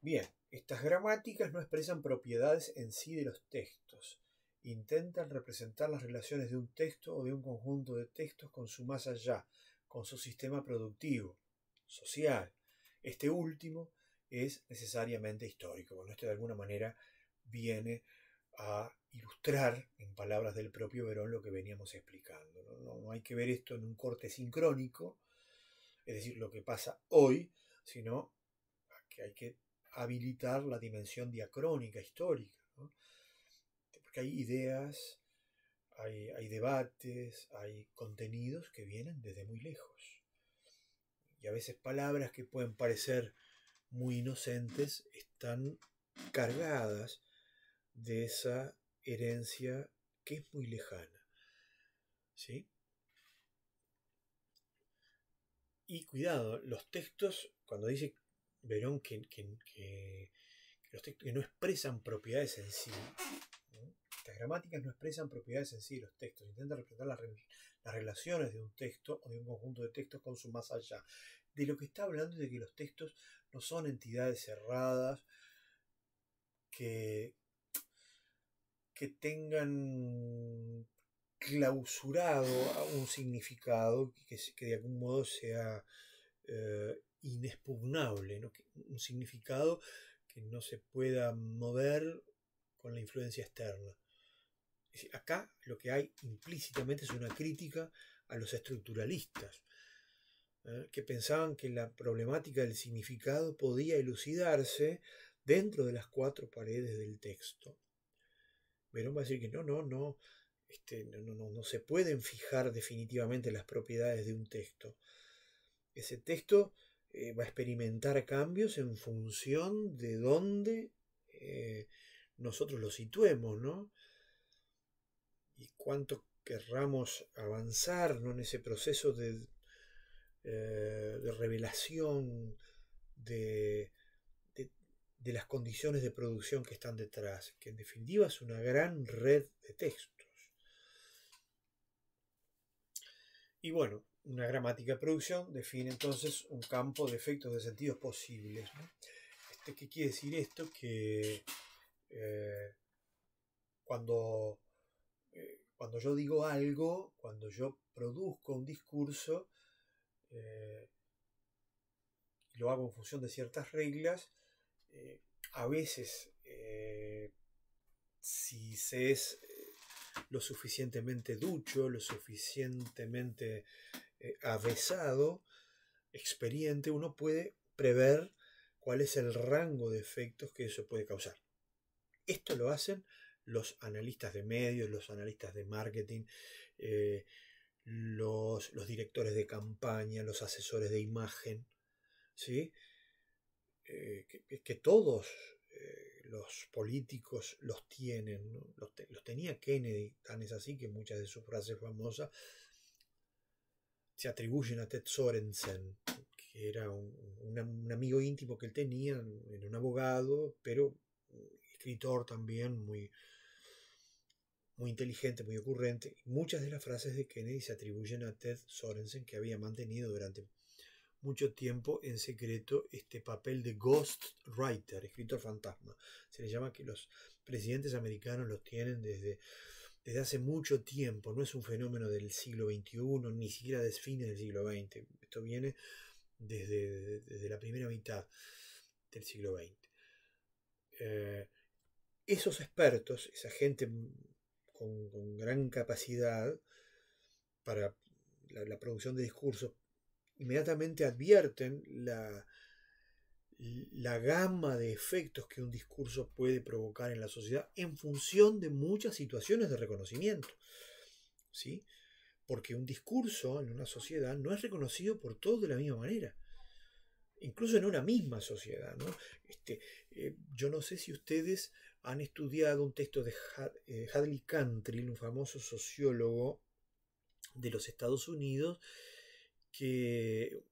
Bien, estas gramáticas no expresan propiedades en sí de los textos. Intentan representar las relaciones de un texto o de un conjunto de textos con su más allá, con su sistema productivo, social. Este último es necesariamente histórico. Bueno, esto de alguna manera viene a ilustrar en palabras del propio Verón lo que veníamos explicando. ¿no? hay que ver esto en un corte sincrónico, es decir, lo que pasa hoy, sino que hay que habilitar la dimensión diacrónica, histórica. Porque hay ideas, hay, debates, hay contenidos que vienen desde muy lejos. Y a veces palabras que pueden parecer muy inocentes están cargadas de esa herencia que es muy lejana. ¿Sí? Y cuidado, los textos, cuando dice Verón que, los que no expresan propiedades en sí, las gramáticas no expresan propiedades en sí de los textos, intentan representar las, relaciones de un texto o de un conjunto de textos con su más allá. De lo que está hablando es de que los textos no son entidades cerradas que, tengan clausurado un significado que, de algún modo sea eh, inexpugnable, ¿no? un significado que no se pueda mover con la influencia externa acá lo que hay implícitamente es una crítica a los estructuralistas, ¿eh? que pensaban que la problemática del significado podía elucidarse dentro de las cuatro paredes del texto. Verón va a decir que no, no, no, este, no, no, no se pueden fijar definitivamente las propiedades de un texto. Ese texto eh, va a experimentar cambios en función de dónde eh, nosotros lo situemos, ¿no? y cuánto querramos avanzar en ese proceso de, eh, revelación de, las condiciones de producción que están detrás, que en definitiva es una gran red de textos. Y bueno, una gramática de producción define entonces un campo de efectos de sentidos posibles. Este, ¿Qué quiere decir esto? Que eh, cuando eh, cuando yo digo algo, cuando yo produzco un discurso, eh, lo hago en función de ciertas reglas, eh, a veces, si se es lo suficientemente ducho, lo suficientemente avesado, experiente, uno puede prever cuál es el rango de efectos que eso puede causar. Esto lo hacen los analistas de medios, los analistas de marketing, eh, los, los, directores de campaña, los asesores de imagen, ¿sí? Eh, que, todos eh, los políticos los tienen, los, tenía Kennedy, tan es así que muchas de sus frases famosas se atribuyen a Ted Sorensen, que era un, un amigo íntimo que él tenía, era un abogado, pero escritor también muy, muy inteligente, muy ocurrente. Muchas de las frases de Kennedy se atribuyen a Ted Sorensen, que había mantenido durante mucho tiempo en secreto este papel de ghost writer, escritor fantasma. Se le llama que los presidentes americanos los tienen desde, desde hace mucho tiempo. No es un fenómeno del siglo XXI, ni siquiera de fines del siglo XX. Esto viene desde, la primera mitad del siglo XX. Eh, esos expertos, esa gente con, gran capacidad para la, producción de discursos, inmediatamente advierten la, la gama de efectos que un discurso puede provocar en la sociedad en función de muchas situaciones de reconocimiento. ¿Sí? Porque un discurso en una sociedad no es reconocido por todos de la misma manera. Incluso en una misma sociedad, este, eh, yo no sé si ustedes han estudiado un texto de eh, Hadley Cantrill, un famoso sociólogo de los Estados Unidos, que,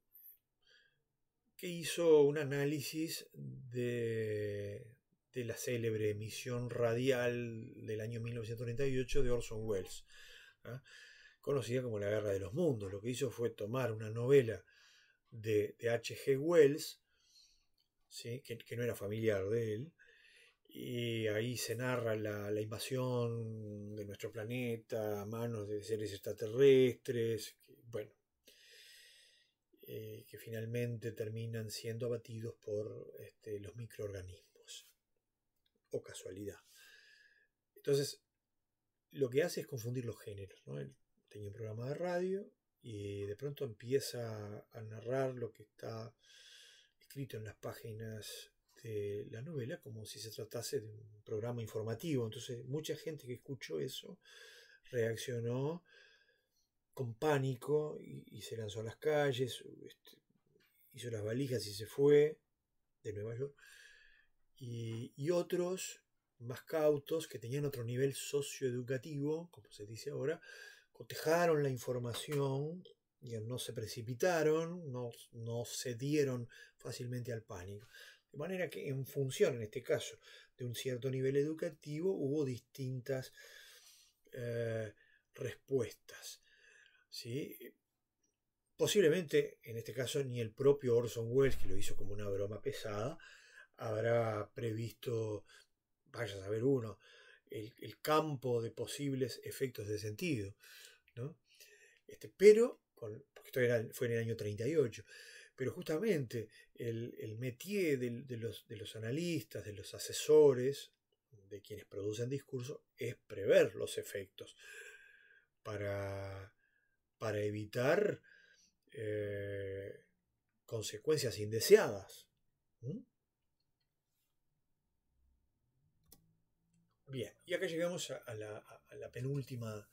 que hizo un análisis de, la célebre emisión radial del año 1938 de Orson Welles, ¿ah? conocida como La Guerra de los Mundos. Lo que hizo fue tomar una novela de, H. H.G. Wells, que, no era familiar de él, y ahí se narra la, invasión de nuestro planeta a manos de seres extraterrestres, que, bueno, eh, que finalmente terminan siendo abatidos por este, los microorganismos. O casualidad. Entonces, lo que hace es confundir los géneros. ¿no? tenía un programa de radio y de pronto empieza a narrar lo que está escrito en las páginas este, la novela como si se tratase de un programa informativo. Entonces mucha gente que escuchó eso reaccionó con pánico y, se lanzó a las calles, este, hizo las valijas y se fue de Nueva York. Y, otros más cautos que tenían otro nivel socioeducativo, como se dice ahora, cotejaron la información y no se precipitaron, no, no cedieron fácilmente al pánico. De manera que en función, en este caso, de un cierto nivel educativo, hubo distintas eh, respuestas. Posiblemente, en este caso, ni el propio Orson Welles, que lo hizo como una broma pesada, habrá previsto, vaya a saber uno, el, campo de posibles efectos de sentido. Este, pero, porque esto fue en el año 38, pero justamente el, métier de, los, analistas, de los asesores, de quienes producen discursos es prever los efectos para, evitar eh, consecuencias indeseadas. Bien, y acá llegamos a la penúltima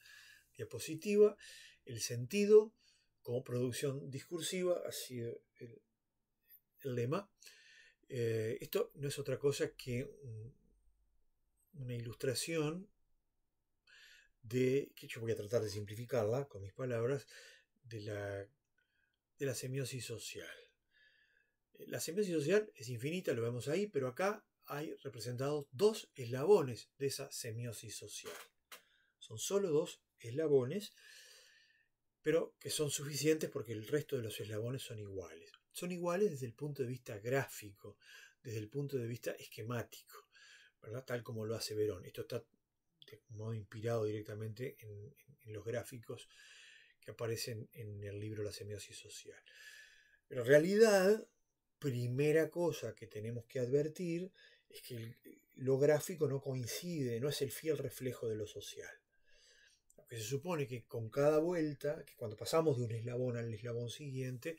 diapositiva, el sentido como producción discursiva, así el, lema. Eh, esto no es otra cosa que una ilustración de, que yo voy a tratar de simplificarla con mis palabras, de la, de la semiosis social. Eh, la semiosis social es infinita, lo vemos ahí, pero acá hay representados dos eslabones de esa semiosis social. Son solo dos eslabones pero que son suficientes porque el resto de los eslabones son iguales. Son iguales desde el punto de vista gráfico, desde el punto de vista esquemático, tal como lo hace Verón. Esto está de modo inspirado directamente en, los gráficos que aparecen en el libro La semiosis social. en realidad, primera cosa que tenemos que advertir es que lo gráfico no coincide, no es el fiel reflejo de lo social se supone que con cada vuelta, que cuando pasamos de un eslabón al eslabón siguiente,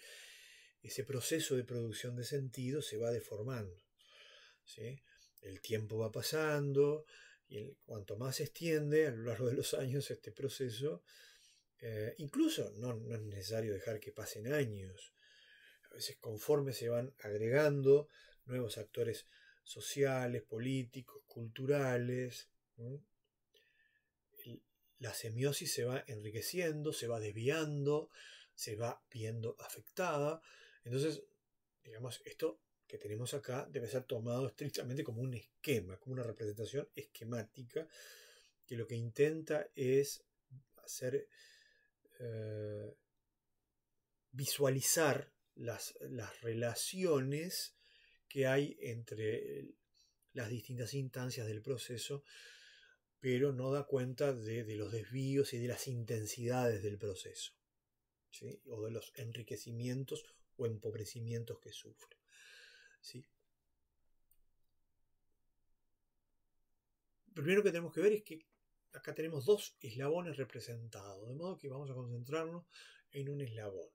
ese proceso de producción de sentido se va deformando. ¿sí? El tiempo va pasando y cuanto más se extiende a lo largo de los años este proceso, eh, incluso no, es necesario dejar que pasen años. A veces conforme se van agregando nuevos actores sociales, políticos, culturales, la semiosis se va enriqueciendo, se va desviando, se va viendo afectada. Entonces, digamos, esto que tenemos acá debe ser tomado estrictamente como un esquema, como una representación esquemática, que lo que intenta es hacer eh, visualizar las, las relaciones que hay entre las distintas instancias del proceso pero no da cuenta de, los desvíos y de las intensidades del proceso, o de los enriquecimientos o empobrecimientos que sufre. ¿sí? Primero que tenemos que ver es que acá tenemos dos eslabones representados, de modo que vamos a concentrarnos en un eslabón.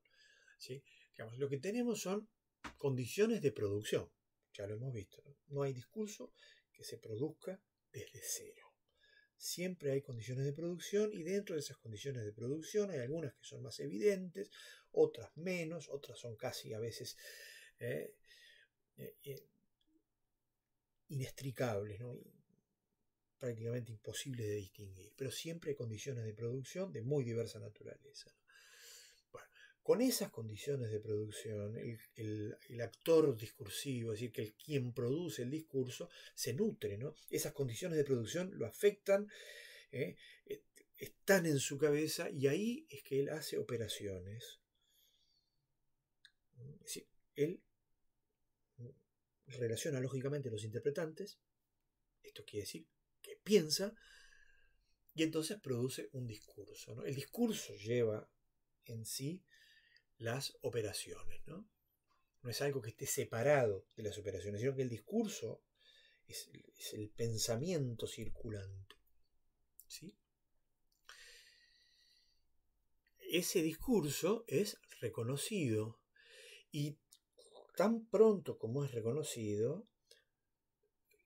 lo que tenemos son condiciones de producción, ya lo hemos visto, no hay discurso que se produzca desde cero siempre hay condiciones de producción y dentro de esas condiciones de producción hay algunas que son más evidentes, otras menos, otras son casi a veces eh, eh, eh, inextricables, prácticamente imposibles de distinguir, pero siempre hay condiciones de producción de muy diversa naturaleza. Con esas condiciones de producción, el, actor discursivo, es decir, que el, quien produce el discurso, se nutre, ¿no? Esas condiciones de producción lo afectan, ¿eh? Eh, están en su cabeza y ahí es que él hace operaciones. Es decir, él relaciona lógicamente los interpretantes, esto quiere decir que piensa, y entonces produce un discurso. El discurso lleva en sí las operaciones, ¿no? No es algo que esté separado de las operaciones, sino que el discurso es, el pensamiento circulante. ¿Sí? Ese discurso es reconocido y tan pronto como es reconocido,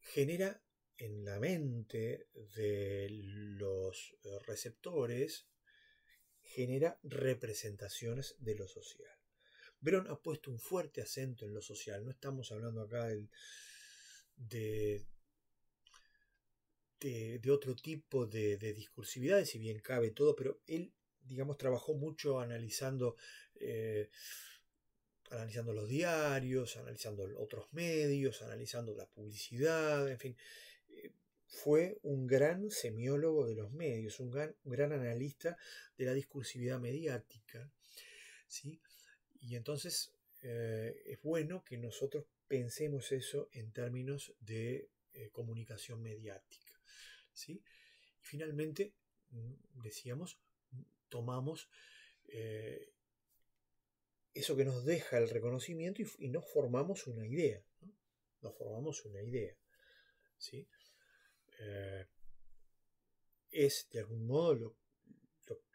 genera en la mente de los receptores genera representaciones de lo social. Verón ha puesto un fuerte acento en lo social. No estamos hablando acá de, otro tipo de, discursividades, si bien cabe todo, pero él, digamos, trabajó mucho analizando, eh, analizando los diarios, analizando otros medios, analizando la publicidad, en fin, fue un gran semiólogo de los medios, un gran, analista de la discursividad mediática. ¿sí? Y entonces eh, es bueno que nosotros pensemos eso en términos de eh, comunicación mediática. ¿sí? Y finalmente, mm, decíamos, tomamos eh, eso que nos deja el reconocimiento y, nos formamos una idea. ¿no? Nos formamos una idea. ¿sí? Eh, es de algún modo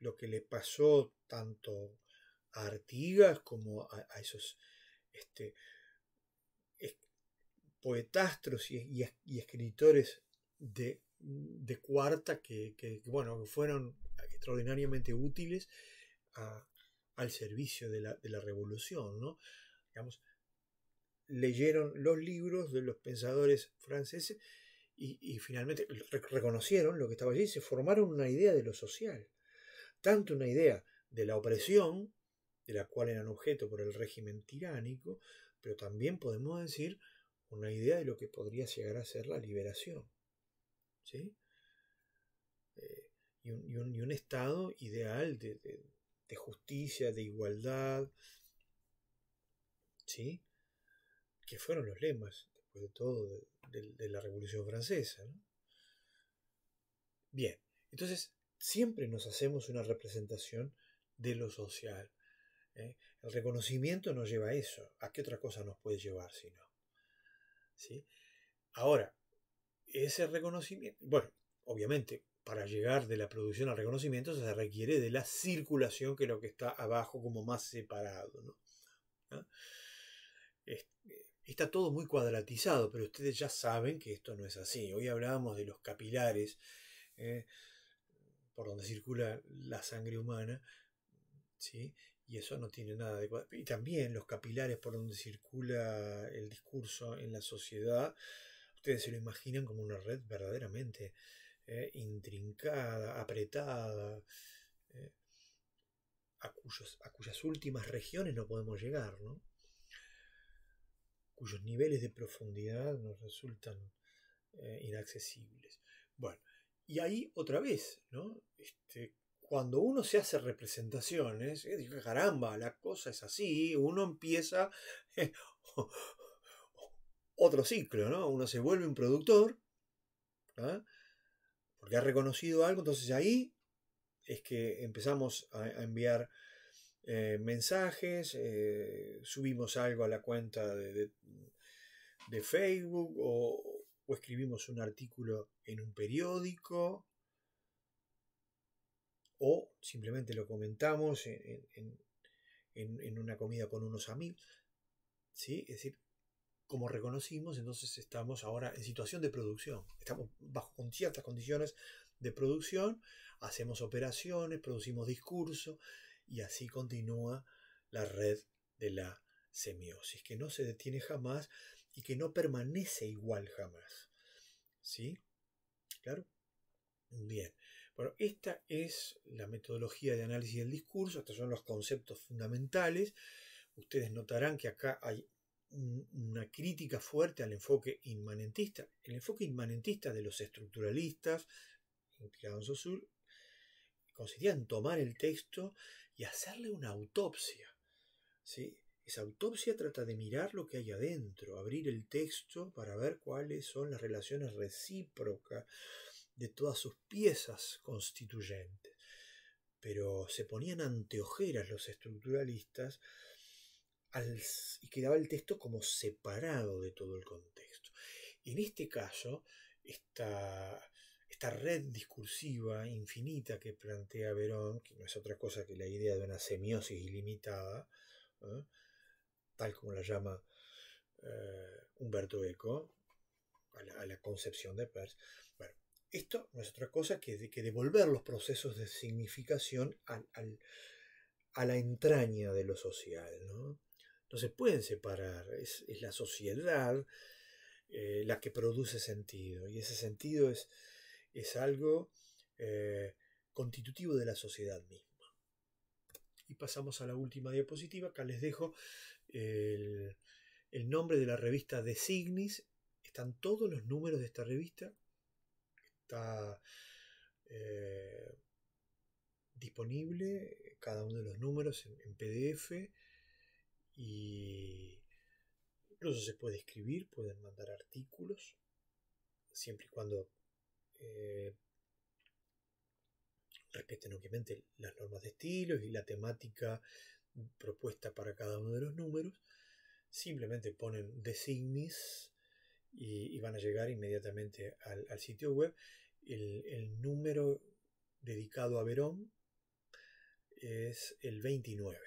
lo, que le pasó tanto a Artigas como a, esos este, poetastros y, escritores de, de cuarta que, fueron extraordinariamente útiles al servicio de la, de la revolución, leyeron los libros de los pensadores franceses y, finalmente reconocieron lo que estaba allí, se formaron una idea de lo social, tanto una idea de la opresión, de la cual eran objeto por el régimen tiránico, pero también podemos decir una idea de lo que podría llegar a ser la liberación. ¿sí? Eh, y, un, estado ideal de, de justicia, de igualdad, ¿sí? que fueron los lemas de todo, de, la Revolución Francesa. Bien, entonces siempre nos hacemos una representación de lo social. ¿eh? El reconocimiento nos lleva a eso. ¿A qué otra cosa nos puede llevar si no? ¿Sí? Ahora, ese reconocimiento, bueno, obviamente, para llegar de la producción al reconocimiento se requiere de la circulación, que es lo que está abajo como más separado. ¿no? ¿Ah? Está todo muy cuadratizado, pero ustedes ya saben que esto no es así. Hoy hablábamos de los capilares eh, por donde circula la sangre humana, ¿sí? y eso no tiene nada de y también los capilares por donde circula el discurso en la sociedad ustedes se lo imaginan como una red verdaderamente eh, intrincada apretada eh, a, a cuyas últimas regiones no podemos llegar no cuyos niveles de profundidad nos resultan eh, inaccesibles. Bueno, y ahí otra vez, este, cuando uno se hace representaciones, caramba, la cosa es así, uno empieza otro ciclo, ¿no? Uno se vuelve un productor, ¿ah? porque ha reconocido algo, entonces ahí es que empezamos a, a enviar eh, mensajes, eh, subimos algo a la cuenta de, Facebook o, escribimos un artículo en un periódico o simplemente lo comentamos en, una comida con unos amigos. ¿sí? Es decir, como reconocimos, entonces estamos ahora en situación de producción. Estamos bajo ciertas condiciones de producción, hacemos operaciones, producimos discurso, y así continúa la red de la semiosis, que no se detiene jamás y que no permanece igual jamás. ¿Sí? ¿Claro? Bien. Bueno, esta es la metodología de análisis del discurso, estos son los conceptos fundamentales. Ustedes notarán que acá hay una crítica fuerte al enfoque inmanentista. El enfoque inmanentista de los estructuralistas, inspirado en Saussure, consistía en tomar el texto y hacerle una autopsia. ¿sí? Esa autopsia trata de mirar lo que hay adentro, abrir el texto para ver cuáles son las relaciones recíprocas de todas sus piezas constituyentes. Pero se ponían anteojeras los estructuralistas y quedaba el texto como separado de todo el contexto. En este caso, esta red discursiva infinita que plantea Verón, que no es otra cosa que la idea de una semiosis ilimitada, ¿eh? tal como la llama eh, Humberto Eco, a la, concepción de pers Bueno, esto no es otra cosa que, devolver los procesos de significación al, a la entraña de lo social. No, se pueden separar, es, es la sociedad eh, la que produce sentido, y ese sentido es es algo eh, constitutivo de la sociedad misma. Y pasamos a la última diapositiva. Acá les dejo el, nombre de la revista de Signis. Están todos los números de esta revista. Está eh, disponible cada uno de los números en, PDF. Y incluso se puede escribir, pueden mandar artículos, siempre y cuando eh, respeten obviamente las normas de estilo y la temática propuesta para cada uno de los números, simplemente ponen designis y, van a llegar inmediatamente al, sitio web. El, número dedicado a Verón es el 29.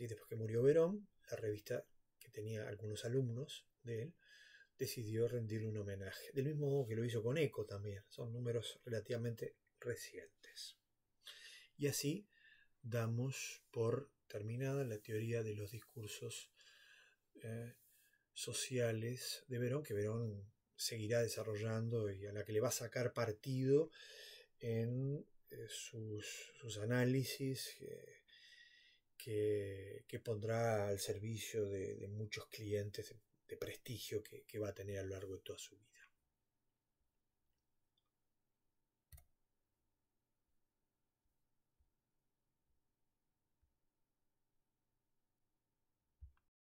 Después que murió Verón, la revista que tenía algunos alumnos de él decidió rendirle un homenaje, del mismo modo que lo hizo con Eco también, son números relativamente recientes. Y así damos por terminada la teoría de los discursos eh, sociales de Verón, que Verón seguirá desarrollando y a la que le va a sacar partido en eh, sus, análisis que, pondrá al servicio de, muchos clientes, de prestigio que, que va a tener a lo largo de toda su vida.